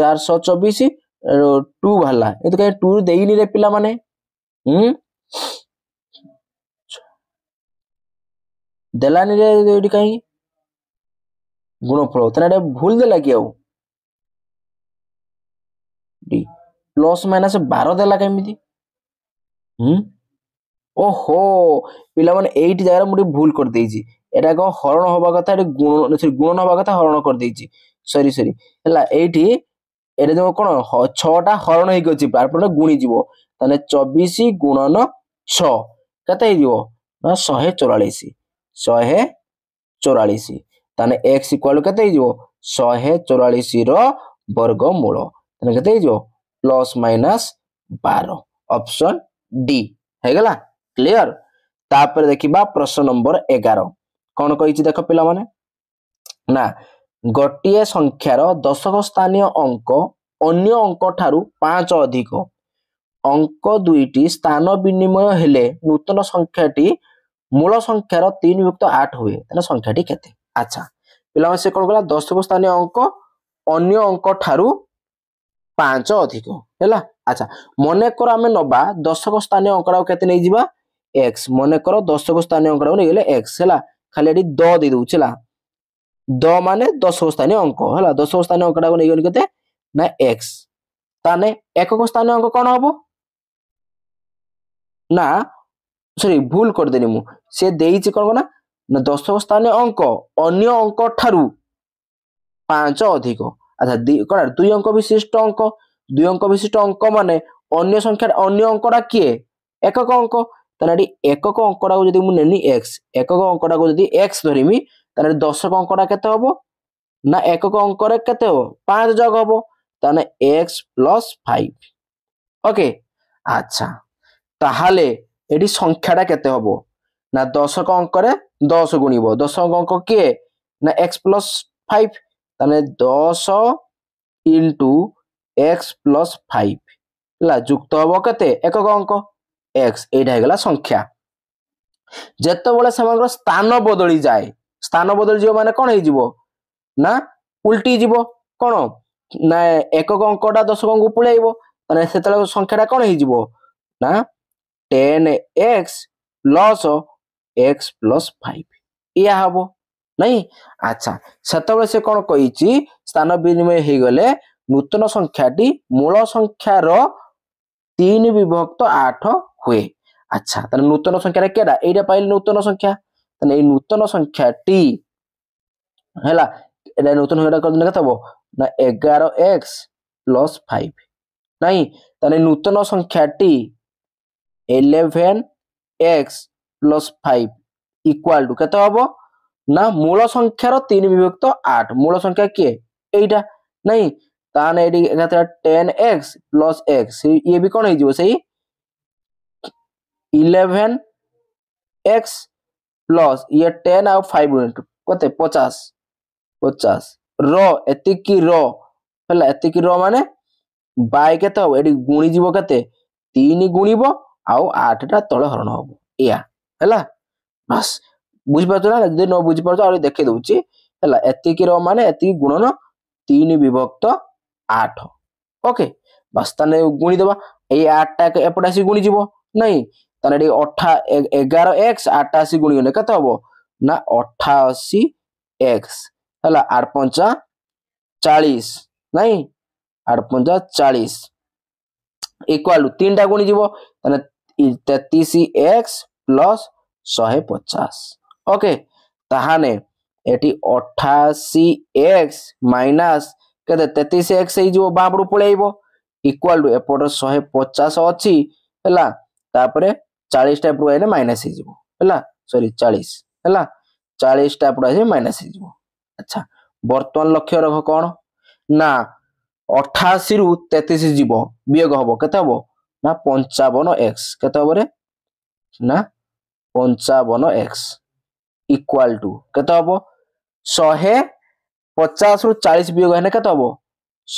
ଚାରିଶହ ଚବିଶ ଟୁ ବାହାରିଲା କିନ୍ତୁ କାହିଁ ଟୁ ଦେଇନି ରେ ପିଲାମାନେ ହୁଁ ଦେଲାନି ରେ ଏଇଠି କାହିଁକି ଗୁଣଫଳ ତାହେଲେ ଏଇଟା ଭୁଲ ଦେଲା କି ଆଉ ପ୍ଲସ୍ ମାଇନସ୍ ବାର ଦେଲା କେମିତି ହୁଁ ଓହୋ ପିଲାମାନେ ଏଇଠି ଜାଗାରେ ମୁଁ ଟିକେ ଭୁଲ କରିଦେଇଛି ଏଇଟା କ'ଣ ହରଣ ହବା କଥା ଏଠି ଗୁଣ ଗୁଣନ ହବା କଥା ହରଣ କରିଦେଇଛି ସରି ସରି ହେଲା ଏଇଠି ଏଇଟା ଯୋଉ କ'ଣ ଛଅଟା ହରଣ ହେଇକି ଅଛି ପାର୍ପଟେ ଗୁଣିଯିବ ତାହେଲେ ଚବିଶ ଗୁଣନ ଛଅ କେତେ ହେଇଯିବ ନା ଶହେ ଚଉରାଳିଶ ଶହେ ଚଉରାଳିଶ ତାହେଲେ ଏକ୍ସ ଇକ୍ୱାଲ୍ କେତେ ହେଇଯିବ ଶହେ ଚଉରାଳିଶର ବର୍ଗମୂଳ ତାହେଲେ କେତେ ହେଇଯିବ ପ୍ଲସ୍ ମାଇନସ୍ ବାର ଅପସନ୍ ଡି ହେଇଗଲା କ୍ଲିଅର ତାପରେ ଦେଖିବା ପ୍ରଶ୍ନ ନମ୍ବର ଏଗାର କ'ଣ କହିଛି ଦେଖ ପିଲାମାନେ ନା ଗୋଟିଏ ସଂଖ୍ୟାର ଦଶକ ସ୍ଥାନୀୟ ଅଙ୍କ ଅନ୍ୟ ଅଙ୍କ ଠାରୁ ପାଞ୍ଚ ଅଧିକ ଅଙ୍କ ଦୁଇଟି ସ୍ଥାନ ବିନିମୟ ହେଲେ ନୂତନ ସଂଖ୍ୟାଟି ମୂଳ ସଂଖ୍ୟାର ତିନି ଯୁକ୍ତ ଆଠ ହୁଏ ତାହେଲେ ସଂଖ୍ୟାଟି କେତେ ଆଚ୍ଛା ପିଲାମାନେ ସେ କ'ଣ କହିଲା ଦଶକ ସ୍ଥାନୀୟ ଅଙ୍କ ଅନ୍ୟ ଅଙ୍କ ଠାରୁ ପାଞ୍ଚ ଅଧିକ ହେଲା ଆଚ୍ଛା ମନେକର ଆମେ ନବା ଦଶକ ସ୍ଥାନୀୟ ଅଙ୍କଟାକୁ କେତେ ନେଇଯିବା ଏକ୍ସ ମନେକର ଦଶକ ସ୍ଥାନୀୟ ଅଙ୍କଟାକୁ ନେଇଗଲେ ଏକ୍ସ ହେଲା ଖାଲି ଏଠି ଦ ଦେଇଦେଉଛି ହେଲା ଦ ମାନେ ଦଶକ ସ୍ଥାନୀୟ ଅଙ୍କ ହେଲା ଦଶକ ସ୍ଥାନୀୟ ଅଙ୍କଟାକୁ ନେଇଗଲି କେତେ ନା ଏକ୍ସ ତାହେଲେ ଏକକ ସ୍ଥାନୀୟ ଅଙ୍କ କ'ଣ ହବ ନା ସରି ଭୁଲ କରିଦେଲି ମୁଁ ସେ ଦେଇଛି କ'ଣ ନା ନା ଦଶକ ସ୍ଥାନୀୟ ଅଙ୍କ ଅନ୍ୟ ଅଙ୍କ ଠାରୁ ପାଞ୍ଚ ଅଧିକ ଆଚ୍ଛା କ'ଣ ଦୁଇ ଅଙ୍କ ବିଶିଷ୍ଟ ଅଙ୍କ ଦୁଇ ଅଙ୍କ ବିଶିଷ୍ଟ ଅଙ୍କ ମାନେ ଅନ୍ୟ ସଂଖ୍ୟାରେ ଅନ୍ୟ ଅଙ୍କଟା କିଏ ଏକକ ଅଙ୍କ ତାହେଲେ ଏଠି ଏକକ ଅଙ୍କଟାକୁ ଯଦି ମୁଁ ନେଲି ଏକ୍ସ ଏକକ ଅଙ୍କଟାକୁ ଯଦି ଏକ୍ସ ଧରିମି ତାହେଲେ ଦଶକ ଅଙ୍କଟା କେତେ ହବ ନା ଏକକ ଅଙ୍କରେ କେତେ ହବ ପାଞ୍ଚ ଯୋଗ ହବ ତାହେଲେ ଏକ୍ସ ପ୍ଲସ୍ ଫାଇଭ ଓକେ ଆଚ୍ଛା ତାହେଲେ ଏଠି ସଂଖ୍ୟାଟା କେତେ ହବ ନା ଦଶକ ଅଙ୍କରେ ଦଶ ଗୁଣିବ ଦଶକ ଅଙ୍କ କିଏ ନା ଏକ୍ସ ପ୍ଲସ୍ ফাইভ তাহলে দশ ইন্টু এক্স প্লস ফাইভ হল যুক্ত হব কেতে একক অঙ্ক এক্স এইটা হয়ে গেল সংখ্যা ଯେତେବେଳେ ସେମାନଙ୍କର ସ୍ଥାନ ବଦଳି ଯାଏ ସ୍ଥାନ ବଦଳି ଯିବ ମାନେ କ'ଣ ହେଇଯିବ ନା ଉଲ୍ଟି ଯିବ କ'ଣ ନା ଏକକ ଅଙ୍କଟା ଦଶକଙ୍କୁ ପଳେଇବ ମାନେ ସେତେବେଳେ ସଂଖ୍ୟାଟା କ'ଣ ହେଇଯିବ ନା ten x plus x plus five ଏହା ହବ ନାଇଁ ଆଚ୍ଛା ସେତେବେଳେ ସେ କ'ଣ କହିଛି ସ୍ଥାନ ବିନିମୟ ହେଇଗଲେ ନୂତନ ସଂଖ୍ୟାଟି ମୂଳ ସଂଖ୍ୟାର ତିନି ବିଭକ୍ତ ଆଠ ହୁଏ ଆଚ୍ଛା ତାହେଲେ ନୂତନ ସଂଖ୍ୟାଟା କେଟା ଏଇଟା ପାଇଲେ ନୂତନ ସଂଖ୍ୟା ତାହେଲେ ଏଇ ନୂତନ ସଂଖ୍ୟାଟି ହେଲା ଏଇଟା ନୂତନ ସଂଖ୍ୟାଟା କରିଦେଲେ କେତେ ହବ ନା ଏଗାର ଏକ୍ସ ପ୍ଲସ୍ ଫାଇଭ ନାଇଁ ତାହେଲେ ନୂତନ ସଂଖ୍ୟାଟି eleven x plus five equal to କେତେ ହବ ନା ମୂଳ ସଂଖ୍ୟାର ତିନି ବିଭକ୍ତ ଆଠ ମୂଳ ସଂଖ୍ୟା କିଏ ଏଇଟା ନାଇଁ ତାହେଲେ ଏଠି ଏକାଥରେ ଟେନ୍ ଏକ୍ସ ପ୍ଲସ୍ ଏକ୍ସ ଇଏ ବି କ'ଣ ହେଇଯିବ ସେଇ ইলেভেন এক্স প্লস ইয়ে টেন আউ ফাইভ ইন্টু কত পচাশ পচাশ র এতিকি র ହେଲା ଏତିକି ର ମାନେ ବାଇ କେତେ ହବ ଏଠି ଗୁଣିଯିବ କେତେ ତିନି ଗୁଣିବ ଆଉ ଆଠଟା ତଳେ ହରଣ ହବ ଏଇଆ ହେଲା ବାସ୍ ବୁଝିପାରୁଛ ନା ଯଦି ନ ବୁଝିପାରୁଛ ଆହୁରି ଦେଖେଇ ଦଉଛି ହେଲା ଏତିକି ର ମାନେ ଏତିକି ଗୁଣନ ତିନି ବିଭକ୍ତ ଆଠ ଓକେ ବାସ୍ ତାହେଲେ ଗୁଣିଦେବା ଏଇ ଆଠଟା ଏପଟେ ଆସି ଗୁଣିଯିବ ନାଇଁ তাহলে এটি অঠা এগারো এক্স আটাশি গুণিগলে কত হব না অঠাশি এক্স হলা আট পঞ্চা চাশ নাই আট পঞ্চা চাশ ইকুয়াল তিনটা গুণি যাব তাহলে তেত্রিশ এক্স প্লস শহে পচাশ ওকে তাহলে এটি অঠাশি এক্স মাইনাস কেতে তেত্রিশ এক্স হয়ে বাঁপড়ু পলাইব ইকুয়াল টু এপটে শহে পচাশ অছি হলা তাপরে ଚାଳିଶଟା ଏପଟକୁ ଆସିଲେ ମାଇନସ୍ ହେଇଯିବ ହେଲା ସରି ଚାଳିଶ ହେଲା ଚାଳିଶଟା ଏପଟୁ ଆସିଲେ ମାଇନସ୍ ହେଇଯିବ ଆଚ୍ଛା ବର୍ତ୍ତମାନ ଲକ୍ଷ୍ୟ ରଖ କ'ଣ ନା ଅଠାଅଶୀରୁ ତେତିଶ ଯିବ ବିୟୋଗ ହବ କେତେ ହବ ନା ପଞ୍ଚାବନ ଏକ୍ସ କେତେ ହବରେ ନା ପଞ୍ଚାବନ ଏକ୍ସ ଇକ୍ୱାଲ ଟୁ କେତେ ହବ ଶହେ ପଚାଶରୁ ଚାଳିଶ ବିୟୋଗ ହେଲେ କେତେ ହବ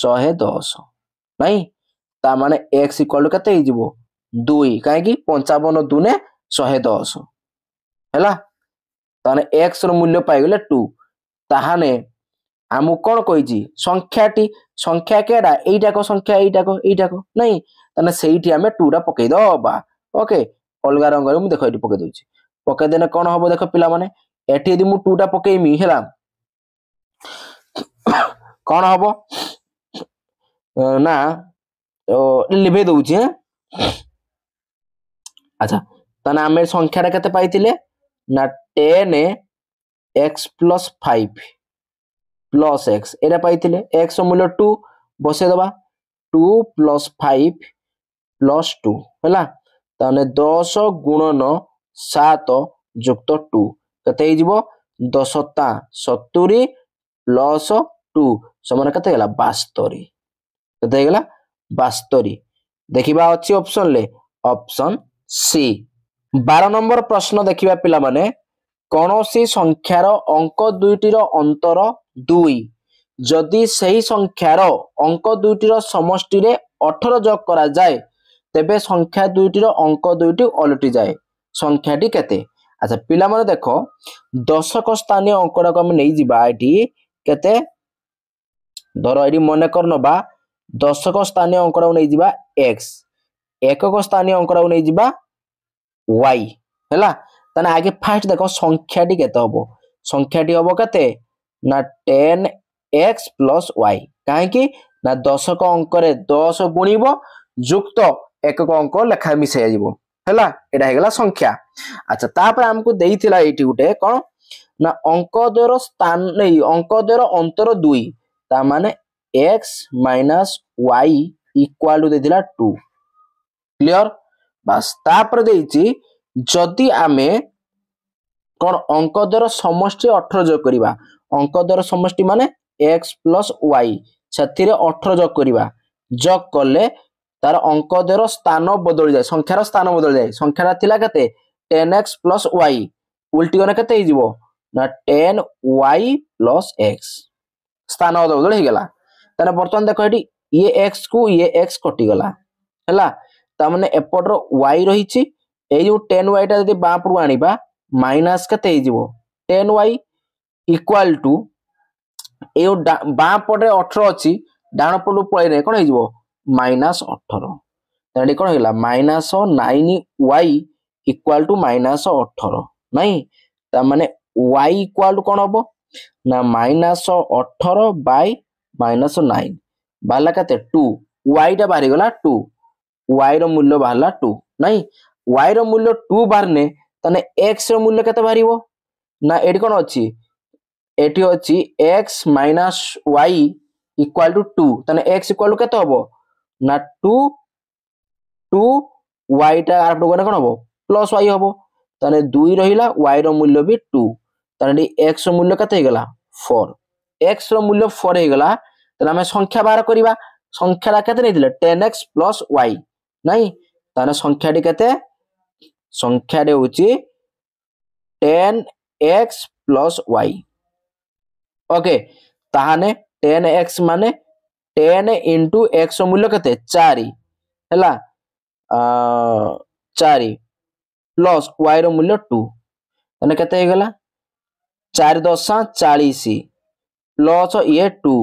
ଶହେ ଦଶ ନାଇଁ ତା ମାନେ ଏକ୍ସ ଇକ୍ୱାଲ ଟୁ କେତେ ହେଇଯିବ ଦୁଇ କାହିଁକି ପଞ୍ଚାବନ ଦୁନେ ଶହେ ଦଶ ହେଲା ତାହେଲେ ଏକ୍ସର ମୂଲ୍ୟ ପାଇଗଲେ ଟୁ ତାହେଲେ ଆମକୁ କ'ଣ କହିଛି ସଂଖ୍ୟାଟି ସଂଖ୍ୟା କେଟା ଏଇଟାକ ସଂଖ୍ୟା ଏଇଟାକ ଏଇଟାକ ନାଇଁ ତାହେଲେ ସେଇଠି ଆମେ ଟୁଟା ପକେଇ ଦେବା ଓକେ ଅଲଗା ରଙ୍ଗରେ ମୁଁ ଦେଖ ଏଠି ପକେଇ ଦେଉଛି ପକେଇ ଦେଲେ କ'ଣ ହବ ଦେଖ ପିଲାମାନେ ଏଠି ଯଦି ମୁଁ ଟୁଟା ପକେଇମି ହେଲା କ'ଣ ହବ ନା ଲିଭେଇ ଦଉଛି আচ্ছা তাহলে আমের সংখ্যাটা কেতে পাইলে না ten x plus five plus x এটা পাইলে এক্স মূল্য টু বসাই দেবা two plus five plus two হলা তাহলে দশ গুণন সাত যুক্ত টু কেতে হয়ে যাব দশটা সতুরি প্লস টু সমান কেতে গেল বাস্তরি কেতে হয়ে গেল বাস্তরি দেখিবা অপশন লে অপশন ସି ବାର ନମ୍ବର ପ୍ରଶ୍ନ ଦେଖିବା ପିଲାମାନେ କୌଣସି ସଂଖ୍ୟାର ଅଙ୍କ ଦୁଇଟିର ଅନ୍ତର ଦୁଇ ଯଦି ସେହି ସଂଖ୍ୟାର ଅଙ୍କ ଦୁଇଟିର ସମଷ୍ଟିରେ ଅଠର ଯୋଗ କରାଯାଏ ତେବେ ସଂଖ୍ୟା ଦୁଇଟିର ଅଙ୍କ ଦୁଇଟି ଓଲଟିଯାଏ ସଂଖ୍ୟାଟି କେତେ আচ্ছা পিলামানে দেখ দশক স্থানীয় অঙ্কটাকে আমি নেই যা এটি কেতে ধর এটি মনে কর নবা দশক স্থানীয় অঙ্কটাকে নেই যা এক্স একক স্থানীয় অঙ্কটাকে নিয়ে যা ওয়াই ହେଲା ତାହେଲେ ଆଗେ ଫାର୍ଷ୍ଟ ଦେଖ ସଂଖ୍ୟାଟି କେତେ ହବ ସଂଖ୍ୟାଟି ହବ କେତେ ନା ଟେନ୍ ଏକ୍ସ ପ୍ଲସ୍ ୱାଇ କାହିଁକି ନା ଦଶକ ଅଙ୍କରେ ଦଶ ଗୁଣିବ ଯୁକ୍ତ ଏକକ ଅଙ୍କ ଲେଖା ମିଶାଇଯିବ ହେଲା ଏଇଟା ହେଇଗଲା ସଂଖ୍ୟା ଆଚ୍ଛା ତାପରେ ଆମକୁ ଦେଇଥିଲା ଏଇଠି ଗୋଟେ କ'ଣ ନା ଅଙ୍କ ଦ୍ୱୟର ସ୍ଥାନ ଏଇ ଅଙ୍କ ଦ୍ୱୟର ଅନ୍ତର ଦୁଇ ତା ମାନେ x minus y equal to ଦେଇଥିଲା ଟୁ ক্লিয়ার বাস তাপরে দেইছি যদি আমি কোন অঙ্ক দ্বয়র সমষ্টি অঠর যোগ করিবা অঙ্ক দ্বয়র সমষ্টি মানে এক্স প্লস ওয়াই ସେଥିରେ ଅଠର ଯୋଗ କରିବା ଯୋଗ କଲେ ତାର ଅଙ୍କ ଦେହର ସ୍ଥାନ ବଦଳିଯାଏ ସଂଖ୍ୟାର ସ୍ଥାନ ବଦଳିଯାଏ ସଂଖ୍ୟାଟା ଥିଲା କେତେ ଟେନ୍ ଏକ୍ସ ପ୍ଲସ୍ ୱାଇ ଉଲ୍ଟି ଗଲେ କେତେ ହେଇଯିବ ନା ଟେନ୍ ୱାଇ ପ୍ଲସ୍ ଏକ୍ସ ସ୍ଥାନ ବଦଳି ହେଇଗଲା ତାହେଲେ ବର୍ତ୍ତମାନ ଦେଖ ଏଠି ଇଏ ଏକ୍ସକୁ ଇଏ ଏକ୍ସ କଟିଗଲା ହେଲା ତାମାନେ ଏପଟର ୱାଇ ରହିଛି ଏଇ ଯେଉଁ ଟେନ୍ ୱାଇଟା ଯଦି ବାମପଟକୁ ଆଣିବା ମାଇନାସ୍ କେତେ ହେଇଯିବ ଟେନ୍ ୱାଇ ଇକ୍ୱାଲ୍ ଟୁ ଏଇ ଯେଉଁ ବାମ ପଟରେ ଅଠର ଅଛି ଡାହାଣ ପଟକୁ ପଳେଇଲେ କ'ଣ ହେଇଯିବ ମାଇନାସ୍ ଅଠର ତାହେଲେ କ'ଣ ହେଇଗଲା minus nine y equal to minus ଅଠର ନାଇଁ ତାମାନେ ୱାଇ ଇକ୍ୱାଲ୍ ଟୁ କ'ଣ ହବ ନା ମାଇନାସ୍ ଅଠର ବାଇ ମାଇନାସ୍ ନାଇନ୍ ବାହାରିଲା କେତେ ଟୁ ୱାଇଟା ବାହାରିଗଲା ଟୁ ୱାଇର ମୂଲ୍ୟ ବାହାରିଲା ଟୁ ନାଇଁ ୱାଇର ମୂଲ୍ୟ ଟୁ ବାହାରିନେ ତାହେଲେ ଏକ୍ସର ମୂଲ୍ୟ କେତେ ବାହାରିବ ନା ଏଠି କ'ଣ ଅଛି ଏଠି ଅଛି x minus y equal to two ତାହେଲେ ଏକ୍ସ ଇକ୍ୱାଲ୍ ଟୁ କେତେ ହେବ ନା ଟୁ ଟୁ ୱାଇଟା ଆରପଟକୁ ଗଲେ କ'ଣ ହେବ ପ୍ଲସ୍ ୱାଇ ହେବ ତାହେଲେ ଦୁଇ ରହିଲା ୱାଇର ମୂଲ୍ୟ ବି ଟୁ ତାହେଲେ ଏଠି ଏକ୍ସର ମୂଲ୍ୟ କେତେ ହେଇଗଲା ଫୋର୍ এক্সর মূল্য ফোর হয়ে গলা তাহলে আমি সংখ্যা বাহার করা সংখ্যাটা কেতে নিয়ে টেন এক্স প্লস ওয়াই ନାଇଁ ତାହେଲେ ସଂଖ୍ୟାଟି କେତେ ସଂଖ୍ୟାଟି ହେଉଛି ten x plus y okay তাহলে টেন এক্স মানে টেন ইন্টু এক্স মূল্য কেতে চারি হেলা চারি প্লস ওয়াই র মূল্য টু তাহলে কেতে হয়ে গলা চারি দশা চাশ প্লস ইয়ে টু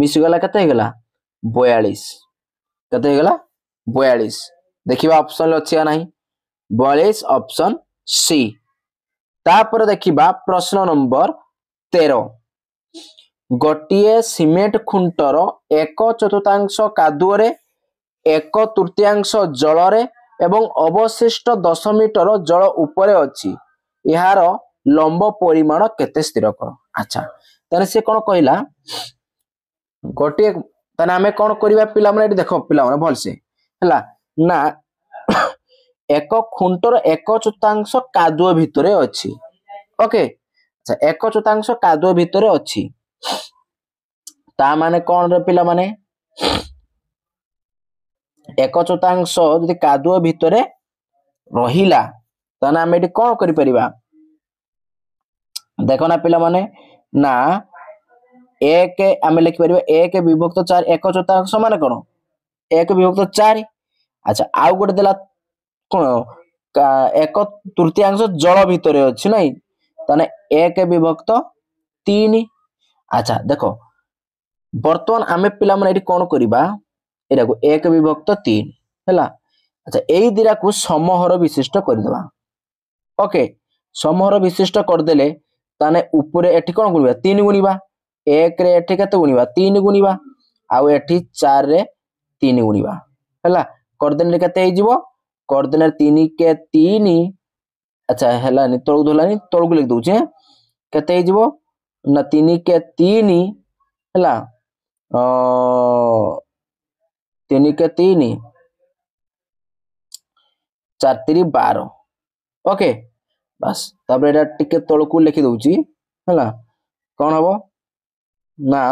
মিশিগলা কেতে হয়ে গলা বয়াশ কেতে হয়ে গলা ବୟାଳିଶ ଦେଖିବା ଅପସନ୍ ଅଛି ନା ନାହିଁ ବୟାଳିଶ ଅପସନ୍ ସି ତାପରେ ଦେଖିବା ପ୍ରଶ୍ନ ନମ୍ବର ତେର ଗୋଟିଏ ସିମେଣ୍ଟ ଖୁଣ୍ଟର ଏକ ଚତୁର୍ଥାଂଶ କାଦୁଅରେ ଏକ ତୃତୀୟାଂଶ ଜଳରେ ଏବଂ ଅବଶିଷ୍ଟ ଦଶ ମିଟର ଜଳ ଉପରେ ଅଛି ଏହାର ଲମ୍ବ ପରିମାଣ କେତେ ସ୍ଥିର କର ଆଚ୍ଛା ତାହେଲେ ସେ କ'ଣ କହିଲା ଗୋଟିଏ ତାହେଲେ ଆମେ କ'ଣ କରିବା ପିଲାମାନେ ଏଠି ଦେଖ ପିଲାମାନେ ଭଲସେ ହେଲା ନା ଏକ ଖୁଣ୍ଟର ଏକ ଚତୁର୍ଥାଂଶ କାଦୁଅ ଭିତରେ ଅଛି ଓକେ ଆଚ୍ଛା ଏକ ଚତୁର୍ଥାଂଶ କାଦୁଅ ଭିତରେ ଅଛି ତା ମାନେ କଣ ପିଲାମାନେ ଏକ ଚତୁର୍ଥାଂଶ ଯଦି କାଦୁଅ ଭିତରେ ରହିଲା ତାହେଲେ ଆମେ ଏଠି କଣ କରିପାରିବା ଦେଖ ନା ପିଲାମାନେ ନା ଏକ ଆମେ ଲେଖିପାରିବା ଏକ ବିଭକ୍ତ ଚାରି ଏକ ଚତୁର୍ଥାଂଶ ମାନେ କଣ ଏକ ବିଭକ୍ତ ଚାରି ଆଚ୍ଛା ଆଉ ଗୋଟେ ଦେଲା କ'ଣ ଏକ ତୃତୀୟାଂଶ ଜଳ ଭିତରେ ଅଛି ନାଇଁ ତାହେଲେ ଏକ ବିଭକ୍ତ ତିନି ଆଚ୍ଛା ଦେଖ ବର୍ତ୍ତମାନ ଆମେ ପିଲାମାନେ ଏଠି କ'ଣ କରିବା ଏଇଟାକୁ ଏକ ବିଭକ୍ତ ତିନି ହେଲା ଆଚ୍ଛା ଏଇ ଦିଟାକୁ ସମହର ବିଶିଷ୍ଟ କରିଦେବା ଓକେ ସମହର ବିଶିଷ୍ଟ କରିଦେଲେ ତାହେଲେ ଉପରେ ଏଠି କ'ଣ ଗୁଣିବା ତିନି ଗୁଣିବା ଏକରେ ଏଠି କେତେ ଗୁଣିବା ତିନି ଗୁଣିବା ଆଉ ଏଠି ଚାରିରେ ତିନି ଗୁଣିବା ହେଲା କର୍ଦେନରେ କେତେ ହେଇଯିବ କର୍ଦେନା ତିନି କେ ତିନି ଆଚ୍ଛା ହେଲାନି ତଳକୁ ହେଲାନି ତଳକୁ ଲେଖି ଦଉଛି କେତେ ହେଇଯିବ ନା ତିନି କେ ତିନି ହେଲା ତିନି କେ ତିନି চার তিরি বারো ওকে বাস তারপরে এটা টিকে তলকু লিখে দেছি হ্যাঁ কম হব না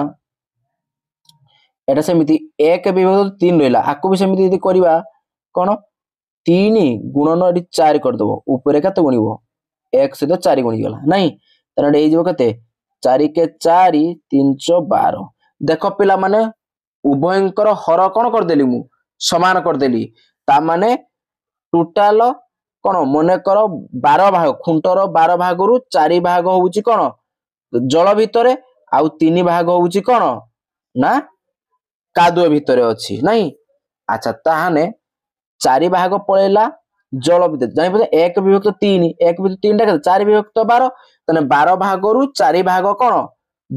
এটা ସେମିତି ଏକ ବିଭକ୍ତ ତିନି ରହିଲା ଆକୁ ବି ସେମିତି ଯଦି କରିବା କ'ଣ ତିନି ଗୁଣନ ଏଠି ଚାରି କରିଦେବ ଉପରେ କେତେ ଗୁଣିବ ଏକ ସହିତ ଚାରି ଗୁଣିଗଲା ନାଇଁ ତାହେଲେ ଏଠି ହେଇଯିବ କେତେ ଚାରି କେ ଚାରି ତିନିଶହ ବାର ଦେଖ ପିଲାମାନେ ଉଭୟଙ୍କର ହର କ'ଣ କରିଦେଲି ମୁଁ ସମାନ କରିଦେଲି ତା ମାନେ ଟୋଟାଲ କ'ଣ ମନେକର ବାର ଭାଗ ଖୁଣ୍ଟର ବାର ଭାଗରୁ ଚାରି ଭାଗ ହଉଛି କ'ଣ ଜଳ ଭିତରେ ଆଉ ତିନି ଭାଗ ହଉଛି କ'ଣ ନା କାଦୁଅ ଭିତରେ ଅଛି ନାଇଁ ଆଚ୍ଛା ତାହେଲେ ଚାରି ଭାଗ ପଳେଇଲା ଜଳ ବିଦ୍ୟୁତ ଜାଣିପାରୁଛ ଏକ ବିଭକ୍ତ ତିନି ଏକ ବିଭକ୍ତ ତିନିଟା କେତେ ଚାରି ବିଭକ୍ତ ବାର ତାହେଲେ ବାର ଭାଗରୁ ଚାରି ଭାଗ କଣ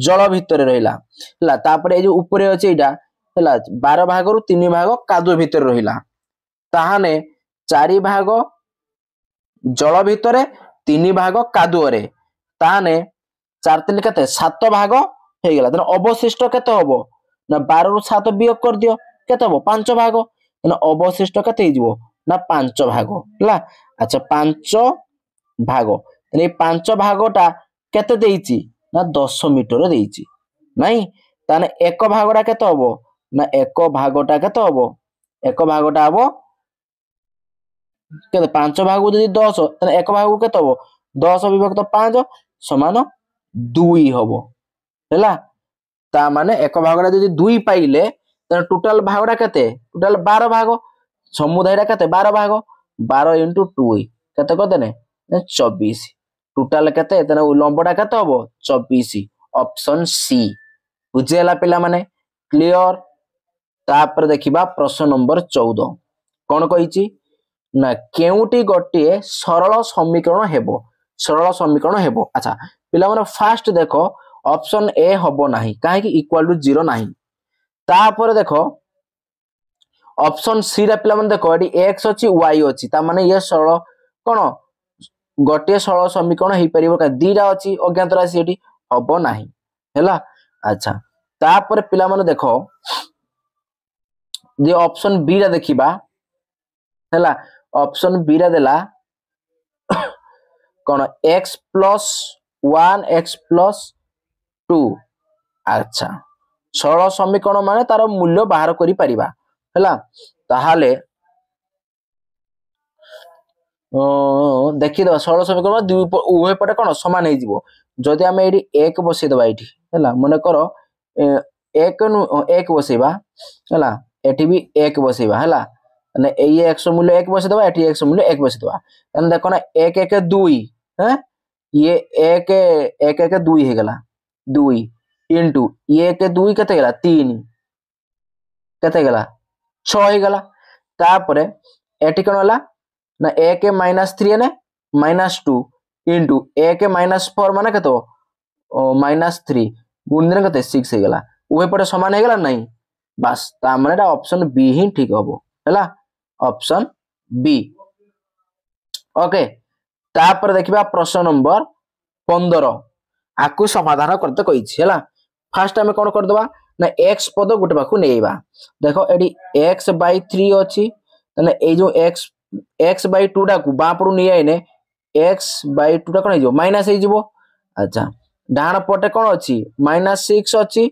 ଜଳ ଭିତରେ ରହିଲା ହେଲା ତାପରେ ଏଇ ଯୋଉ ଉପରେ ଅଛି ଏଇଟା ହେଲା ବାର ଭାଗରୁ ତିନି ଭାଗ କାଦୁଅ ଭିତରେ ରହିଲା ତାହେଲେ ଚାରି ଭାଗ ଜଳ ଭିତରେ ତିନି ଭାଗ କାଦୁଅରେ ତାହେଲେ ଚାରି ତିନି କେତେ ସାତ ଭାଗ ହେଇଗଲା ତାହେଲେ ଅବଶିଷ୍ଟ କେତେ ହବ ନା ବାରରୁ ସାତ ବିୟୋଗ କରିଦିଅ କେତେ ହବ ପାଞ୍ଚ ଭାଗ ନା ଅବଶିଷ୍ଟ କେତେ ହେଇଯିବ ନା ପାଞ୍ଚ ଭାଗ ହେଲା ଆଚ୍ଛା ପାଞ୍ଚ ଭାଗ ଏଇ ପାଞ୍ଚ ଭାଗଟା କେତେ ଦେଇଛି ନା ଦଶ ମିଟର ଦେଇଛି ନାଇଁ ତାହେଲେ ଏକ ଭାଗଟା କେତେ ହବ ନା ଏକ ଭାଗଟା କେତେ ହବ ଏକ ଭାଗଟା ହବ କେତେ ପାଞ୍ଚ ଭାଗକୁ ଯଦି ଦଶ ତାହେଲେ ଏକ ଭାଗକୁ କେତେ ହବ ଦଶ ବିଭକ୍ତ ପାଞ୍ଚ ସମାନ ଦୁଇ ହବ ହେଲା ତା ମାନେ ଏକ ଭାଗଟା ଯଦି ଦୁଇ ପାଇଲେ ତାହେଲେ ଟୋଟାଲ ଭାଗଟା କେତେ ଟୋଟାଲ ବାର ଭାଗ ସମୁଦାୟଟା କେତେ ବାର ଭାଗ ବାର ଇଣ୍ଟୁ ଟୁ କେତେ କରିଦେଲେ ଚବିଶ ଟୋଟାଲ କେତେ ତାହେଲେ ଲମ୍ବଟା କେତେ ହବ ଚବିଶ ଅପସନ ସି ବୁଝିହେଲା ପିଲାମାନେ କ୍ଲିଅର ତାପରେ ଦେଖିବା ପ୍ରଶ୍ନ ନମ୍ବର ଚଉଦ କ'ଣ କହିଛି ନା କେଉଁଟି ଗୋଟିଏ ସରଳ ସମୀକରଣ ହେବ ସରଳ ସମୀକରଣ ହେବ ଆଚ୍ଛା ପିଲାମାନେ ଫାଷ୍ଟ ଦେଖ অপশন ଏ ହବ ନାହିଁ କାହିଁକି ଇକ୍ୱାଲ୍ ଟୁ ଜିରୋ ନାହିଁ ତାପରେ ଦେଖ ଅପସନ୍ ସିରେ ପିଲାମାନେ ଦେଖ ଏଠି ଏକ୍ସ ଅଛି ୱାଇ ଅଛି ତା ମାନେ ଇଏ ଷୋଳ କ'ଣ ଗୋଟିଏ ଷୋଳ ସମୀକରଣ ହେଇପାରିବ ଦିଟା ଅଛି ଅଜ୍ଞାତ ରାଶି ଏଠି ହବ ନାହିଁ ହେଲା ଆଚ୍ଛା ତାପରେ ପିଲାମାନେ ଦେଖ ଯେ ଅପସନ୍ ବିଟା ଦେଖିବା ହେଲା ଅପସନ୍ ବିଟା ଦେଲା କ'ଣ x plus one x plus two আচ্ছা সরল সমীকরণ মানে তার মূল্য বাহার করিপারিবা ହେଲା ତାହେଲେ ଦେଖିଦେବା ଷୋହଳ ସମୀକରଣ ଦୁଇ ଉଭୟ ପଟେ କ'ଣ ସମାନ ହେଇଯିବ ଯଦି ଆମେ ଏଇଠି ଏକ ବସେଇଦେବା ଏଇଠି ହେଲା ମନେକର ଏକ ଏକ ବସେଇବା ହେଲା ଏଠି ବି ଏକ ବସେଇବା ହେଲା ମାନେ ଏଇ ଏକ୍ସ ମୂଲ୍ୟ ଏକ ବସେଇଦେବା ଏଠି ଏକ୍ସ ମୂଲ୍ୟ ଏକ ବସେଇଦେବା ତାହେଲେ ଦେଖ ନା ଏକ ଏକ ଦୁଇ ହଁ ଇଏ ଏକ ଏକ ଏକ ଦୁଇ ହେଇଗଲା দুই ইন্টু ইয়েকে দুই কেতে গেলা তিন কেতে গেলা ছ গেল তারপরে এটি কেন হল না একে মাইনাস থ্রি এনে মাইনাস টু ইন্টু একে মাইনাস ফোর মানে কত মাইনাস থ্রি গুণ দিন কত সিক্স হয়েগলা উভয় পটে সমান হয়ে গেল নাই বাস তার মানে এটা অপশন বি হি ঠিক হব হল অপশন বি ওকে তারপরে দেখিবা প্রশ্ন নম্বর পনেরো আকু সমাধান করতে কইছি হলা ফার্স্ট আমি কোন করে দেবা না x পদ গোটে পাখু নেইবা দেখো এডি x বাই 3 অছি তাহলে এই যে x x বাই 2 টাকু বাঁ পড়ু নিয়ে আইনে x বাই 2 টা কোন হই যাব মাইনাস হই যাব আচ্ছা ডান পটে কোন অছি মাইনাস 6 অছি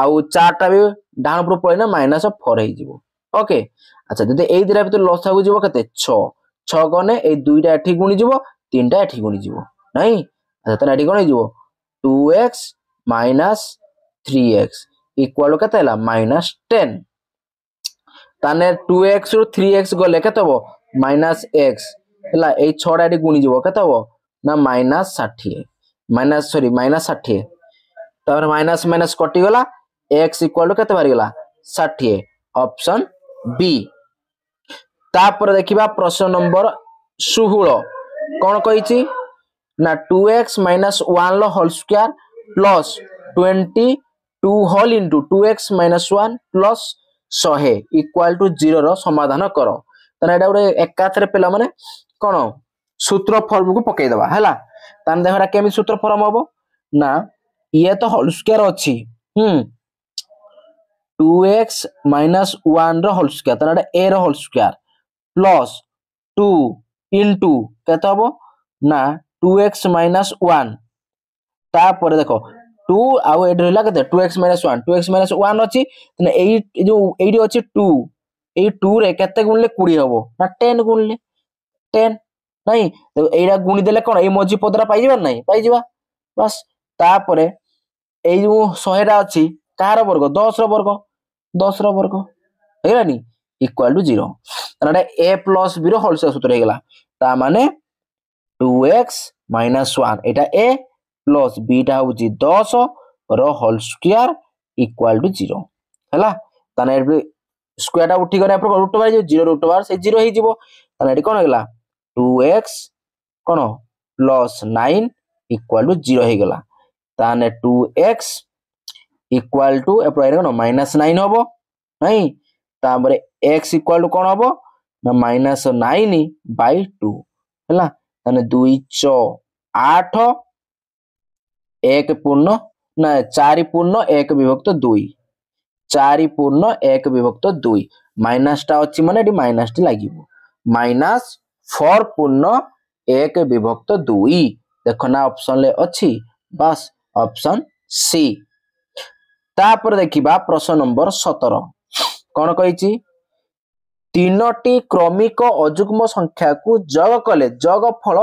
আউ 4 টা বি ডান পড়ু পড়াইনা মাইনাস 4 হই যাব ওকে আচ্ছা যদি এই দুটা ভিতরে লসাগু যাব কত 6 6 গনে এই দুইটা এটি গুণি যাব তিনটা এটি গুণি যাব নাই আচ্ছা তাহলে এটি কোন হই যাব two x minus three x equal কেতে মাইনাস টেন তাহলে টু এক্স রু থ্রি এক্স গলে কেতে হব মাইনাস এক্স ହେଲା ଏଇ ଛଅଟା ଏଠି ଗୁଣିଯିବ କେତେ ହବ ନା ମାଇନାସ୍ ଷାଠିଏ ମାଇନାସ୍ ସରି ମାଇନାସ୍ ଷାଠିଏ ତାପରେ ମାଇନାସ୍ ମାଇନାସ୍ କଟିଗଲା ଏକ୍ସ ଇକ୍ୱାଲ୍ ଟୁ କେତେ ବାହାରିଗଲା ଷାଠିଏ ଅପସନ୍ ବି ତାପରେ ଦେଖିବା ପ୍ରଶ୍ନ ନମ୍ବର ଷୋହଳ କ'ଣ କହିଛି না টু এক্স মাইনাস ওয়ান ল whole square plus twenty two whole into two x minus one plus ଶହେ ଇକ୍ୱାଲ୍ ଟୁ ଜିରୋର ସମାଧାନ କର ତାହେଲେ ଏଇଟା ଗୋଟେ ଏକାଥରେ ପିଲାମାନେ କ'ଣ ସୂତ୍ର ଫର୍ମକୁ ପକେଇଦବା ହେଲା ତାହେଲେ ଦେଖ ଏଟା କେମିତି ସୂତ୍ର ଫର୍ମ ହବ ନା ଇଏ ତ ହଲସ୍କେୟାର ଅଛି ହୁଁ ଟୁ ଏକ୍ସ ମାଇନସ୍ ୱାନ୍ର ହଲସ୍କେୟାର ତାହେଲେ ଏଟା ଏର ହଲସ୍କେୟାର ପ୍ଲସ୍ ଟୁ ଇଣ୍ଟୁ କେତେ ହବ ନା টু এক্স মাইনাস ওয়ান তাপরে দেখ টু আউ এটি রহিলা কেতে two x minus one two x minus one অছি তাহলে এই যে এইটি অছি টু এই টু রে কেতে গুণলে কোড়ি হব না টেন গুণলে টেন নাই এইটা গুণি দেলে কোণ এই মঝি পদটা পাইযা না পাইযা বাস তাপরে এই যে শহেটা অছি কাহার বর্গ দশর বর্গ দশর বর্গ হয়ে গেলানি ইকুয়াল টু জিরো তাহলে এ প্লস বির হলসে সূত্র হয়ে গেলা তা মানে টু এক্স মাইনাস ওয়ান এটা এ প্লস বিটা ହେଉଛି ଦଶ ର whole square equal to zero ହେଲା ତାହେଲେ ଏଠି ସ୍କୋୟାରଟା ଉଠିଗଲେ ଆପଣ ରୁଟ୍ ବାହାର ଯିବ ଜିରୋ ରୁଟ୍ ବାହାର ସେ ଜିରୋ ହେଇଯିବ ତାହେଲେ ଏଠି କ'ଣ ହେଇଗଲା ଟୁ ଏକ୍ସ କ'ଣ plus nine equal to zero ହେଇଗଲା ତାହେଲେ ଟୁ ଏକ୍ସ ଇକ୍ୱାଲ୍ ଟୁ ଏପଟେ କ'ଣ ମାଇନାସ୍ ନାଇନ୍ ହବ ନାଇଁ ତାପରେ ଏକ୍ସ ଇକ୍ୱାଲ୍ ଟୁ କ'ଣ ହବ ନା ମାଇନାସ୍ ନାଇନ୍ ବାଇ ଟୁ ହେଲା અને ଦୁଇ ଚ ଆଠ ଏକ ପୂର୍ଣ୍ଣ ନା ଚାରି ପୂର୍ଣ୍ଣ ଏକ ବିଭକ୍ତ ଦୁଇ ଚାରି ପୂର୍ଣ୍ଣ ଏକ ବିଭକ୍ତ ଦୁଇ ମାଇନାସଟା ଅଛି ମାନେ ଏଠି ମାଇନାସଟି ଲାଗିବ ମାଇନାସ ଫୋର ପୂର୍ଣ୍ଣ ଏକ ବିଭକ୍ତ ଦୁଇ ଦେଖ ନା ଅପସନରେ ଅଛି ବାସ୍ ଅପସନ ସି ତାପରେ ଦେଖିବା ପ୍ରଶ୍ନ ନମ୍ବର ସତର କ'ଣ କହିଛି ତିନୋଟି କ୍ରମିକ ଅଯୁଗ୍ମ ସଂଖ୍ୟାକୁ ଯୋଗ କଲେ ଯୋଗ ଫଳ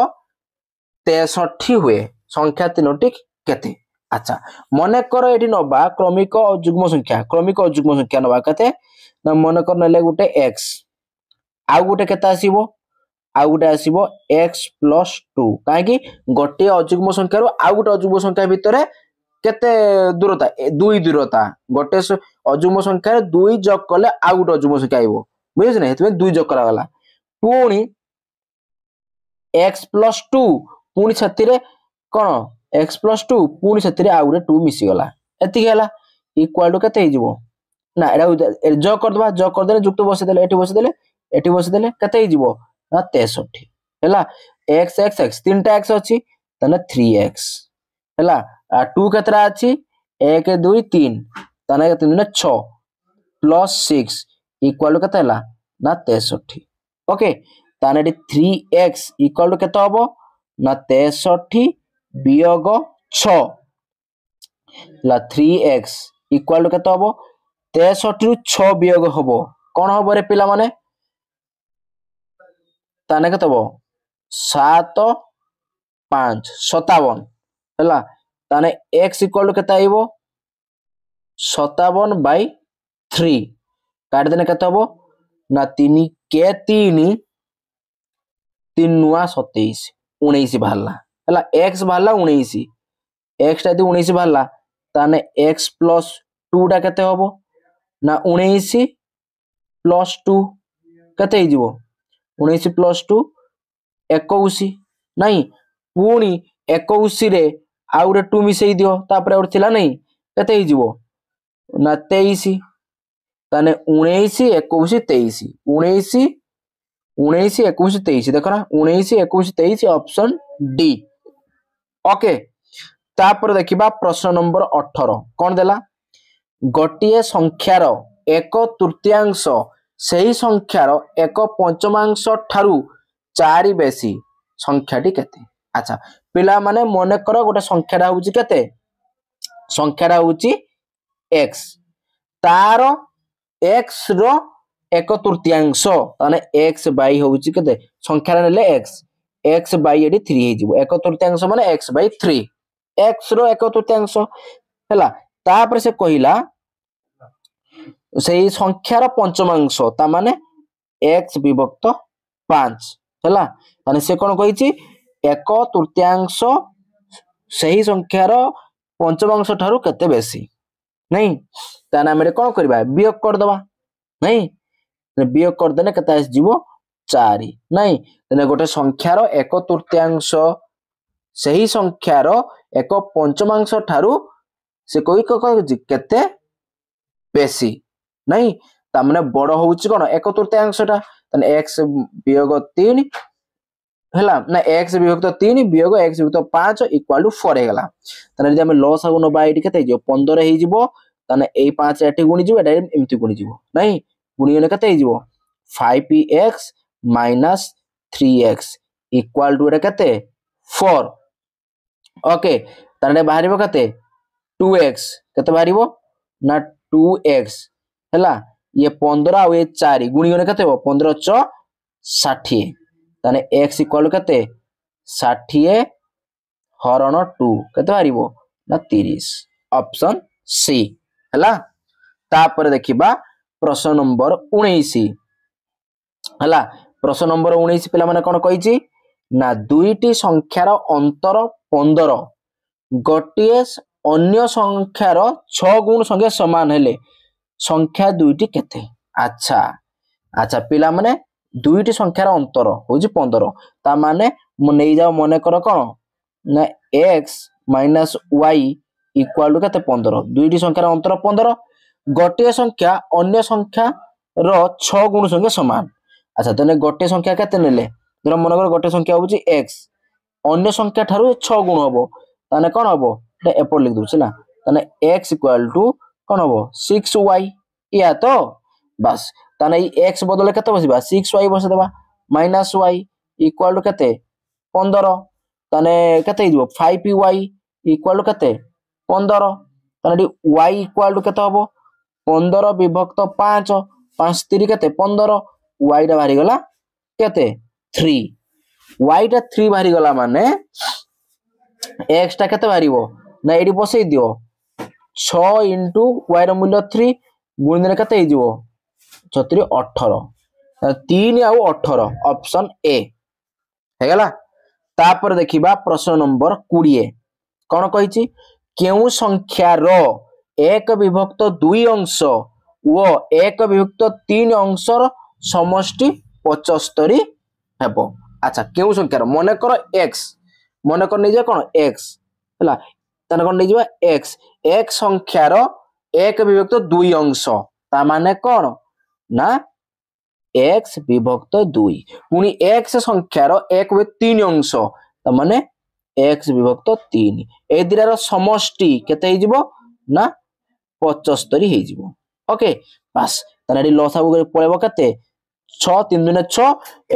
ତେଷଠି ହୁଏ ସଂଖ୍ୟା ତିନୋଟି କେତେ ଆଚ୍ଛା ମନେକର ଏଠି ନବା କ୍ରମିକ ଅଯୁଗ୍ମ ସଂଖ୍ୟା କ୍ରମିକ ଅଯୁଗ୍ମ ସଂଖ୍ୟା ନବା କେତେ ମନେକର ନେଲେ ଗୋଟେ ଏକ୍ସ ଆଉ ଗୋଟେ କେତେ ଆସିବ ଆଉ ଗୋଟେ ଆସିବ ଏକ୍ସ ପ୍ଲସ୍ ଟୁ କାହିଁକି ଗୋଟିଏ ଅଯୁଗ୍ମ ସଂଖ୍ୟାରୁ ଆଉ ଗୋଟେ ଅଯୁଗ୍ମ ସଂଖ୍ୟା ଭିତରେ କେତେ ଦୂରତା ଦୁଇ ଦୂରତା ଗୋଟେ ଅଯୁଗ୍ମ ସଂଖ୍ୟାରେ ଦୁଇ ଯୋଗ କଲେ ଆଉ ଗୋଟେ ଅଯୁଗ୍ମ ସଂଖ୍ୟା ଆଇବ ବୁଝିଛୁ ନା ସେଥିପାଇଁ ଦୁଇ ଯୋଗ କରାଗଲା ପୁଣି ଏକ୍ସ ପ୍ଲସ୍ ଟୁ ପୁଣି ସେଥିରେ କ'ଣ ଏକ୍ସ ପ୍ଲସ୍ ଟୁ ପୁଣି ସେଥିରେ ଆଉ ଗୋଟେ ଟୁ ମିଶିଗଲା ଏତିକି ହେଲା ଇକ୍ୱାଲ୍ ଟୁ କେତେ ହେଇଯିବ ନା ଏଇଟା ଯୋଗ କରିଦେବା ଯୋଗ କରିଦେଲେ ଯୁକ୍ତ ବସେଇଦେଲେ ଏଠି ବସେଇଦେଲେ ଏଠି ବସେଇଦେଲେ କେତେ ହେଇଯିବ ନା ତେଷଠି ହେଲା ଏକ୍ସ ଏକ୍ସ ଏକ୍ସ ତିନିଟା ଏକ୍ସ ଅଛି ତାହେଲେ ଥ୍ରୀ ଏକ୍ସ ହେଲା ଟୁ କେତେଟା ଅଛି ଏକ ଦୁଇ ତିନି ତାହେଲେ ତିନି ଛଅ ପ୍ଲସ୍ ସିକ୍ସ ଇକ୍ୱାଲ୍ କେତେ ହେଲା ନା ତେଷଠି ଓକେ ତାହେଲେ ଏଠି ଥ୍ରୀ ଏକ୍ସ ଇକ୍ୱାଲ୍ ଟୁ କେତେ ହେବ ନା ତେଷଠି ବିୟୋଗ ଛଅ ହେଲା ଥ୍ରୀ ଏକ୍ସ ଇକ୍ୱାଲ୍ ଟୁ କେତେ ହେବ ତେଷଠିରୁ ଛଅ ବିୟୋଗ ହେବ କ'ଣ ହେବ ରେ ପିଲାମାନେ ତାହେଲେ କେତେ ହେବ ସାତ ପାଞ୍ଚ ସତାବନ ହେଲା ତାହେଲେ ଏକ୍ସ ଇକ୍ୱାଲ୍ ଟୁ କେତେ ଆଇବ ସତାବନ ବାଇ ଥ୍ରୀ କାଟିଦେଲେ କେତେ ହବ ନା ତିନି କେ ତିନି ତିନି ନୂଆ ସତେଇଶ ଉଣେଇଶ ବାହାରିଲା ହେଲା ଏକ୍ସ ବାହାରିଲା ଉଣେଇଶ ଏକ୍ସଟା ଯଦି ଉଣେଇଶ ବାହାରିଲା ତାହେଲେ ଏକ୍ସ ପ୍ଲସ୍ ଟୁଟା କେତେ ହବ ନା ଉଣେଇଶ ପ୍ଲସ୍ ଟୁ କେତେ ହେଇଯିବ ଉଣେଇଶ ପ୍ଲସ୍ ଟୁ ଏକୋଇଶ ନାଇଁ ପୁଣି ଏକୋଇଶରେ ଆଉ ଗୋଟେ ଟୁ ମିଶେଇ ଦିଅ ତାପରେ ଗୋଟେ ଥିଲା ନାଇଁ କେତେ ହେଇଯିବ ନା ତେଇଶ ତାହେଲେ ଉଣେଇଶ ଏକୋଇଶ ତେଇଶ ଉଣେଇଶ ଉଣେଇଶ ଏକୋଇଶ ତେଇଶ ଦେଖ ନା ଉଣେଇଶ ଏକୋଇଶ ତେଇଶ ଅପସନ ଡି ଓକେ ତାପରେ ଦେଖିବା ପ୍ରଶ୍ନ ନମ୍ବର ଅଠର କଣ ଦେଲା ଗୋଟିଏ ସଂଖ୍ୟାର ଏକ ତୃତୀୟାଂଶ ସେହି ସଂଖ୍ୟାର ଏକ ପଞ୍ଚମାଂଶ ଠାରୁ ଚାରି ବେଶୀ ସଂଖ୍ୟାଟି କେତେ ଆଚ୍ଛା ପିଲାମାନେ ମନେକର ଗୋଟେ ସଂଖ୍ୟାଟା ହଉଛି କେତେ ସଂଖ୍ୟାଟା ହଉଛି ଏକ୍ସ ତାର এক্স র এক তৃতীয়াংশ তাহলে এক্স বাই হচ্ছে কেতে সংখ্যার নেলে এক্স এক্স বাই এটি থ্রি হয়ে যাব এক তৃতীয়াংশ মানে এক্স বাই থ্রি এক্স র এক তৃতীয়াংশ হেলা তাপরে সে কহিলা সেই সংখ্যার পঞ্চমাংশ তা মানে এক্স বিভক্ত পাঁচ হেলা তাহলে সে কোন কইছি এক তৃতীয়াংশ সেই সংখ্যার পঞ্চমাংশ ঠারু কেতে বেশি नहीं ता नाम कौन करवा वियोग करदवा नहीं বিয়োগ করদেলে কেতে আসিব চারি নাই তেনে গোটে সংখ্যার এক তৃতীয়াংশ সেই সংখ্যার এক পঞ্চমাংশ ঠারু সে কই কেতে বেশি নাই তার মানে বড় হচ্ছে কোণ এক তৃতীয়াংশটা তাহলে এক্স বিয়োগ তিন হলাম না এক্স বিভক্ত তিন বিয়োগ এক্স বিভক্ত পাঁচ ইকুয়াল টু ফোর হয়ে তাহলে যদি আমি লস আগে নবা এটি কেতে হয়ে পনেরো হয়ে তাহলে এই পাঁচ এটি গুণিযোগ এটা এমতি গুণিযোগ নাই গুণিগলে কেতে হয়ে five P x minus three x equal to এটা কেতে ফোর ওকে তাহলে এটা বাহার কেতে টু এক্স কেতে বাহার না টু এক্স হল ইয়ে পনেরো আউ এ চারি গুণিগলে কেতে হব পনেরো ছ ষাঠিয়ে ତାହେଲେ ଏକ୍ସ ଇକ୍ୱାଲ କେତେ ଷାଠିଏ ହରଣ ଟୁ କେତେ ବାହାରିବ ନା ତିରିଶ ଅପସନ୍ ସି ହେଲା ତାପରେ ଦେଖିବା ପ୍ରଶ୍ନ ନମ୍ବର ଉଣେଇଶ ହେଲା ପ୍ରଶ୍ନ ନମ୍ବର ଉଣେଇଶ ପିଲାମାନେ କ'ଣ କହିଛି ନା ଦୁଇଟି ସଂଖ୍ୟାର ଅନ୍ତର ପନ୍ଦର ଗୋଟିଏ ଅନ୍ୟ ସଂଖ୍ୟାର ଛଅ ଗୁଣ ସଂଖ୍ୟା ସମାନ ହେଲେ ସଂଖ୍ୟା ଦୁଇଟି କେତେ ଆଚ୍ଛା ଆଚ୍ଛା ପିଲାମାନେ দুইটি সংখ্যার অন্তর হচ্ছে পনেরো তা মানে নেইযাও মনে কর কোণ না x minus y equal to কেতে পনেরো দুইটি সংখ্যার অন্তর পনেরো গোটিয়ে সংখ্যা অন্য সংখ্যার ছ গুণ সংখ্যা সমান আচ্ছা তাহলে গোটিয়ে সংখ্যা কেতে নেলে ধর মনে কর গোটিয়ে সংখ্যা হচ্ছে এক্স অন্য সংখ্যা ঠার ছ গুণ হব তাহলে কোণ হব এটা এপট লিখি দেছি না তাহলে এক্স ইকুয়াল টু কোণ হব সিক্স ওয়াই ইয়া তো বাস তাহলে এই এক্স বদলে কত বসবা সিক্স ওয়াই বসে দেবা মাইনাস ওয়াই ইকুয়াল টু কেতে পনেরো তাহলে কেতে হয়ে যাব ফাইভ ওয়াই ইকুয়াল টু কেতে পনেরো তাহলে এটি ওয়াই ইকুয়াল টু কেতে হব পনেরো বিভক্ত পাঁচ পাঁচ তিরি কেতে পনেরো ওয়াইটা বাহারিগলা কেতে থ্রি ওয়াইটা থ্রি বাহারিগলা মানে এক্সটা কেতে বাহারিব না এটি বসাই দিও ছ ইন্টু ওয়াইর মূল্য থ্রি গুণ গুণিনে কেতে হয়ে যাব ଛତିରେ ଅଠର ତିନି ଆଉ ଅଠର ଅପସନ୍ ଏ ହେଇଗଲା ତାପରେ ଦେଖିବା ପ୍ରଶ୍ନ ନମ୍ବର କୋଡ଼ିଏ କ'ଣ କହିଛି କେଉଁ ସଂଖ୍ୟାର ଏକ ବିଭକ୍ତ ଦୁଇ ଅଂଶ ଓ ଏକ ବିଭକ୍ତ ତିନି ଅଂଶର ସମଷ୍ଟି ପଞ୍ଚସ୍ତରୀ ହେବ ଆଚ୍ଛା କେଉଁ ସଂଖ୍ୟାର ମନେକର ଏକ୍ସ ମନେକର ନେଇଯିବା କ'ଣ ଏକ୍ସ ହେଲା ତାହେଲେ କ'ଣ ନେଇଯିବା ଏକ୍ସ ଏକ୍ସ ସଂଖ୍ୟାର ଏକ ବିଭକ୍ତ ଦୁଇ ଅଂଶ ତା ମାନେ କ'ଣ না এক্স বিভক্ত দুই পুনি এক্স সংখ্যার এক বে তিন অংশ তার মানে এক্স বিভক্ত তিন এই দুটার সমষ্টি কেতে হয়ে না পঁচস্তরি হয়ে ওকে বাস তাহলে এটি লস আবু পড়াইব কেতে ছ তিন দুনে ছ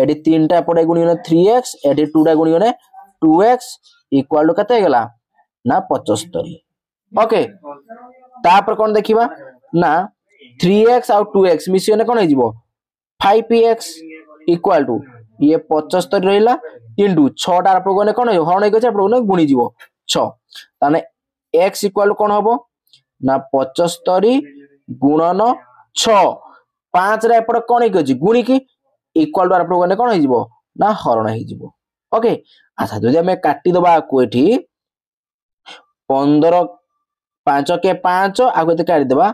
এটি তিনটা এপটে গুণিগণে থ্রি এক্স এটি টুটা গুণিগণে টু এক্স ইকুয়াল টু কেতে গেলা না পঁচস্তরি ওকে তারপরে কোন দেখিবা না थ्री एक्स आउ टू एक्स मिसिगले कौन हो five P x equal to ये पचस्तरी रहा इंटू छटार आपको गले कौन हो हरण होगी आपको गुणी छे एक्स इक्वाल कौन हम ना पचस्तरी गुणन ছ পাঁচরে এপটে কণ হয়ে অছি গুণিকি ইকুয়াল টু আরপটু গলে কণ হয়ে না হরণ হয়ে ওকে আচ্ছা যদি আমি কাটিদেবা আকু এটি পনেরো পাঁচ কে পাঁচ আগে কাটিদেবা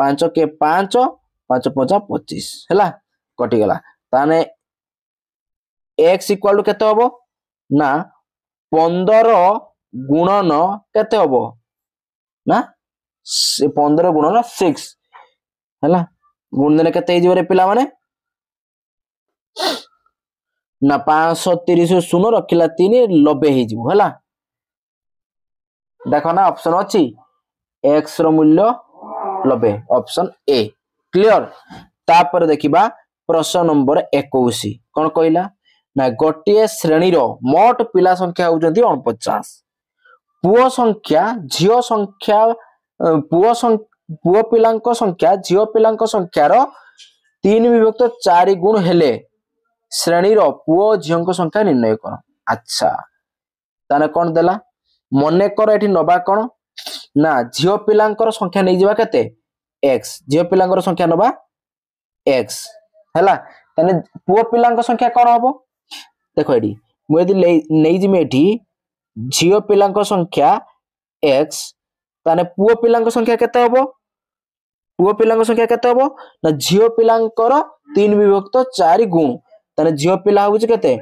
ପାଞ୍ଚ କେ ପାଞ୍ଚ ପାଞ୍ଚ ପଞ୍ଚା ପଚିଶ ହେଲା କଟିଗଲା ତାହେଲେ ଏକ୍ସ ଇକ୍ୱାଲ ଟୁ କେତେ ହବ ନା ପନ୍ଦର ଗୁଣନ କେତେ ହବ ନା ପନ୍ଦର ଗୁଣନ ସିକ୍ସ ହେଲା ଗୁଣିଦେଲେ କେତେ ହେଇଯିବ ରେ ପିଲାମାନେ ନା ପାଞ୍ଚଶହ ତିରିଶ ଶୂନ ରଖିଲା ତିନି ନବେ ହେଇଯିବ ହେଲା ଦେଖ ନା ଅପସନ ଅଛି ଏକ୍ସ ର ମୂଲ୍ୟ ଲବେ ଅପସନ ଏ କ୍ଲିଅର ତାପରେ ଦେଖିବା ପ୍ରଶ୍ନ ନମ୍ବର ଏକୋଇଶ କଣ କହିଲା ନା ଗୋଟିଏ ଶ୍ରେଣୀର ମୋଟ ପିଲା ସଂଖ୍ୟା ହେଉଛନ୍ତି ଅଣପଚାଶ ପୁଅ ସଂଖ୍ୟା ଝିଅ ସଂଖ୍ୟା ପୁଅ ପୁଅ ପିଲାଙ୍କ ସଂଖ୍ୟା ଝିଅ ପିଲାଙ୍କ ସଂଖ୍ୟାର ତିନି ବିଭକ୍ତ ଚାରି ଗୁଣ ହେଲେ ଶ୍ରେଣୀର ପୁଅ ଝିଅଙ୍କ ସଂଖ୍ୟା ନିର୍ଣ୍ଣୟ କର ଆଚ୍ଛା ତାହେଲେ କଣ ଦେଲା ମନେକର ଏଠି ନବା କଣ না ঝিও পিলাঙ্কর সংখ্যা নেইযা কেতে এক্স ঝিও পিলাঙ্কর সংখ্যা নবা এক্স হেলা তাহলে পুয় পিলাঙ্ক সংখ্যা কণ হব দেখ এটি মু যদি নেইযিমি এটি ঝিও পিলাঙ্ক সংখ্যা এক্স তাহলে পুয় পিলাঙ্ক সংখ্যা কেতে হব পুয় পিলাঙ্ক সংখ্যা কেতে হব না ঝিও পিলাঙ্কর তিন বিভক্ত চারি গুণ তাহলে ঝিও পিলা হচ্ছে কেতে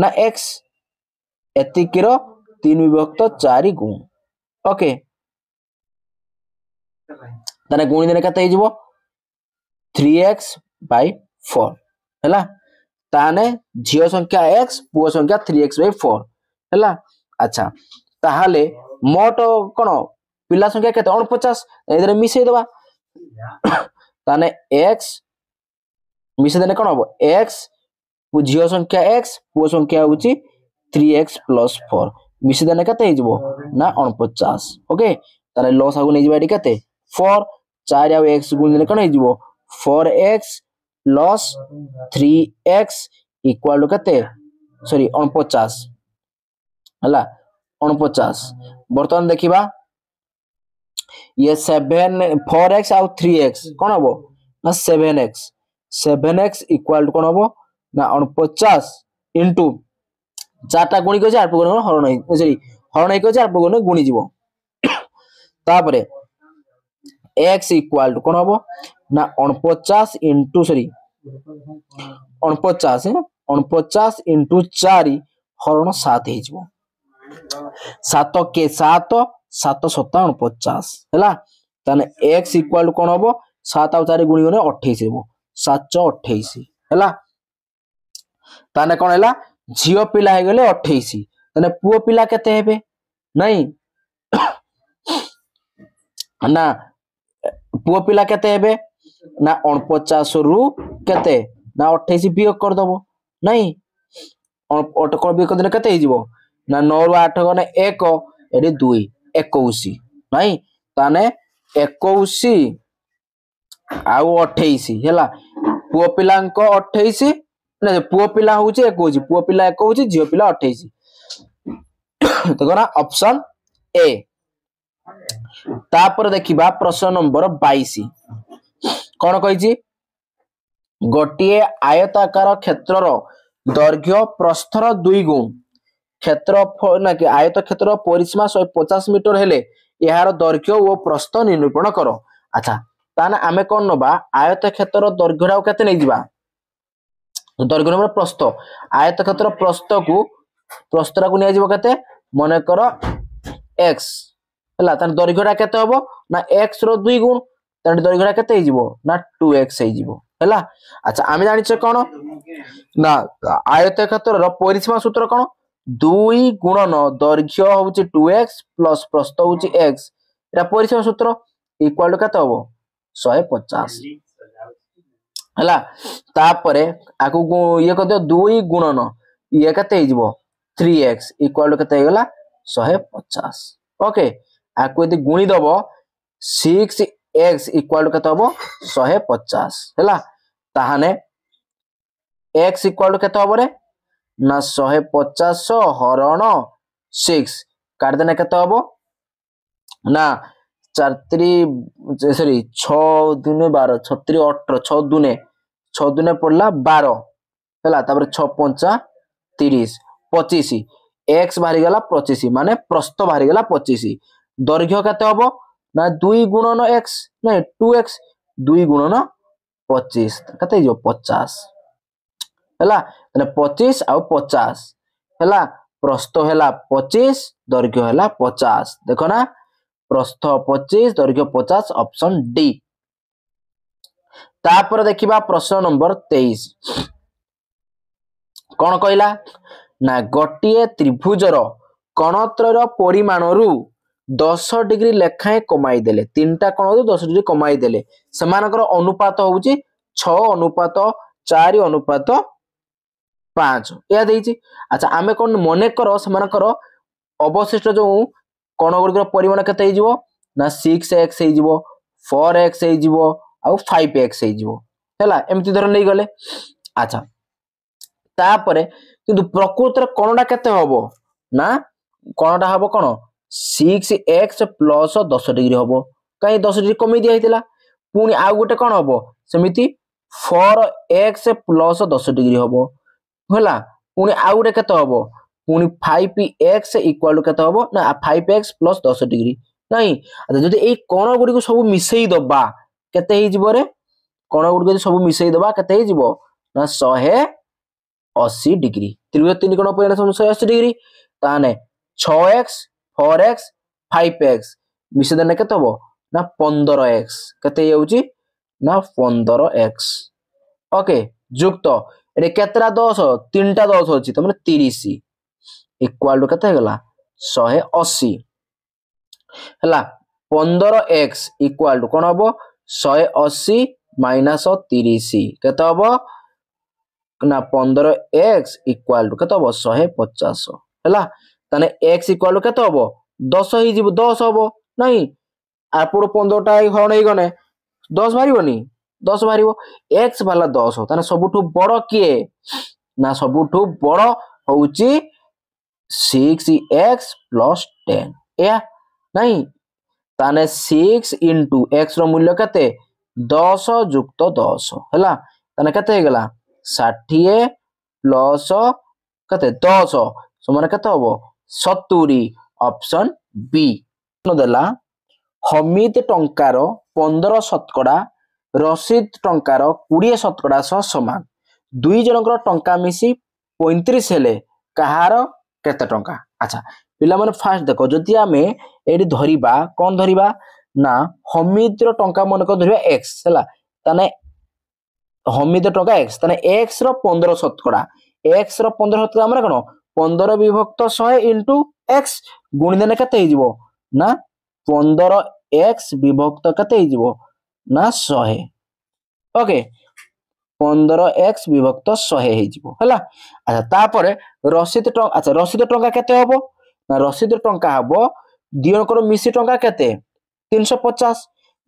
না এক্স এতিকির তিন বিভক্ত চারি গুণ ಓಕೆ ତାହେଲେ ଗୁଣିଦେଲେ କେତେ ହେଇଯିବ ଥ୍ରୀ ଏକ୍ସ ବାଇ ଫୋର୍ ହେଲା ତାହେଲେ ଝିଅ ସଂଖ୍ୟା ଏକ୍ସ ପୁଅ ସଂଖ୍ୟା ଥ୍ରୀ ଏକ୍ସ ବାଇ ଫୋର୍ ହେଲା ଆଚ୍ଛା ତାହେଲେ ମୋଟ କ'ଣ ପିଲା ସଂଖ୍ୟା କେତେ ଅଣପଚାଶ ଏଥିରେ ମିଶେଇଦେବା ତାହେଲେ ଏକ୍ସ ମିଶେଇଦେଲେ କ'ଣ ହବ ଏକ୍ସ ଝିଅ ସଂଖ୍ୟା ଏକ୍ସ ପୁଅ ସଂଖ୍ୟା ହେଉଛି ଥ୍ରୀ ଏକ୍ସ ପ୍ଲସ୍ ଫୋର୍ बीस दिन कैसे अणपचास ओके लस आगे नहीं जाए कैसे फोर चार आस गुण दिन कौन हो four x plus three x equal to कैसे सरी अणपचास है अणपचास बर्तमान देखा ये सेभेन फोर एक्स आई एक्स कौन हम ना seven x seven x equal to कौन हम ना अणपचास इंटू চারটা গুণিক করেছে আর প্রগণ হরণ সরি হরণ করেছে আর প্রগণ গুণি যাব তারপরে এক্স ইকুয়াল টু কোন হব না অনপচাশ ইন্টু সরি অনপচাশ অনপচাশ ইন্টু চারি হরণ সাত হয়েযিব সাত কে সাত সাত সতা অনপচাশ হেলা তাহলে এক্স ইকুয়াল টু কোণ হব সাত আউ চারি গুণি গলে অঠেইশ হব সাতশ অঠেইশ হেলা তাহলে কোণ হল ଝିଅ ପିଲା ହେଇଗଲେ ଅଠେଇଶ ତାହେଲେ ପୁଅ ପିଲା କେତେ ହେବେ ନାଇଁ ନା ପୁଅ ପିଲା କେତେ ହେବେ ନା ଅଣପଚାଶରୁ କେତେ ନା ଅଠେଇଶ ବିୟୋଗ କରିଦବ ନାଇଁ ଅଟକ ବିୟୋଗ କରିଦେଲେ କେତେ ହେଇଯିବ ନା ନଅରୁ ଆଠ ଗଲେ ଏକ ଏଠି ଦୁଇ ଏକୋଇଶ ନାଇଁ ତାହେଲେ ଏକୋଇଶ ଆଉ ଅଠେଇଶ ହେଲା ପୁଅ ପିଲାଙ୍କ ଅଠେଇଶ ନା ପୁଅ ପିଲା ହଉଛି ଏକ ହଉଛି ପୁଅ ପିଲା ଏକ ହଉଛି ଝିଅ ପିଲା ଅଠେଇଶ ଅପସନ ଏ ତାପରେ ଦେଖିବା ପ୍ରଶ୍ନ ନମ୍ବର ବାଇଶ କଣ କହିଛି ଗୋଟିଏ ଆୟତାକାର କ୍ଷେତ୍ରର ଦୈର୍ଘ୍ୟ ପ୍ରସ୍ଥର ଦୁଇ ଗୁଣ କ୍ଷେତ୍ର ନା କି ଆୟତ କ୍ଷେତ୍ର ପରିସୀମା ଶହେ ପଚାଶ ମିଟର ହେଲେ ଏହାର ଦୈର୍ଘ୍ୟ ଓ ପ୍ରସ୍ଥ ନିରୂପଣ କର ଆଚ୍ଛା ତାହେଲେ ଆମେ କଣ ନବା ଆୟତ କ୍ଷେତ୍ରର ଦୈର୍ଘ୍ୟଟାକୁ କେତେ ନେଇଯିବା ଦୈର୍ଘ୍ୟ ନମ୍ବର ପ୍ରସ୍ତ ଆୟତ କ୍ଷେତ୍ର ପ୍ରସ୍ତକୁ ପ୍ରସ୍ତଟାକୁ ନିଆଯିବ କେତେ ମନେକର ଏକ୍ସ ହେଲା ତାହେଲେ ଦୈର୍ଘ୍ୟଟା କେତେ ହବ ନା ଏକ୍ସ ର ଦୁଇ ଗୁଣ ତାହେଲେ ଦୈର୍ଘ୍ୟଟା କେତେ ହେଇଯିବ ନା ଟୁ ଏକ୍ସ ହେଇଯିବ ହେଲା ଆଚ୍ଛା ଆମେ ଜାଣିଛେ କ'ଣ ନା ଆୟତ କ୍ଷେତ୍ରର ପରିସୀମା ସୂତ୍ର କ'ଣ ଦୁଇ ଗୁଣନ ଦୈର୍ଘ୍ୟ ହଉଛି ଟୁ ଏକ୍ସ ପ୍ଲସ୍ ପ୍ରସ୍ତ ହଉଛି ଏକ୍ସ ଏଇଟା ପରିସୀମା ସୂତ୍ର ଇକ୍ୱାଲ ଟୁ କେତେ ହବ ଶହେ ପଚାଶ ହେଲା ତାପରେ ଆକୁ ଇଏ କରିଦିଅ ଦୁଇ ଗୁଣନ ଇଏ କେତେ ହେଇଯିବ ଥ୍ରୀ ଏକ୍ସ ଇକ୍ୱାଲ ଟୁ କେତେ ହେଇଗଲା ଶହେ ପଚାଶ ଓକେ ଆକୁ ଯଦି ଗୁଣିଦବ ସିକ୍ସ ଏକ୍ସ ଇକ୍ୱାଲ ଟୁ କେତେ ହବ ଶହେ ପଚାଶ ହେଲା ତାହେଲେ ଏକ୍ସ ଇକ୍ୱାଲ ଟୁ କେତେ ହବ ରେ ନା ଶହେ ପଚାଶ ହରଣ ସିକ୍ସ କାଟିଦେନେ କେତେ ହବ ନା চার তিরি সরি ছ দুনে বারো ছ তিরি অঠর ছ দুনে ছ দুনে পড়লা বারো ହେଲା ତାପରେ ଛଅ ପଞ୍ଚା ତିରିଶ ପଚିଶ ଏକ୍ସ ବାହାରିଗଲା ପଚିଶ ମାନେ ପ୍ରସ୍ତ ବାହାରିଗଲା ପଚିଶ ଦୈର୍ଘ୍ୟ କେତେ ହବ ନା ଦୁଇ ଗୁଣନ ଏକ୍ସ ନାଇଁ ଟୁ ଏକ୍ସ ଦୁଇ ଗୁଣନ ପଚିଶ କେତେ ହେଇଯିବ ପଚାଶ ହେଲା ତାହେଲେ ପଚିଶ ଆଉ ପଚାଶ ହେଲା ପ୍ରସ୍ତ ହେଲା ପଚିଶ ଦୈର୍ଘ୍ୟ ହେଲା ପଚାଶ ଦେଖ ନା ପ୍ରସ୍ଥ ପଚିଶ ଦୈର୍ଘ୍ୟ ପଚାଶ ଅପସନ୍ ଡି ତାପରେ ଦେଖିବା ପ୍ରଶ୍ନ ନମ୍ବର ତେଇଶ କଣ କହିଲା ନା ଗୋଟିଏ ତ୍ରିଭୁଜର କଣତ୍ରୟର ପରିମାଣରୁ ଦଶ ଡିଗ୍ରୀ ଲେଖାଏଁ କମାଇ ଦେଲେ ତିନିଟା କଣରୁ ଦଶ ଡିଗ୍ରୀ କମାଇ ଦେଲେ ସେମାନଙ୍କର ଅନୁପାତ ହଉଛି ଛଅ ଅନୁପାତ ଚାରି ଅନୁପାତ ପାଞ୍ଚ ଏହା ଦେଇଛି ଆଚ୍ଛା ଆମେ କଣ ମନେକର ସେମାନଙ୍କର ଅବଶିଷ୍ଟ ଯୋଉ କ'ଣ ଗୁଡ଼ିକର ପରିମାଣ କେତେ ହେଇଯିବ ନା ସିକ୍ସ ଏକ୍ସ ହେଇଯିବ ଫୋର୍ ଏକ୍ସ ହେଇଯିବ ଆଉ ଫାଇଭ୍ ଏକ୍ସ ହେଇଯିବ ହେଲା ଏମିତି ଧର ନେଇଗଲେ ଆଚ୍ଛା ତାପରେ କିନ୍ତୁ ପ୍ରକୃତରେ କ'ଣଟା କେତେ ହବ ନା କ'ଣଟା ହବ କ'ଣ ସିକ୍ସ ଏକ୍ସ ପ୍ଲସ୍ ଦଶ ଡିଗ୍ରୀ ହବ କାହିଁ ଦଶ ଡିଗ୍ରୀ କମେଇ ଦିଆହେଇଥିଲା ପୁଣି ଆଉ ଗୋଟେ କ'ଣ ହବ ସେମିତି ଫୋର୍ ଏକ୍ସ ପ୍ଲସ୍ ଦଶ ଡିଗ୍ରୀ ହବ ହେଲା ପୁଣି ଆଉ ଗୋଟେ କେତେ ହବ ପୁଣି ଫାଇଭ୍ ଏକ୍ସ ଇକ୍ୱାଲ୍ ଟୁ କେତେ ହେବ ନା ଫାଇଭ୍ ଏକ୍ସ ପ୍ଲସ୍ ଦଶ ଡିଗ୍ରୀ ନାହିଁ ଯଦି ଏଇ କଣ ଗୁଡ଼ିକୁ ସବୁ ମିଶେଇ ଦେବା କେତେ ହେଇଯିବ ରେ କଣ ଗୁଡ଼ିକୁ ଯଦି ସବୁ ମିଶେଇ ଦେବା କେତେ ହେଇଯିବ ନା ଶହେ ଅଶୀ ଡିଗ୍ରୀ ତ୍ରିଭୁଜ ତିନି କୋଣ ପରିମାଣ ଶହେ ଅଶୀ ଡିଗ୍ରୀ ତାହେଲେ ଛଅ x four x five x ମିଶେଇ ଦେଲେ କେତେ ହେବ ନା ପନ୍ଦର ଏକ୍ସ କେତେ ହେଇଯାଉଛି ନା ପନ୍ଦର ଏକ୍স ଓକେ ଯୁକ୍ତ ଏଠି କେତେଟା ଦଶ ତିନିଟା ଦଶ ଅଛି ତାମାନେ ତିରିଶ ইকুয়াল টু কেতে হয়ে শহে অশী ହେଲା ପନ୍ଦର ଏକ୍ସ ଇକ୍ୱାଲ ଟୁ କ'ଣ ହବ ଶହେ ଅଶୀ ମାଇନାସ୍ ତିରିଶ କେତେ ହବ ନା ପନ୍ଦର ଏକ୍ସ ଇକ୍ୱାଲ ଟୁ କେତେ ହବ ଶହେ ପଚାଶ ହେଲା ତାହେଲେ ଏକ୍ସ ଇକ୍ୱାଲ ଟୁ କେତେ ହବ ଦଶ ହେଇଯିବ ଦଶ ହବ ନାହିଁ ଆପଣ ପନ୍ଦରଟା ହରଣ ହେଇଗଲେ ଦଶ ବାହାରିବନି ଦଶ ବାହାରିବ ଏକ୍ସ ବାହାରିଲା ଦଶ ତାହେଲେ ସବୁଠୁ ବଡ଼ କିଏ ନା ସବୁଠୁ ବଡ଼ ହଉଛି सिक्स एक्स प्लस टेन या नहीं ताने सिक्स इंटू एक्स रूल्य के दस युक्त दस है ताने के ষাঠিয়ে প্লস কেতে দশ সমান কেতে হব সতুরি অপশন বি দেলা হমিদ টঙ্কার পনেরো শতকড়া রসিদ টঙ্কার কোড়িয়ে শতকড়া সহ সমান দুই জনকর টঙ্কা মিশি পঁয়ত্রিশ হলে কাহার କେତେ ଟଙ୍କା ଆଚ୍ଛା ପିଲାମାନେ ଫାର୍ଷ୍ଟ ଦେଖ ଯଦି ଆମେ ଏଠି ଧରିବା କ'ଣ ଧରିବା ନା ହମିଦର ଟଙ୍କା ମନେକର ଧରିବା ଏକ୍ସ ହେଲା ତାହେଲେ ହମିଦ ଟଙ୍କା ଏକ୍ସ ତାହେଲେ ଏକ୍ସ ର ପନ୍ଦର ଶତକଡ଼ା ଏକ୍ସ ର ପନ୍ଦର ଶତକଡ଼ା ମାନେ କ'ଣ ପନ୍ଦର ବିଭକ୍ତ ଶହେ ଇଣ୍ଟୁ ଏକ୍ସ ଗୁଣିଦେଲେ କେତେ ହେଇଯିବ ନା ପନ୍ଦର ଏକ୍ସ ବିଭକ୍ତ କେତେ ହେଇଯିବ ନା ଶହେ ଓକେ ପନ୍ଦର ଏକ୍ସ ବିଭକ୍ତ ଶହେ ହେଇଯିବ ହେଲା ଆଚ୍ଛା ତାପରେ ରସିଦ ଟଙ୍କା ଆଚ୍ଛା ରସିଦ ଟଙ୍କା କେତେ ହବ ନା ରସିଦ ଟଙ୍କା ହବ ଦିଜଣଙ୍କର ମିଶି ଟଙ୍କା କେତେ ତିନିଶହ ପଚାଶ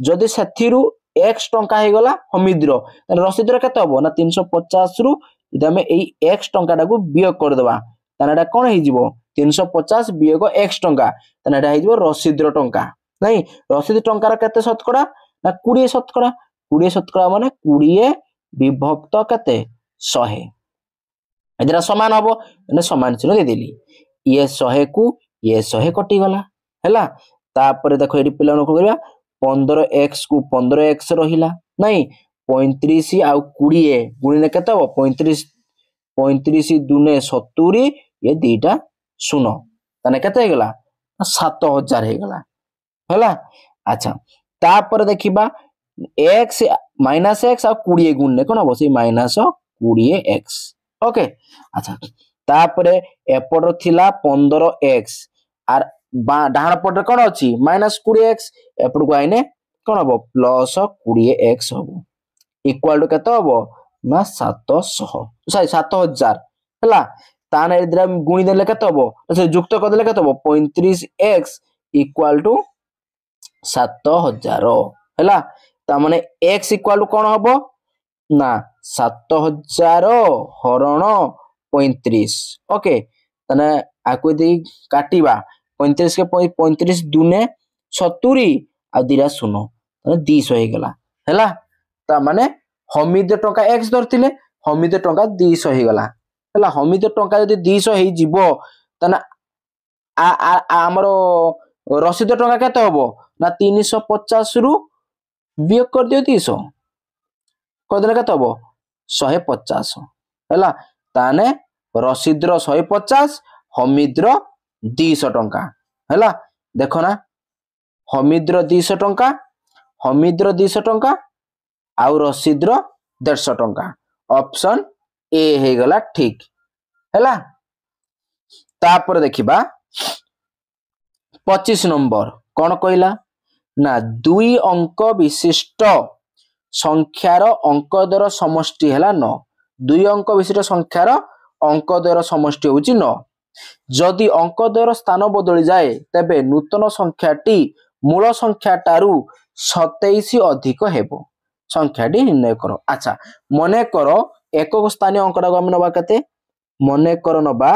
ଯଦି ସେଥିରୁ ଏକ୍ସ ଟଙ୍କା ହେଇଗଲା ହମିଦ୍ର ତାହେଲେ ରସିଦର କେତେ ହବ ନା ତିନିଶହ ପଚାଶରୁ ଯଦି ଆମେ ଏଇ ଏକ୍ସ ଟଙ୍କାଟାକୁ ବିୟୋଗ କରିଦେବା ତାହେଲେ ଏଇଟା କ'ଣ ହେଇଯିବ ତିନିଶହ ପଚାଶ ବିୟୋଗ ଏକ୍ସ ଟଙ୍କା ତାହେଲେ ଏଇଟା ହେଇଯିବ ରସିଦର ଟଙ୍କା ନାଇଁ ରସିଦ ଟଙ୍କାର କେତେ ଶତକଡ଼ା ନା କୋଡ଼ିଏ ଶତକଡ଼ା କୋଡ଼ିଏ ଶତକଡ଼ା ମାନେ କୋଡ଼ିଏ বিভক্ত কেতে শহে এদের সমান হব এনে সমান চিহ্ন দিয়েদেলি ইয়ে শহে কু ইয়ে শহে কটিগলা হ্যাঁ তাপরে দেখো এটি পিলা অনুকূল করা পনেরো এক্স কু পনেরো এক্স রহিলা নাই পঁয়ত্রিশ আউ কোড়িয়ে গুণিলে কেতে হব পঁয়ত্রিশ পঁয়ত্রিশ দুনে সতুরি ইয়ে দুইটা শূন্য তাহলে কেতে হয়ে গলা সাত হাজার হয়ে গলা হ্যাঁ আচ্ছা তাপরে দেখিবা এক্স মাইনাস এক্স ଆଉ କୋଡ଼ିଏ ଗୁଣ ନେ କ'ଣ ହବ ସେଇ ମାଇନାସ କୋଡ଼ିଏ ଏକ୍ସ ଓକେ ଆଚ୍ଛା ତାପରେ ଏପଟର ଥିଲା ପନ୍ଦର ଏକ୍ସ ଆର ଡାହାଣ ପଟରେ କ'ଣ ଅଛି ମାଇନାସ କୋଡ଼ିଏ ଏକ୍ସ ଏପଟକୁ ଆଇନେ କ'ଣ ହବ ପ୍ଲସ କୋଡ଼ିଏ ଏକ୍ସ ହବ ଇକ୍ୱାଲ ଟୁ କେତେ ହବ ନା ସାତଶହ ସରି ସାତ ହଜାର ହେଲା ତା ନାଁରେ ଦିଟା ଗୁଣିଦେଲେ କେତେ ହବ ସେ ଯୁକ୍ତ କରିଦେଲେ କେତେ ହବ ପଇଁତିରିଶ ଏକ୍ସ ଇକ୍ୱାଲ ଟୁ ସାତ ହଜାର ହେଲା ତା ମାନେ ଏକ୍ସ ଇକ୍ୱାଲ ଟୁ କ'ଣ ହବ ନା ସାତ ହଜାର ହରଣ ପଇଁତିରିଶ ଓକେ ତାହେଲେ ଆକୁ ଯଦି କାଟିବା ପଇଁତିରିଶ ପଇଁତିରିଶ ଦୁନେ ସତୁରି ଆଉ ଦିଟା ଶୂନ ତାହେଲେ ଦୁଇଶହ ହେଇଗଲା ହେଲା ତା ମାନେ ହମିଦ ଟଙ୍କା ଏକ୍ସ ଧରିଥିଲେ ହମିଦ ଟଙ୍କା ଦୁଇଶହ ହେଇଗଲା ହେଲା ହମିଦ ଟଙ୍କା ଯଦି ଦୁଇଶହ ହେଇଯିବ ତାହେଲେ ଆମର ରସିଦ ଟଙ୍କା କେତେ ହବ ନା ତିନିଶହ ପଚାଶରୁ ବିୟୋଗ କରିଦିଅ ଦୁଇଶହ କରିଦେଲେ କେତେ ହବ ଶହେ ପଚାଶ ହେଲା ତାହେଲେ ରସିଦର ଶହେ ପଚାଶ ହମିଦ୍ର ଦୁଇଶହ ଟଙ୍କା ହେଲା ଦେଖ ନା ହମିଦ୍ର ଦୁଇଶହ ଟଙ୍କା ହମିଦ୍ର ଦୁଇଶହ ଟଙ୍କା ଆଉ ରସିଦର ଦେଢ଼ଶହ ଟଙ୍କା ଅପସନ୍ ଏ ହେଇଗଲା ଠିକ୍ ହେଲା ତାପରେ ଦେଖିବା ପଚିଶ ନମ୍ବର କ'ଣ କହିଲା না দুই অঙ্ক বিশিষ্ট সংখ্যার অঙ্ক দর সমষ্টি হেলা ন দুই অঙ্ক বিশিষ্ট সংখ্যার অঙ্ক দর সমষ্টি হচ্ছে ন যদি অঙ্ক দর স্থান বদলি যায় তবে নূতন সংখ্যাটি মূল সংখ্যাটার সতেইশ অধিক হব সংখ্যাটি নির্ণয় কর আচ্ছা মনে কর একক স্থানীয় অঙ্কটাকে আমি নবা কেতে মনে কর নবা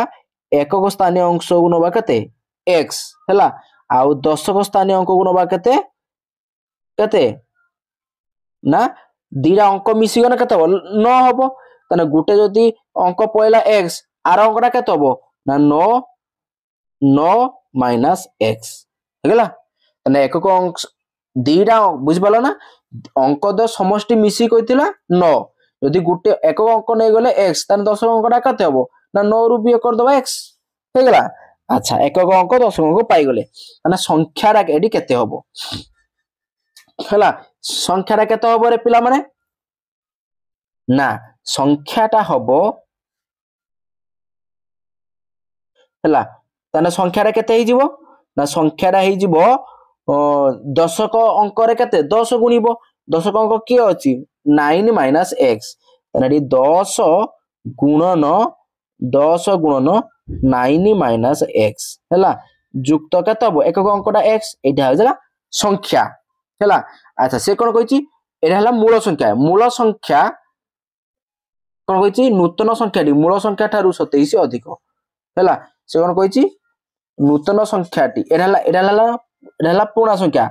একক স্থানীয় অংশকে নবা কেতে এক্স হেলা ଆଉ ଦଶକ ସ୍ଥାନୀୟ ଅଙ୍କକୁ ନବା କେତେ କେତେ ନା ଦୁଇଟା ଅଙ୍କ ମିଶିଗଲେ କେତେ ହବ ନଅ ହବ ତାହେଲେ ଗୋଟେ ଯଦି ଅଙ୍କ ପଳେଇଲା ଏକ୍ସ ଆର ଅଙ୍କଟା କେତେ ହବ ନା ନଅ ନଅ ମାଇନାସ୍ ଏକ୍ସ ହେଇଗଲା ତାହେଲେ ଏକକ ଅଂଶ ଦୁଇଟା ବୁଝିପାରିଲ ନା ଅଙ୍କ ତ ସମଷ୍ଟି ମିଶିକି କହିଥିଲା ନଅ ଯଦି ଗୋଟେ ଏକକ ଅଙ୍କ ନେଇଗଲେ ଏକ୍ସ ତାହେଲେ ଦଶକ ଅଙ୍କଟା କେତେ ହବ ନା ନଅରୁ ବି କରିଦେବା ଏକ୍ସ ହେଇଗଲା আচ্ছা একক অঙ্ক দশক অঙ্ক পাইগলে মানে সংখ্যাটা এটি কেতে হব ହେଲା ସଂଖ୍ୟାଟା କେତେ ହବ ରେ ପିଲାମାନେ ନା ସଂଖ୍ୟାଟା ହବ ହେଲା ତାହେଲେ ସଂଖ୍ୟାଟା କେତେ ହେଇଯିବ ନା ସଂଖ୍ୟାଟା ହେଇଯିବ ଦଶକ ଅଙ୍କରେ କେତେ ଦଶ ଗୁଣିବ ଦଶକ ଅଙ୍କ କିଏ ଅଛି ନାଇନ ମାଇନାସ ଏକ୍ସ ତାହେଲେ ଏଠି ଦଶ ଗୁଣନ ଦଶ ଗୁଣନ নাইন মাইনাস এক্স ହେଲା ଯୁକ୍ତ କେତେ ହବ ଏକକ ଅଙ୍କଟା ଏକ୍ସ ଏଇଟା ହେଉଥିଲା ସଂଖ୍ୟା ହେଲା ଆଚ୍ଛା ସେ କ'ଣ କହିଛି ଏଇଟା ହେଲା ମୂଳ ସଂଖ୍ୟା ମୂଳ ସଂଖ୍ୟା କ'ଣ କହିଛି ନୂତନ ସଂଖ୍ୟାଟି ମୂଳ ସଂଖ୍ୟା ଠାରୁ ସତେଇଶ ଅଧିକ ହେଲା ସେ କ'ଣ କହିଛି ନୂତନ ସଂଖ୍ୟାଟି ଏଇଟା ହେଲା ଏଇଟା ହେଲା ଏଇଟା ହେଲା ପୁରୁଣା ସଂଖ୍ୟା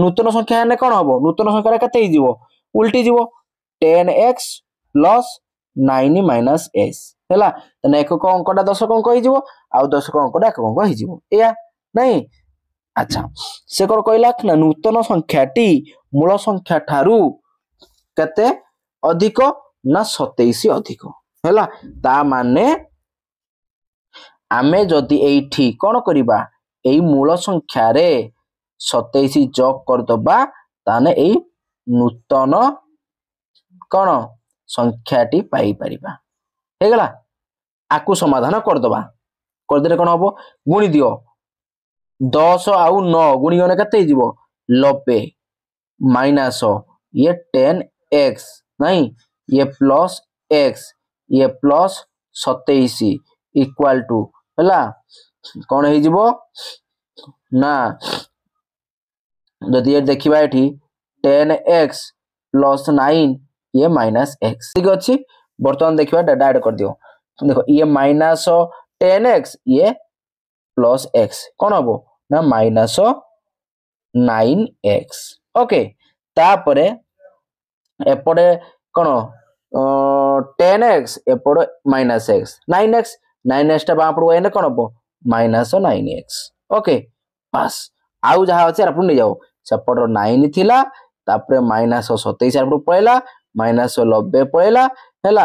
ନୂତନ ସଂଖ୍ୟା ହେଲେ କ'ଣ ହବ ନୂତନ ସଂଖ୍ୟାଟା କେତେ ହେଇଯିବ ଉଲ୍ଟି ଯିବ ten x plus nine minus x ହେଲା ତେଣେ ଏକକ ଅଙ୍କଟା ଦଶକ ଅଙ୍କ ହେଇଯିବ ଆଉ ଦଶକ ଅଙ୍କଟା ଏକକ ଅଙ୍କ ହେଇଯିବ ଏଇଆ ନାଇଁ ଆଚ୍ଛା ସେ କଣ କହିଲା ନା ନୂତନ ସଂଖ୍ୟାଟି ମୂଳ ସଂଖ୍ୟା ଠାରୁ କେତେ ଅଧିକ ନା ସତେଇଶ ଅଧିକ ହେଲା ତା ମାନେ ଆମେ ଯଦି ଏଇଠି କଣ କରିବା ଏଇ ମୂଳ ସଂଖ୍ୟାରେ ସତେଇଶ ଯଗ କରିଦବା ତାହେଲେ ଏଇ ନୂତନ କଣ ସଂଖ୍ୟାଟି ପାଇପାରିବା ହେଇଗଲା ଆକୁ ସମାଧାନ କରିଦେବା କରିଦେଲେ କ'ଣ ହବ ଗୁଣି ଦିଅ ଦଶ ଆଉ ନଅ ଗୁଣି ଗଲେ କେତେ ହେଇଯିବ ନବେ ମାଇନାସ ଇଏ ଟେନ୍ ଏକ୍ସ ନାହିଁ ଇଏ ପ୍ଲସ୍ ଏକ୍ସ ଇଏ ପ୍ଲସ୍ ସତେଇଶ ଇକ୍ୱାଲ୍ ଟୁ ହେଲା କ'ଣ ହେଇଯିବ ନା ଯଦି ଏ ଦେଖିବା ଏଠି ଟେନ୍ ଏକ୍ସ ପ୍ଲସ୍ ନାଇନ୍ ଇଏ ମାଇନାସ୍ ଏକ୍ସ ଠିକ୍ ଅଛି बर्तमान देखा डाटा एड कर दियो देखो ये माइनस टेन एक्स ये प्लस एक्स कौन हम ना माइनस नाइन एक्स ओके तापर एपटे कौन टेन एक्स एपट minus x nine x nine एक्सटा बाँपट गए कौन हम माइनस नाइन एक्स ओके বাস আউ যা আছে আপটু নিয়ে যাও সেপটর নাইন লা তারপরে মাইনাস সতেইশ আপটু পড়েলা মাইনাস নব্বই পড়েলা ହେଲା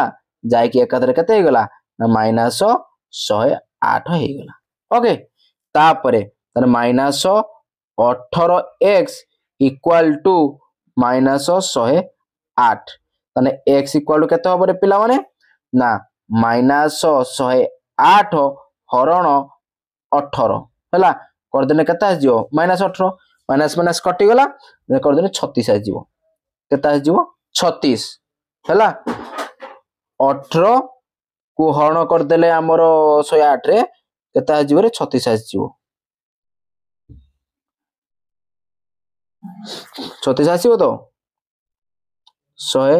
ଯାଇକି ଏକାଥରେ କେତେ ହେଇଗଲା ନା ମାଇନାସ ଶହେ ଆଠ ହେଇଗଲା ଓକେ ତାପରେ ତାହେଲେ ମାଇନାସ ଅଠର ଏକ୍ସ ଇକ୍ୱାଲ ଟୁ ମାଇନାସ ଶହେ ଆଠ ତାହେଲେ ଏକ୍ସ ଇକ୍ୱାଲ ଟୁ କେତେ ହବରେ ପିଲାମାନେ ନା ମାଇନାସ ଶହେ ଆଠ ହରଣ ଅଠର ହେଲା କରିଦେଲେ କେତେ ଆସିଯିବ ମାଇନାସ ଅଠର ମାଇନାସ ମାଇନାସ କଟିଗଲା କରିଦେଲେ ଛତିଶ ଆସିଯିବ କେତେ ଆସିଯିବ ଛତିଶ ହେଲା ଅଠର କୁ ହରଣ କରିଦେଲେ ଆମର ଶହେ ଆଠରେ କେତେ ଆସିଯିବରେ ଛତିଶ ଆସିଯିବ ଛତିଶ ଆସିବ ତ ଶହେ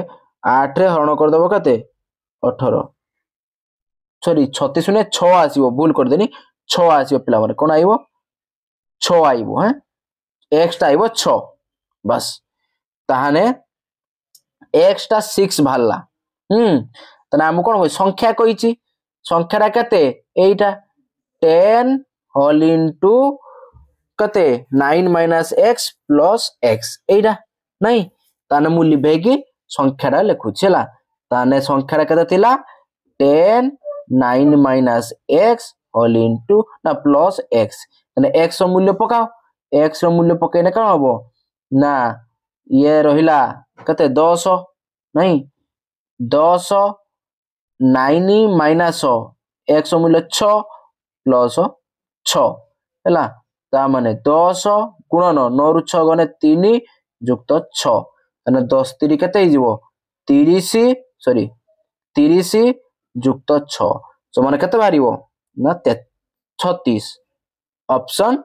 ଆଠରେ ହରଣ କରିଦେବ କେତେ ଅଠର ସରି ଛତିଶ ନୁହେଁ ଛଅ ଆସିବ ଭୁଲ କରିଦେନି ଛଅ ଆସିବ ପିଲାମାନେ କ'ଣ ଆଇବ ଛଅ ଆଇବ ହେଁ ଏକ୍ସଟା ଆଇବ ଛଅ ବାସ୍ ତାହେଲେ ଏକ୍ସଟା ସିକ୍ସ ବାହାରିଲା ହୁଁ ତାହେଲେ ଆମକୁ କ'ଣ କହିଛି ସଂଖ୍ୟା କହିଛି ସଂଖ୍ୟାଟା କେତେ ଏଇଟା ଟେନ୍ ହଲ୍ ଇଣ୍ଟୁ କେତେ nine minus x plus x ଏଇଟା ନାଇଁ ତାହେଲେ ମୁଁ ଲିଭେଇକି ସଂଖ୍ୟାଟା ଲେଖୁଛି ହେଲା ତାହେଲେ ସଂଖ୍ୟାଟା କେତେ ଥିଲା ten nine minus x whole into না প্লস এক্স মানে এক্স মূল্য পকাও এক্স মূল্য পকাইলে কেন হব না ইয়ে রহিলা কত দশ নাই দশ নাইন মাইনাস এক্স মূল্য ছ প্লস ছ ହେଲା ତା ମାନେ ଦଶ ଗୁଣନ ନଅରୁ ଛଅ ଗଲେ ତିନି ଯୁକ୍ତ ଛଅ ତାହେଲେ ଦଶ ତିରି କେତେ ହେଇଯିବ ତିରିଶ ସରି ତିରିଶ ଯୁକ୍ତ ଛଅ ସମାନେ କେତେ ବାହାରିବ ନା ଛତିଶ ଅପସନ୍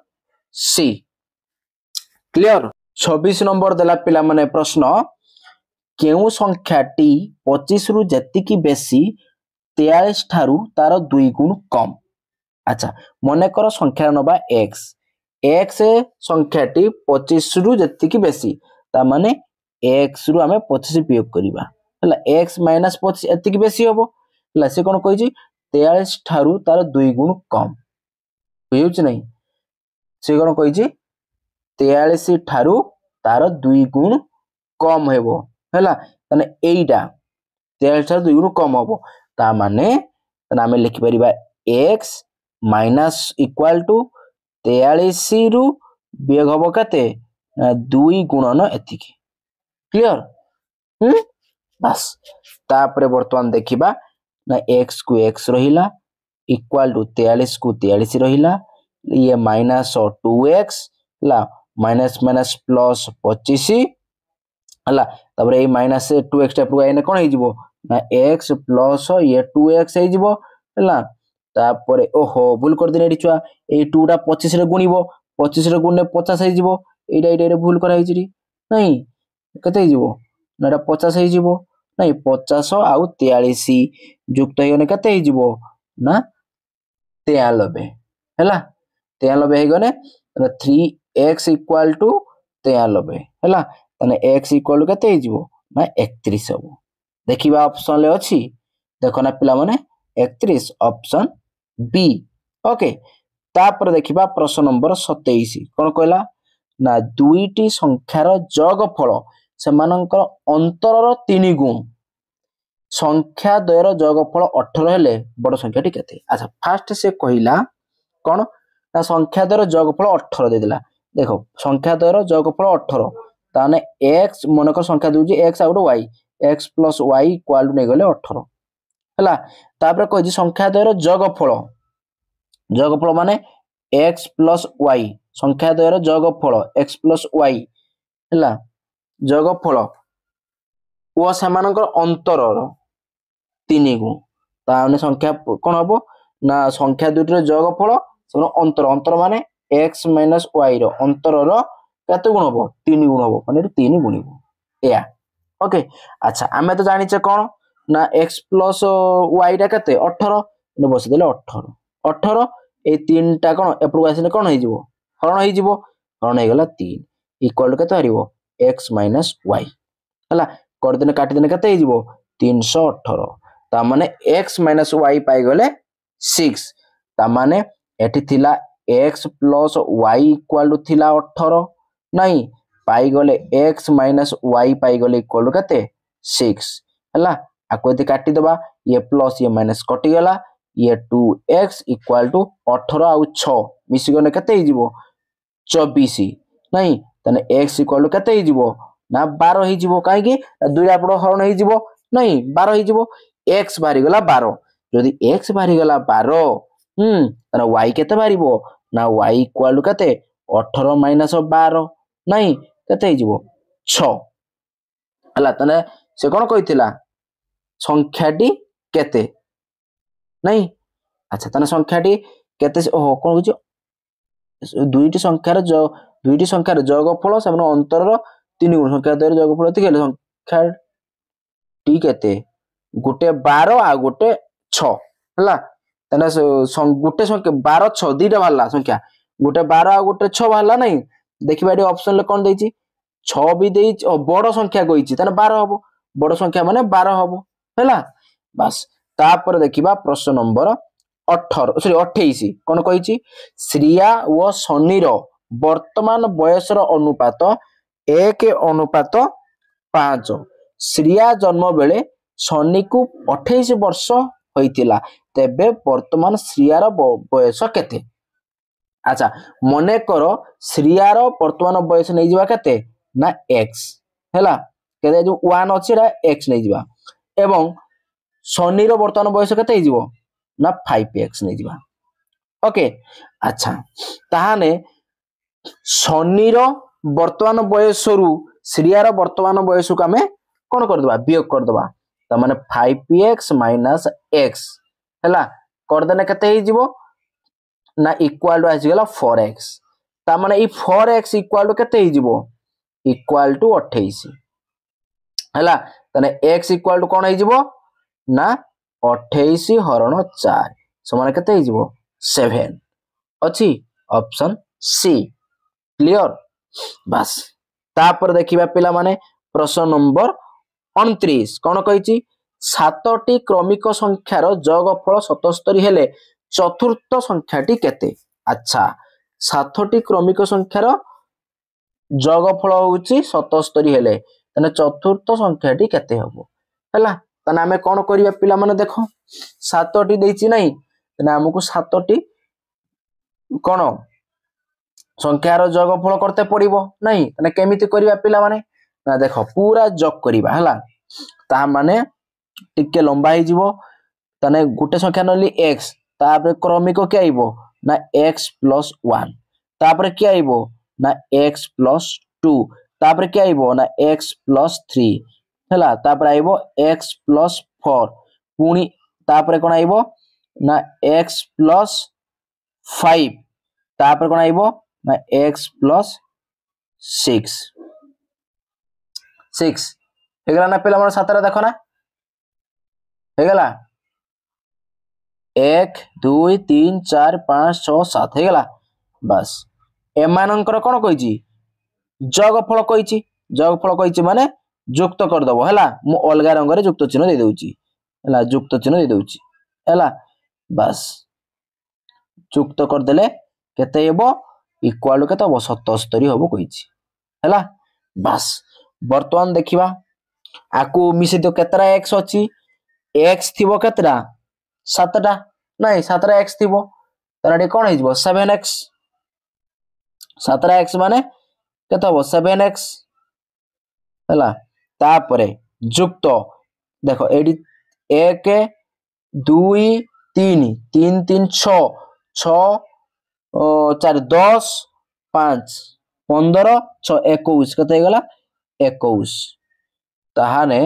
ସି କ୍ଲିଅର ଛବିଶ ନମ୍ବର ଦେଲା ପିଲାମାନେ ପ୍ରଶ୍ନ କେଉଁ ସଂଖ୍ୟାଟି ପଚିଶରୁ ଯେତିକି ବେଶୀ ତେୟାଳିଶ ଠାରୁ ତାର ଦୁଇ ଗୁଣ କମ୍ ଆଚ୍ଛା ମନେକର ସଂଖ୍ୟା ନେବା ଏକ୍ସ ଏକ୍ସ ସଂଖ୍ୟାଟି ପଚିଶରୁ ଯେତିକି ବେଶୀ ତା ମାନେ ଏକ୍ସରୁ ଆମେ ପଚିଶ ବିୟୋଗ କରିବା ହେଲା ଏକ୍ସ ମାଇନସ୍ ପଚିଶ ଏତିକି ବେଶୀ ହେବ ହେଲା ସେ କ'ଣ କହିଛି ତେୟାଳିଶ ଠାରୁ ତାର ଦୁଇ ଗୁଣ କମ୍ ବୁଝିହେଉଛି ନାହିଁ ସେ କ'ଣ କହିଛି ତେୟାଳିଶ ଠାରୁ ତାର ଦୁଇ ଗୁଣ କମ୍ ହେବ ହେଲା ତାହେଲେ ଏଇଟା ତେୟାଳିଶ ଠାରୁ ଦୁଇ ଗୁଣ କମ୍ ହବ ତା ମାନେ ତାହେଲେ ଆମେ ଲେଖିପାରିବା ଏକ୍ସ ମାଇନସ୍ ଇକ୍ୱାଲ ଟୁ ତେୟାଳିଶରୁ ବିୟୋଗ ହବ କେତେ ଦୁଇ ଗୁଣନ ଏତିକି କ୍ଲିଅର ହୁଁ ବାସ୍ ତାପରେ ବର୍ତ୍ତମାନ ଦେଖିବା ନା ଏକ୍ସକୁ ଏକ୍ସ ରହିଲା ଇକ୍ୱାଲ ଟୁ ତେୟାଳିଶକୁ ତେୟାଳିଶ ରହିଲା ଇଏ ମାଇନସ୍ ଟୁ ଏକ୍ସ ହେଲା ମାଇନସ୍ ମାଇନସ୍ ପ୍ଲସ୍ ପଚିଶ ହେଲା ତାପରେ ଏଇ ମାଇନସ୍ ଟୁ ଏକ୍ସ ଟାଇପ୍ରୁ ଆଇନେ କ'ଣ ହେଇଯିବ ନା ଏକ୍ସ ପ୍ଲସ୍ ଇଏ ଟୁ ଏକ୍ସ ହେଇଯିବ ହେଲା ତାପରେ ଓହୋ ଭୁଲ କରିଦେଲେ ଏଠି ଛୁଆ ଏଇ ଟୁଟା ପଚିଶରେ ଗୁଣିବ ପଚିଶରେ ଗୁଣିଲେ ପଚାଶ ହେଇଯିବ ଏଇଟା ଏଇଟା ଏଇଟା ଭୁଲ କରାହେଇଛି ନାଇଁ କେତେ ହେଇଯିବ ନା ଏଇଟା ପଚାଶ ହେଇଯିବ ନାଇଁ ପଚାଶ ଆଉ ତେୟାଳିଶ ଯୁକ୍ତ ହେଇଗଲେ କେତେ ହେଇଯିବ ନା ତେୟାନବେ ହେଲା ତେୟାନବେ ହେଇଗଲେ থ্রি এক্স ইকুয়াল টু তেয়ানব্বই হল ମାନେ ଏକ୍ସ ଇକ୍ୱାଲ ଟୁ କେତେ ହେଇଯିବ ନା ଏକତିରିଶ ହବ ଦେଖିବା ଅପସନରେ ଅଛି ଦେଖ ନା ପିଲାମାନେ ଏକତିରିଶ ଅପସନ ବି ଓକେ ତାପରେ ଦେଖିବା ପ୍ରଶ୍ନ ନମ୍ବର ସତେଇଶ କ'ଣ କହିଲା ନା ଦୁଇଟି ସଂଖ୍ୟାର ଯୋଗଫଳ ସେମାନଙ୍କର ଅନ୍ତରର ତିନି ଗୁଣ ସଂଖ୍ୟା ଦ୍ୱୟର ଯୋଗଫଳ ଅଠର ହେଲେ ବଡ଼ ସଂଖ୍ୟାଟି କେତେ ଆଚ୍ଛା ଫାର୍ଷ୍ଟ ସେ କହିଲା କ'ଣ ନା ସଂଖ୍ୟା ଦ୍ୱୟର ଯୋଗଫଳ ଅଠର ଦେଇଥିଲା ଦେଖ ସଂଖ୍ୟା ଦ୍ୱୟର ଯୋଗଫଳ ଅଠର তাহলে এক্স মনেকর সংখ্যা দেଉଛି এক্স আউ গোটে y x plus y equal to নেইগলে অঠর ହେଲା ତାପରେ କହିଛି ସଂଖ୍ୟାଦ୍ୱୟର ଯୋଗଫଳ ଯୋଗଫଳ ମାନେ ଏକ୍ସ ପ୍ଲସ୍ ୱାଇ ସଂଖ୍ୟାଦ୍ୱୟର ଯୋଗଫଳ ଏକ୍ସ ପ୍ଲସ୍ ୱାଇ ହେଲା ଯୋଗଫଳ ଓ ସେମାନଙ୍କର ଅନ୍ତରର ତିନିକୁ ତାମାନେ ସଂଖ୍ୟା କ'ଣ ହେବ ନା ସଂଖ୍ୟା ଦୁଇଟିର ଯୋଗଫଳ ସେମାନଙ୍କ ଅନ୍ତର ଅନ୍ତର ମାନେ ଏକ୍ସ ମାଇନସ୍ ୱାଇର ଅନ୍ତରର କେତେ ଗୁଣ ହବ ତିନି ଗୁଣ ହବ ମାନେ ଏଠି ତିନି ଗୁଣିବ ଏୟା ଓକେ ଆଚ୍ଛା ଆମେ ତ ଜାଣିଛେ କ'ଣ ନା ଏକ୍ସ ପ୍ଲସ୍ ୱାଇଟା କେତେ ଅଠର ଏଠି ବସିଦେଲେ ଅଠର ଅଠର ଏଇ ତିନିଟା କ'ଣ ଏପଟକୁ ଆସିଲେ କ'ଣ ହେଇଯିବ ହରଣ ହେଇଯିବ ହରଣ ହେଇଗଲା ତିନି ଇକ୍ୱାଲ୍ ଟୁ କେତେ ହାରିବ ଏକ୍ସ ମାଇନସ୍ ୱାଇ ହେଲା କରିଦେଲେ କାଟିଦେଲେ କେତେ ହେଇଯିବ ତିନିଶହ ଅଠର ତା ମାନେ ଏକ୍ସ ମାଇନସ୍ ୱାଇ ପାଇଗଲେ ସିକ୍ସ ତା ମାନେ ଏଠି ଥିଲା x plus y equal to ଥିଲା ଅଠର ନାହିଁ ପାଇଗଲେ ଏକ୍ସ ମାଇନସ୍ ୱାଇ ପାଇଗଲେ ଇକ୍ୱାଲ୍ ଟୁ କେତେ ସିକ୍ସ ହେଲା ଆକୁ ଯଦି କାଟିଦେବା ଇଏ ପ୍ଲସ୍ ଇଏ ମାଇନସ୍ କଟିଗଲା ଇଏ ଟୁ ଏକ୍ସ ଇକ୍ୱାଲ୍ ଟୁ ଅଠର ଆଉ ଛଅ ମିଶିଗଲେ କେତେ ହେଇଯିବ ଚବିଶ ନାହିଁ ତାହେଲେ ଏକ୍ସ ଇକ୍ୱାଲ୍ ଟୁ କେତେ ହେଇଯିବ ନା ବାର ହେଇଯିବ କାହିଁକି ଦୁଇଟା ପଟ ହରଣ ହେଇଯିବ ନାହିଁ ବାର ହେଇଯିବ ଏକ୍ସ ବାହାରିଗଲା ବାର ଯଦି ଏକ୍ସ ବାହାରିଗଲା ବାର ହୁଁ ତାହେଲେ ୱାଇ କେତେ ବାହାରିବ ନା ୱାଇ ଇକ୍ୱାଲ୍ ଟୁ କେତେ ଅଠର ମାଇନସ୍ ବାର નહીં କେତେ ହେଇଯିବ ଛଅ ହେଲା ତାହେଲେ ସେ କ'ଣ କହିଥିଲା ସଂଖ୍ୟାଟି କେତେ ନାଇଁ ଆଚ୍ଛା ତାହେଲେ ସଂଖ୍ୟାଟି କେତେ ଓହୋ କ'ଣ କହୁଛି ଦୁଇଟି ସଂଖ୍ୟାର ଦୁଇଟି ସଂଖ୍ୟାର ଯୋଗଫଳ ସେମାନେ ଅନ୍ତରର ତିନି ଗୁଣ ସଂଖ୍ୟା ଦ୍ୱାରା ଯୋଗଫଳ ଏତିକି ହେଲେ ସଂଖ୍ୟାଟି କେତେ ଗୋଟେ ବାର ଆଉ ଗୋଟେ ଛଅ ହେଲା ତାହେଲେ ଗୋଟେ ସଂଖ୍ୟା ବାର ଛଅ ଦୁଇଟା ବାହାରିଲା ସଂଖ୍ୟା ଗୋଟେ ବାର ଆଉ ଗୋଟେ ଛଅ ବାହାରିଲା ନାହିଁ ଦେଖିବା ଏଠି ଅପସନରେ କ'ଣ ଦେଇଛି ଛଅ ବି ଦେଇଛି ବଡ଼ ସଂଖ୍ୟା କହିଛି ତାହେଲେ ବାର ହବ ବଡ଼ ସଂଖ୍ୟା ମାନେ ବାର ହବ ହେଲା ବାସ୍ ତାପରେ ଦେଖିବା ପ୍ରଶ୍ନ ନମ୍ବର ଅଠର ସରି ଅଠେଇଶ କ'ଣ କହିଛି ଶ୍ରୀୟା ଓ ଶନିର ବର୍ତ୍ତମାନ ବୟସର ଅନୁପାତ ଏକ ଅନୁପାତ ପାଞ୍ଚ ଶ୍ରୀୟା ଜନ୍ମ ବେଳେ ଶନିକୁ ଅଠେଇଶ ବର୍ଷ ହୋଇଥିଲା ତେବେ ବର୍ତ୍ତମାନ ଶ୍ରୀୟାର ବୟସ କେତେ আচ্ছা মনে কর শ্রিয়ার বর্তমান বয়স নেইযা কেতে না এক্স হেলা কেতে যে ওয়ান অছি এটা এক্স নেইযা এবং শনির বর্তমান বয়স কেতে হয়ে না ফাইভ এক্স নেইযা ওকে আচ্ছা তাহলে শনির বর্তমান বয়সরু শ্রিয়ার বর্তমান বয়সকে আমি কোণ করদেবা বিয়োগ করদেবা তার মানে ফাইভ এক্স মাইনাস এক্স হেলা করদেলে কেতে হয়ে ନା ଇକ୍ୱାଲ୍ ଟୁ ଆସିଗଲା ଫୋର୍ ଏକ୍ସ ତା ମାନେ ଏଇ ଫୋର୍ ଏକ୍ସ ଇକ୍ୱାଲ୍ ଟୁ କେତେ ହେଇଯିବ ଇକ୍ୱାଲ୍ ଟୁ ଅଠେଇଶ ହେଲା ତାହେଲେ ଏକ୍ସ ଇକ୍ୱାଲ୍ ଟୁ କ'ଣ ହେଇଯିବ ନା ଅଠେଇଶ ହରଣ ଚାରି ସମାନ କେତେ ହେଇଯିବ ସେଭେନ୍ ଅଛି ଅପସନ୍ ସି କ୍ଲିଅର ବାସ୍ ତାପରେ ଦେଖିବା ପିଲାମାନେ ପ୍ରଶ୍ନ ନମ୍ବର ଅଣତିରିଶ କ'ଣ କହିଛି ସାତଟି କ୍ରମିକ ସଂଖ୍ୟାର ଯୋଗଫଳ ସତସ୍ତରୀ ହେଲେ চতুর্থ সংখ্যাটি কেতে আচ্ছা সাতটি ক্রমিক সংখ্যার যোগফল হচ্ছে সতস্তরি হলে তাহলে চতুর্থ সংখ্যাটি কেতে হব হলা তাহলে আমি কোণ করিবা পিলামানে দেখ সাতটি দেইছি নাই তাহলে আমাকে সাতটি কোণ সংখ্যার যোগফল করতে পড়িব নাই তাহলে কেমিতি করিবা পিলামানে না দেখ পুরা যোগ করিবা হলা তা মানে টিকে লম্বা হইଯିব তাহলে গোটে সংখ্যা নলি এক্স ତାପରେ କ୍ରମିକ କିଏ ଆଇବ ନା ଏକ୍ସ ପ୍ଲସ୍ ୱାନ୍ ତାପରେ କିଏ ଆଇବ ନା ଏକ୍ସ ପ୍ଲସ୍ ଟୁ ତାପରେ କିଏ ଆଇବ ନା ଏକ୍ସ ପ୍ଲସ୍ ଥ୍ରୀ ହେଲା ତାପରେ ଆଇବ ଏକ୍ସ ପ୍ଲସ୍ ଫୋର୍ ପୁଣି ତାପରେ କ'ଣ ଆଇବ ନା ଏକ୍ସ ପ୍ଲସ୍ ଫାଇଭ ତାପରେ କ'ଣ ଆଇବ ନା ଏକ୍ସ ପ୍ଲସ୍ ସିକ୍ସ ସିକ୍ସ ହେଇଗଲା ନା ପିଲାମାନେ ସାତଟା ଦେଖ ନା ହେଇଗଲା এক ଦୁଇ ତିନି ଚାରି ପାଞ୍ଚ ଛଅ ସାତ ହେଇଗଲା ବାସ୍ ଏମାନଙ୍କର କ'ଣ କହିଛି ଯୋଗଫଳ କହିଛି ଯୋଗଫଳ କହିଛି ମାନେ ଯୁକ୍ତ କରିଦେବ ହେଲା ମୁଁ ଅଲଗା ରଙ୍ଗରେ ଯୁକ୍ତ ଚିହ୍ନ ଦେଇଦେଉଛି ହେଲା ଯୁକ୍ତ ଚିହ୍ନ ଦେଇଦେଉଛି ହେଲା ବାସ୍ ଯୁକ୍ତ କରିଦେଲେ କେତେ ହେବ ଇକ୍ୱାଲ୍ କେତେ ହେବ ସତସ୍ତରୀ ହେବ କହିଛି ହେଲା ବାସ୍ ବର୍ତ୍ତମାନ ଦେଖିବା ଆକୁ ମିଶେଇ ଦିଅ କେତେଟା ଏକ୍ସ ଅଛି ଏକ୍ସ ଥିବ କେତେଟା ସାତଟା ନାଇଁ ସାତଟା ଏକ୍ସ ଥିବ ତାହେଲେ ଏଠି କ'ଣ ହେଇଯିବ ସେଭେନ୍ ଏକ୍ସ ସାତଟା ଏକ୍ସ ମାନେ କେତେ ହବ ସେଭେନ୍ ଏକ୍ସ ହେଲା ତାପରେ ଯୁକ୍ତ ଦେଖ ଏଠି ଏକ ଦୁଇ ତିନି ତିନି ତିନି ଛଅ ଛଅ ଚାରି ଦଶ ପାଞ୍ଚ ପନ୍ଦର ଛଅ ଏକୋଇଶ କେତେ ହେଇଗଲା ଏକୋଇଶ ତାହେଲେ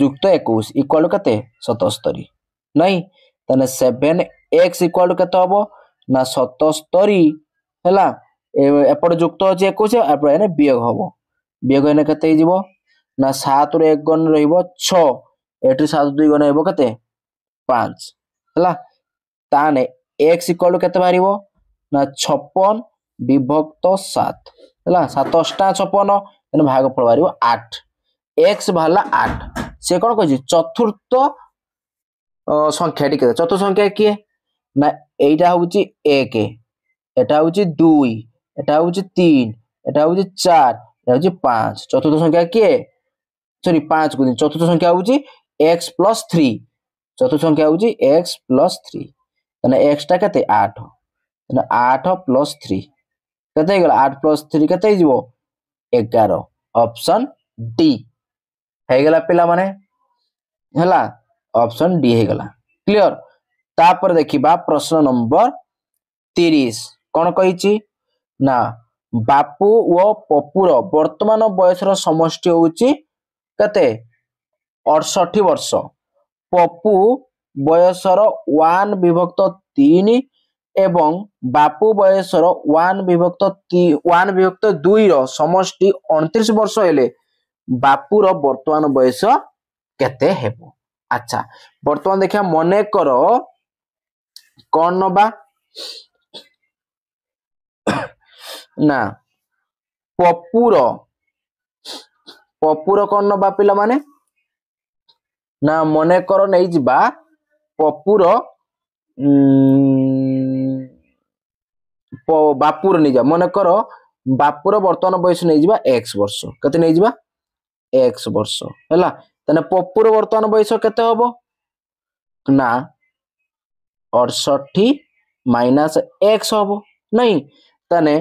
যুক্ত একুশ ইকুয়াল কেতে সতস্তরি নাই তাহলে সেভেন এক্স ইকুয়াল কেতে হব না সতস্তরি ହେଲା ଏପଟେ ଯୁକ୍ତ ଅଛି ଏକୋଇଶ ଏପଟେ ଏଇନେ ବିୟୋଗ ହବ ବିୟୋଗ ଏଇନେ କେତେ ହେଇଯିବ ନା ସାତରୁ ଏକ ଗଣ ରହିବ ଛଅ ଏଠି ସାତ ଦୁଇ ଗଣ ହେବ କେତେ ପାଞ୍ଚ ହେଲା ତାହେଲେ ଏକ୍ସ ଇକ୍ୱାଲୁ କେତେ ବାହାରିବ ନା ଛପନ ବିଭକ୍ତ ସାତ ହେଲା ସାତ ଅଷ୍ଟା ଛପନ ଭାଗ ଫଳ ବାହାରିବ ଆଠ ଏକ୍ସ ବାହାରିଲା ଆଠ ସେ କ'ଣ କହିଛି ଚତୁର୍ଥ ସଂଖ୍ୟାଟି କେତେ ଚତୁର୍ଥ ସଂଖ୍ୟା କିଏ ନା ଏଇଟା ହେଉଛି ଏକ ଏଟା ହେଉଛି ଦୁଇ ଏଟା ହେଉଛି ତିନି ଏଟା ହେଉଛି ଚାରି ଏଟା ହେଉଛି ପାଞ୍ଚ ଚତୁର୍ଥ ସଂଖ୍ୟା କିଏ ସରି ପାଞ୍ଚ କୁ ଚତୁର୍ଥ ସଂଖ୍ୟା ହେଉଛି ଏକ୍ସ ପ୍ଲସ୍ ଥ୍ରୀ ଚତୁର୍ଥ ସଂଖ୍ୟା ହେଉଛି ଏକ୍ସ ପ୍ଲସ୍ ଥ୍ରୀ ତାହେଲେ ଏକ୍ସଟା କେତେ ଆଠ ତାହେଲେ ଆଠ ପ୍ଲସ୍ ଥ୍ରୀ କେତେ ହେଇଗଲା ଆଠ ପ୍ଲସ୍ ଥ୍ରୀ କେତେ ହେଇଯିବ ଏଗାର ଅପସନ୍ ଡି ହେଇଗଲା ପିଲାମାନେ ହେଲା ଅପସନ୍ ଡି ହେଇଗଲା କ୍ଲିଅର ତାପରେ ଦେଖିବା ପ୍ରଶ୍ନ ନମ୍ବର ତିରିଶ କ'ଣ କହିଛି ନା ବାପୁ ଓ ପପୁର ବର୍ତ୍ତମାନ ବୟସର ସମଷ୍ଟି ହେଉଛି କେତେ ଅଠଷଠି ବର୍ଷ ପପୁ ବୟସର ୱାନ୍ ବିଭକ୍ତ ତିନି ଏବଂ ବାପୁ ବୟସର ୱାନ୍ ବିଭକ୍ତ ୱାନ୍ ବିଭକ୍ତ ଦୁଇର ସମଷ୍ଟି ଅଣତିରିଶ ବର୍ଷ ହେଲେ বাপুর বর্তমান বয়স কেতে হেব আচ্ছা বর্তমান দেখা মনে কর কণ নবা না পপুর পপুর কণ নবা পিলামানে না মনে কর নেই যা পপুর বাপুর নেই যা মনে কর বাপুর বর্তমান বয়স নেই যা এক্স বর্ষ কেতে নেই যা ଏକ୍ସ ବର୍ଷ ହେଲା ତାହେଲେ ପପୁର ବର୍ତ୍ତମାନ ବୟସ କେତେ ହବ ନା ଅଠଷଠି ମାଇନାସ ଏକ୍ସ ହବ ନାଇଁ ତାହେଲେ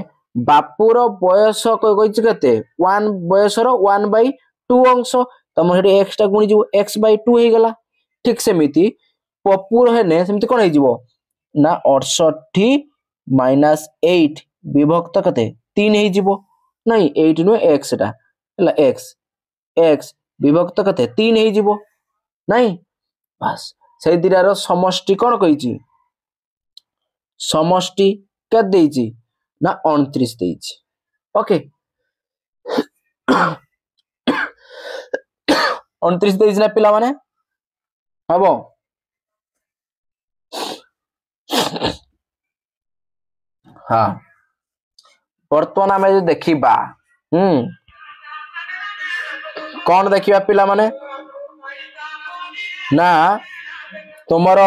ବାପୁର ବୟସ କହିଛି କେତେ ୱାନ୍ ବୟସର ୱାନ୍ ବାଇ ଟୁ ଅଂଶ ତମର ସେଠି ଏକ୍ସଟା ଗୁଣିଯିବ ଏକ୍ସ ବାଇ ଟୁ ହେଇଗଲା ଠିକ ସେମିତି ପପୁର ହେଲେ ସେମିତି କ'ଣ ହେଇଯିବ ନା ଅଠଷଠି ମାଇନାସ ଏଇଟ୍ ବିଭକ୍ତ କେତେ ତିନି ହେଇଯିବ ନାଇଁ ଏଇଟ୍ ନୁହେଁ ଏକ୍ସଟା ହେଲା ଏକ୍ସ এক্স বিভক্ত କେତେ ତିନି ହେଇଯିବ ନାଇଁ ବାସ୍ ସେଇ ଦିଟାର ସମଷ୍ଟି କ'ଣ କହିଛି ସମଷ୍ଟି କେତେ ଦେଇଛି ନା ଅଣତିରିଶ ଦେଇଛି ଓକେ ଅଣତିରିଶ ଦେଇଛି ନା ପିଲାମାନେ ହବ ହଁ ବର୍ତ୍ତମାନ ଆମେ ଯଦି ଦେଖିବା ହୁଁ କ'ଣ ଦେଖିବା ପିଲାମାନେ ନା ତୁମର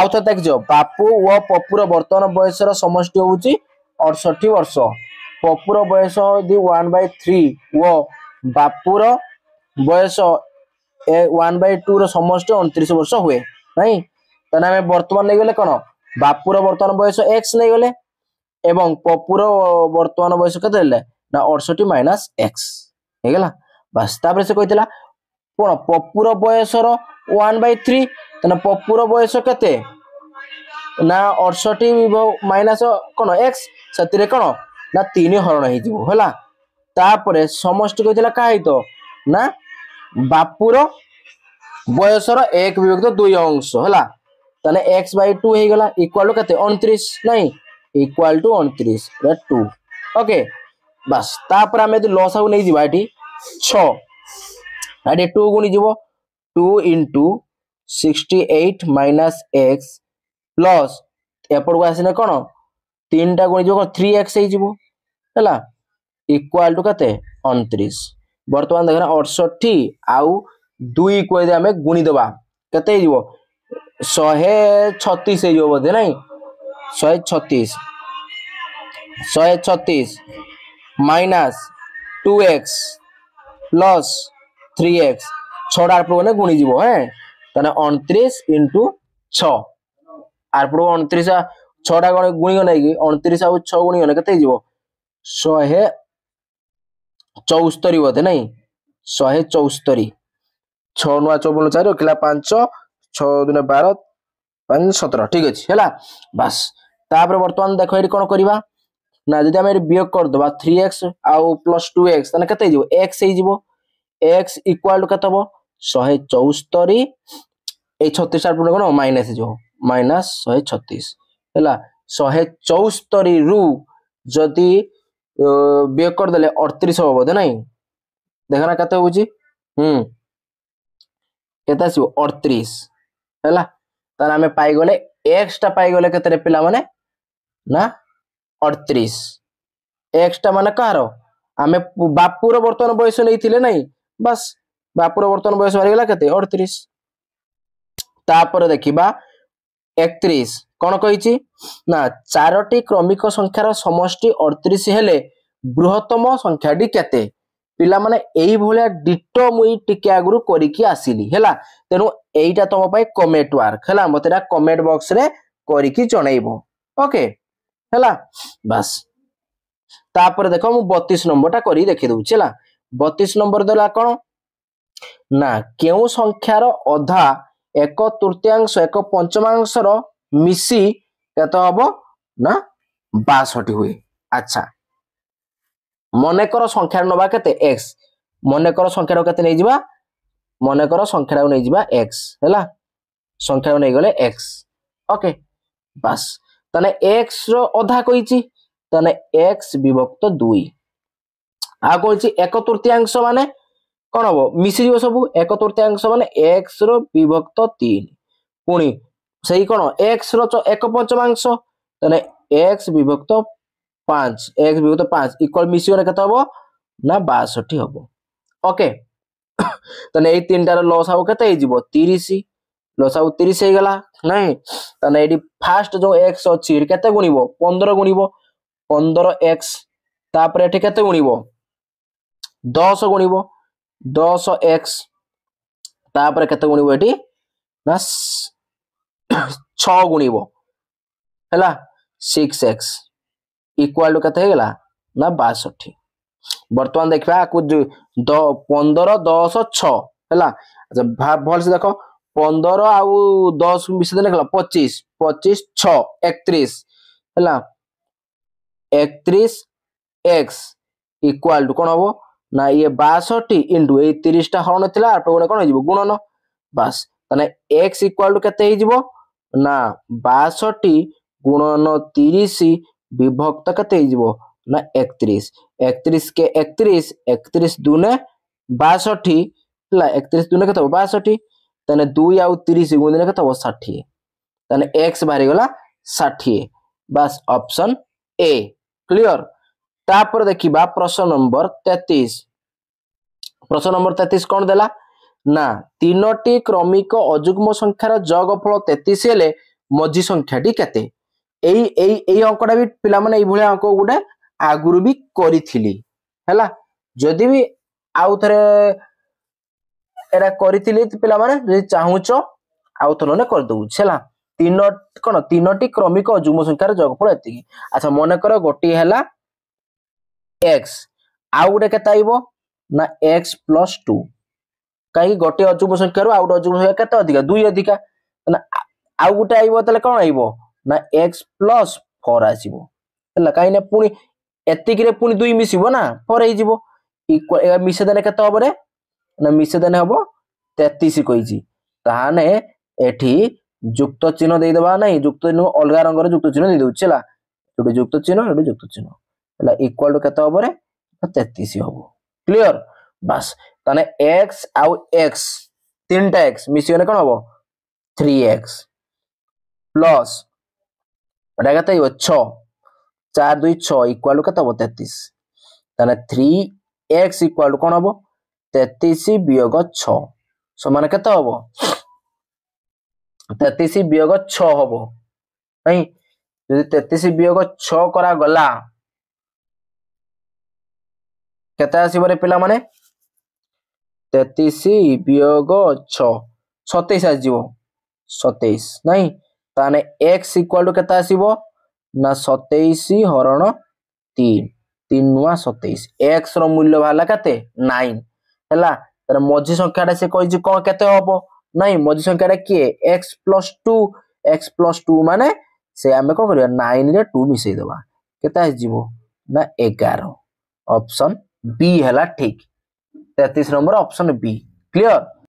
ଆଉ ଥରେ ଦେଖିଛ ବାପୁ ଓ ପପୁର ବର୍ତ୍ତମାନ ବୟସର ସମଷ୍ଟି ହେଉଛି ଅଠଷଠି ବର୍ଷ ପପୁର ବୟସ ହେଉଛି ୱାନ୍ ବାଇ ଥ୍ରୀ ଓ ବାପୁର ବୟସ ୱାନ୍ ବାଇ ଟୁର ସମଷ୍ଟି ଅଣତିରିଶ ବର୍ଷ ହୁଏ ନାଇଁ ତାହେଲେ ଆମେ ବର୍ତ୍ତମାନ ନେଇଗଲେ କ'ଣ ବାପୁର ବର୍ତ୍ତମାନ ବୟସ ଏକ୍ସ ନେଇଗଲେ ଏବଂ ପପୁର ବର୍ତ୍ତମାନ ବୟସ କେତେ ହେଲେ ନା ଅଠଷଠି ମାଇନାସ୍ ଏକ୍ସ ହେଇଗଲା ବାସ୍ ତାପରେ ସେ କହିଥିଲା କ'ଣ ପପୁର ବୟସର ୱାନ୍ ବାଇ ଥ୍ରୀ ତାହେଲେ ପପୁର ବୟସ କେତେ ନା ଅଠଷଠି ମାଇନସ୍ କ'ଣ ଏକ୍ସ ସେଥିରେ କ'ଣ ନା ତିନି ହରଣ ହେଇଯିବ ହେଲା ତାପରେ ସମଷ୍ଟି କହିଥିଲା କାହା ହେଇତ ନା ବାପୁର ବୟସର ଏକ ବିଭକ୍ତ ଦୁଇ ଅଂଶ ହେଲା তাহলে এক্স বাই টু হয়ে গেল ইকুয়াল টু কত অনত্রিশ নাই ইকুয়াল টু অনত্রিশ টু ওকে বাস তারপরে আমি যদি লসাগু নিয়ে যা এটি ছ ଏଠି ଟୁ ଗୁଣିଯିବ two into sixty eight minus x plus ଏପଟକୁ ଆସିଲେ କ'ଣ ତିନିଟା ଗୁଣିଯିବ କ'ଣ ଥ୍ରୀ ଏକ୍ସ ହେଇଯିବ ହେଲା ଇକ୍ୱାଲ୍ ଟୁ କେତେ ଅଣତିରିଶ ବର୍ତ୍ତମାନ ଦେଖିଲା ଅଠଷଠି ଆଉ ଦୁଇ କହିଦେଇ ଆମେ ଗୁଣିଦେବା କେତେ ହେଇଯିବ ଶହେ ଛତିଶ ହେଇଯିବ ବୋଧେ ନାଇଁ ଶହେ ଛତିଶ ଶହେ ଛତିଶ minus two x plus three x ছটা আর পূর্ব গুণি যাব হ্যাঁ তাহলে অনত্রিশ ইন্টু ছ আর পূর্ব অনত্রিশ ছটা গুণি গলে কি অনত্রিশ আউ ছ গুণি গলে কেতে যাব শহে চৌস্তরি বোধে নাই শহে চৌস্তরি ছ নয় চৌবন চারি রখিলা ପାଞ୍ଚ ଛଅ ଦୁଇଟା ବାର ପାଞ୍ଚ ସତର ଠିକ ଅଛି ହେଲା ବାସ୍ ତାପରେ ବର୍ତ୍ତମାନ ଦେଖ ଏଠି କ'ଣ କରିବା ନା ଯଦି ଆମେ ଏଠି ବିୟୋଗ କରିଦେବା ଥ୍ରୀ ଏକ୍ସ ଆଉ ପ୍ଲସ୍ ଟୁ ଏକ୍ସ ତାହେଲେ କେତେ ହେଇଯିବ ଏକ୍ସ ହେଇଯିବ ଏକ୍ସ ଇକ୍ୱାଲ୍ ଟୁ କେତେ ହେବ ଶହେ ଚଉସ୍ତରୀ ଏଇ ଛତିଶ ଆଠ କ'ଣ ମାଇନାସ୍ ହେଇଯିବ ମାଇନାସ୍ ଶହେ ଛତିଶ ହେଲା ଶହେ ଚଉସ୍ତରୀରୁ ଯଦି ବିୟୋଗ କରିଦେଲେ ଅଠତିରିଶ ହେବ ବୋଧେ ନାଇଁ ଦେଖ ନା କେତେ ହେଉଛି ହୁଁ କେତେ ଆସିବ ଅଠତିରିଶ ହେଲା ତାହେଲେ ଆମେ ପାଇଗଲେ ଏକ୍ସଟା ପାଇଗଲେ କେତେରେ ପିଲାମାନେ ନା ଅଠତିରିଶ ଏକ୍ସଟା ମାନେ କାହାର ଆମେ ବାପୁର ବର୍ତ୍ତମାନ ବୟସ ନେଇଥିଲେ ନାଇଁ ବାସ୍ ବାପୁର ବର୍ତ୍ତମାନ ବୟସ ବାହାରିଗଲା କେତେ ଅଠତିରିଶ ତାପରେ ଦେଖିବା একত্রিশ কোণ কইছি না চারটি ক্রমিক সংখ্যার সমষ্টি অড়তিশ হলে বৃহত্তম সংখ্যাটি কেতে পিলামানে এইভাবে ডিট মুই টিকে আগর করিকি আসিলি হেলা তেণু এইটা তোমার কমেট ওয়ার্ক হেলা মতো কমেট বক্সরে করিকি জনাইব ওকে ହେଲା ବାସ୍ ତାପରେ ଦେଖ ମୁଁ ବତିଶ ନମ୍ବରଟା କରି ଦେଖିଦେଉଛି ହେଲା ବତିଶ ନମ୍ବର ଦେଲା କ'ଣ ନା କେଉଁ ସଂଖ୍ୟାର ଅଧା ଏକ ତୃତୀୟାଂଶ ଏକ ପଞ୍ଚମାଂଶର ମିଶି କେତେ ହବ ନା ବାଷଠି ହୁଏ ଆଚ୍ଛା ମନେକର ସଂଖ୍ୟାରେ ନବା କେତେ ଏକ୍ସ ମନେକର ସଂଖ୍ୟାର କେତେ ନେଇଯିବା ମନେକର ସଂଖ୍ୟାଟାକୁ ନେଇଯିବା ଏକ୍ସ ହେଲା ସଂଖ୍ୟାକୁ ନେଇଗଲେ ଏକ୍ସ ଓକେ ବାସ୍ ତାହେଲେ ଏକ୍ସ ର ଅଧା କହିଛି ତାହେଲେ ଏକ୍ସ ବିଭକ୍ତ ଦୁଇ ଆଉ କହିଛି ଏକ ତୃତୀୟାଂଶ ମାନେ କଣ ହବ ମିଶିଯିବ ସବୁ ଏକ ତୃତୀୟାଂଶ ମାନେ ଏକ୍ସ ର ବିଭକ୍ତ ତିନି ପୁଣି ସେଇ କଣ ଏକ୍ସ ର ଏକ ପଞ୍ଚମାଂଶ ତାହେଲେ ଏକ୍ସ ବିଭକ୍ତ ପାଞ୍ଚ ଏକ୍ସ ବିଭକ୍ତ ପାଞ୍ଚ ଇକ୍ୱାଲ ମିଶିଗଲେ କେତେ ହବ ନା ବାଷଠି ହବ ଓକେ ତାହେଲେ ଏଇ ତିନିଟାର ଲସ୍ ହବ କେତେ ହେଇଯିବ ତିରିଶ লসাউ তিরিশ হয়েগলা না তাহলে এটি ফার্স্ট যে এক্স অছি কেতে গুণব পনেরো গুণব পনেরো এক্স তাপরে এটি কেতে গুণব দশ গুণব দশ এক্স তাপরে কেতে গুণব এটি না ছ গুণব হ্যাঁ সিক্স এক্স ইকুয়াল টু কেতে হয়েগলা না বাষঠি বর্তমান দেখবা পনেরো দশ ছ হ্যাঁ আচ্ছা ভালসে দেখো ପନ୍ଦର ଆଉ ଦଶ ମିଶିଦେଲେ ହେଲା ପଚିଶ ପଚିଶ ଛଅ ଏକତିରିଶ ହେଲା ଏକତିରିଶ ଏକ୍ସ ଇକ୍ୱାଲ ଟୁ କ'ଣ ହବ ନା ଇଏ ବାଷଠି ଇଣ୍ଟୁ ଏଇ ତିରିଶଟା ହରଣ ଥିଲା ଆର ଗୋଟେ କ'ଣ ହେଇଯିବ ଗୁଣନ ବାସ୍ ତାହେଲେ ଏକ୍ସ ଇକ୍ୱାଲ ଟୁ କେତେ ହେଇଯିବ ନା ବାଷଠି ଗୁଣନ ତିରିଶ ବିଭକ୍ତ କେତେ ହେଇଯିବ ନା ଏକତିରିଶ ଏକତିରିଶ କେ ଏକତିରିଶ ଏକତିରିଶ ଦୁନେ ବାଷଠି ହେଲା ଏକତିରିଶ ଦୁନେ କେତେ ହବ ବାଷଠି ତାହେଲେ ଦୁଇ ଆଉ ତିରିଶ ଗୁଣିଦେଲେ କେତେ ହେବ ଷାଠିଏ ତାହେଲେ ଏକ୍ସ ବାହାରିଗଲା ଷାଠିଏ ବାସ୍ ଅପସନ୍ ଏ କ୍ଲିଅର ତାପରେ ଦେଖିବା ପ୍ରଶ୍ନ ନମ୍ବର ତେତିଶ ପ୍ରଶ୍ନ ନମ୍ବର ତେତିଶ କ'ଣ ଦେଲା ନା ତିନୋଟି କ୍ରମିକ ଅଯୁଗ୍ମ ସଂଖ୍ୟାର ଯୋଗଫଳ ତେତିଶ ହେଲେ ମଝି ସଂଖ୍ୟାଟି କେତେ ଏଇ ଏଇ ଏଇ ଅଙ୍କଟା ବି ପିଲାମାନେ ଏଇଭଳିଆ ଅଙ୍କ ଗୋଟେ ଆଗରୁ ବି କରିଥିଲି ହେଲା ଯଦି ବି ଆଉ ଥରେ ଏଇଟା କରିଥିଲି ପିଲାମାନେ ଯଦି ଚାହୁଁଛ ଆଉଥଲନେ କରିଦେଉଛି ହେଲା ତିନ କ'ଣ ତିନୋଟି କ୍ରମିକ ଯୁଗ୍ମ ସଂଖ୍ୟାର ଯୋଗଫଳ ଏତିକି ଆଚ୍ଛା ମନେକର ଗୋଟିଏ ହେଲା ଏକ୍ସ ଆଉ ଗୋଟେ କେତେ ଆଇବ ନା ଏକ୍ସ ପ୍ଲସ୍ ଟୁ କାହିଁକି ଗୋଟିଏ ଅଯୁଗ୍ମ ସଂଖ୍ୟାରୁ ଆଉ ଗୋଟେ ଅଯୁଗ୍ମ ସଂଖ୍ୟା କେତେ ଅଧିକା ଦୁଇ ଅଧିକା ନା ଆଉ ଗୋଟେ ଆଇବ ତାହେଲେ କ'ଣ ଆଇବ ନା ଏକ୍ସ ପ୍ଲସ୍ ଫୋର୍ ଆସିବ ହେଲା କାହିଁକି ନା ପୁଣି ଏତିକିରେ ପୁଣି ଦୁଇ ମିଶିବ ନା ଫୋର୍ ହେଇଯିବ ମିଶେଇ ଦେଲେ କେତେ ହବରେ ନା ମିଶେଇ ଦେଲେ ହେବ ତେତିଶ କହିଛି ତାହେଲେ ଏଠି ଯୁକ୍ତ ଚିହ୍ନ ଦେଇଦେବା ନାହିଁ ଯୁକ୍ତ ଚିହ୍ନ ଅଲଗା ରଙ୍ଗର ଯୁକ୍ତ ଚିହ୍ନ ଦେଇଦେଉଛି ହେଲା ଏଠି ଯୁକ୍ତ ଚିହ୍ନ ଏଠି ଯୁକ୍ତ ଚିହ୍ନ ହେଲା ଇକ୍ୱାଲ ଟୁ କେତେ ହବରେ ତେତିଶ ହବ କ୍ଲିଅର ବାସ୍ ତାହେଲେ ଏକ୍ସ ଆଉ ଏକ୍ସ ତିନିଟା ଏକ୍ସ ମିଶିଗଲେ କ'ଣ ହବ থ্রি এক্স প্লস এটা কত হইব ছ চার দুই ছ ইকুয়াল টু কত হব তেত্রিশ তাহলে থ্রি এক্স ইকুয়াল টু কোণ হব ତେତିଶ ବିୟୋଗ ଛଅ ସମାନ କେତେ ହବ ତେତିଶ ବିୟୋଗ ଛଅ ହବ ନାଇଁ ଯଦି ତେତିଶ ବିୟୋଗ ଛଅ କରାଗଲା କେତେ ଆସିବ ରେ ପିଲାମାନେ ତେତିଶ ବିୟୋଗ ଛଅ ସତେଇଶ ଆସିଯିବ ସତେଇଶ ନାଇଁ ତାହେଲେ ଏକ୍ସ ଇକ୍ୱାଲ ଟୁ କେତେ ଆସିବ ନା ସତେଇଶ ହରଣ ତିନି ତିନି ନୂଆ ସତେଇଶ ଏକ୍ସ ର ମୂଲ୍ୟ ବାହାରିଲା କେତେ ନାଇନ୍ ହେଲା ତାର ମଝି ସଂଖ୍ୟାଟା ସେ କହିଛି କ'ଣ କେତେ ହବ ନାଇଁ ମଝି ସଂଖ୍ୟାଟା କିଏ x plus two x plus two ମାନେ ସେ ଆମେ କ'ଣ କରିବା ନାଇନ୍ରେ ଟୁ ମିଶାଇ ଦେବା କେତେ ଆସିଯିବ ନା ଏଗାର ଅପସନ୍ ବି ହେଲା ଠିକ୍ ତେତିଶ ନମ୍ବର ଅପସନ୍ ବି କ୍ଲିଅର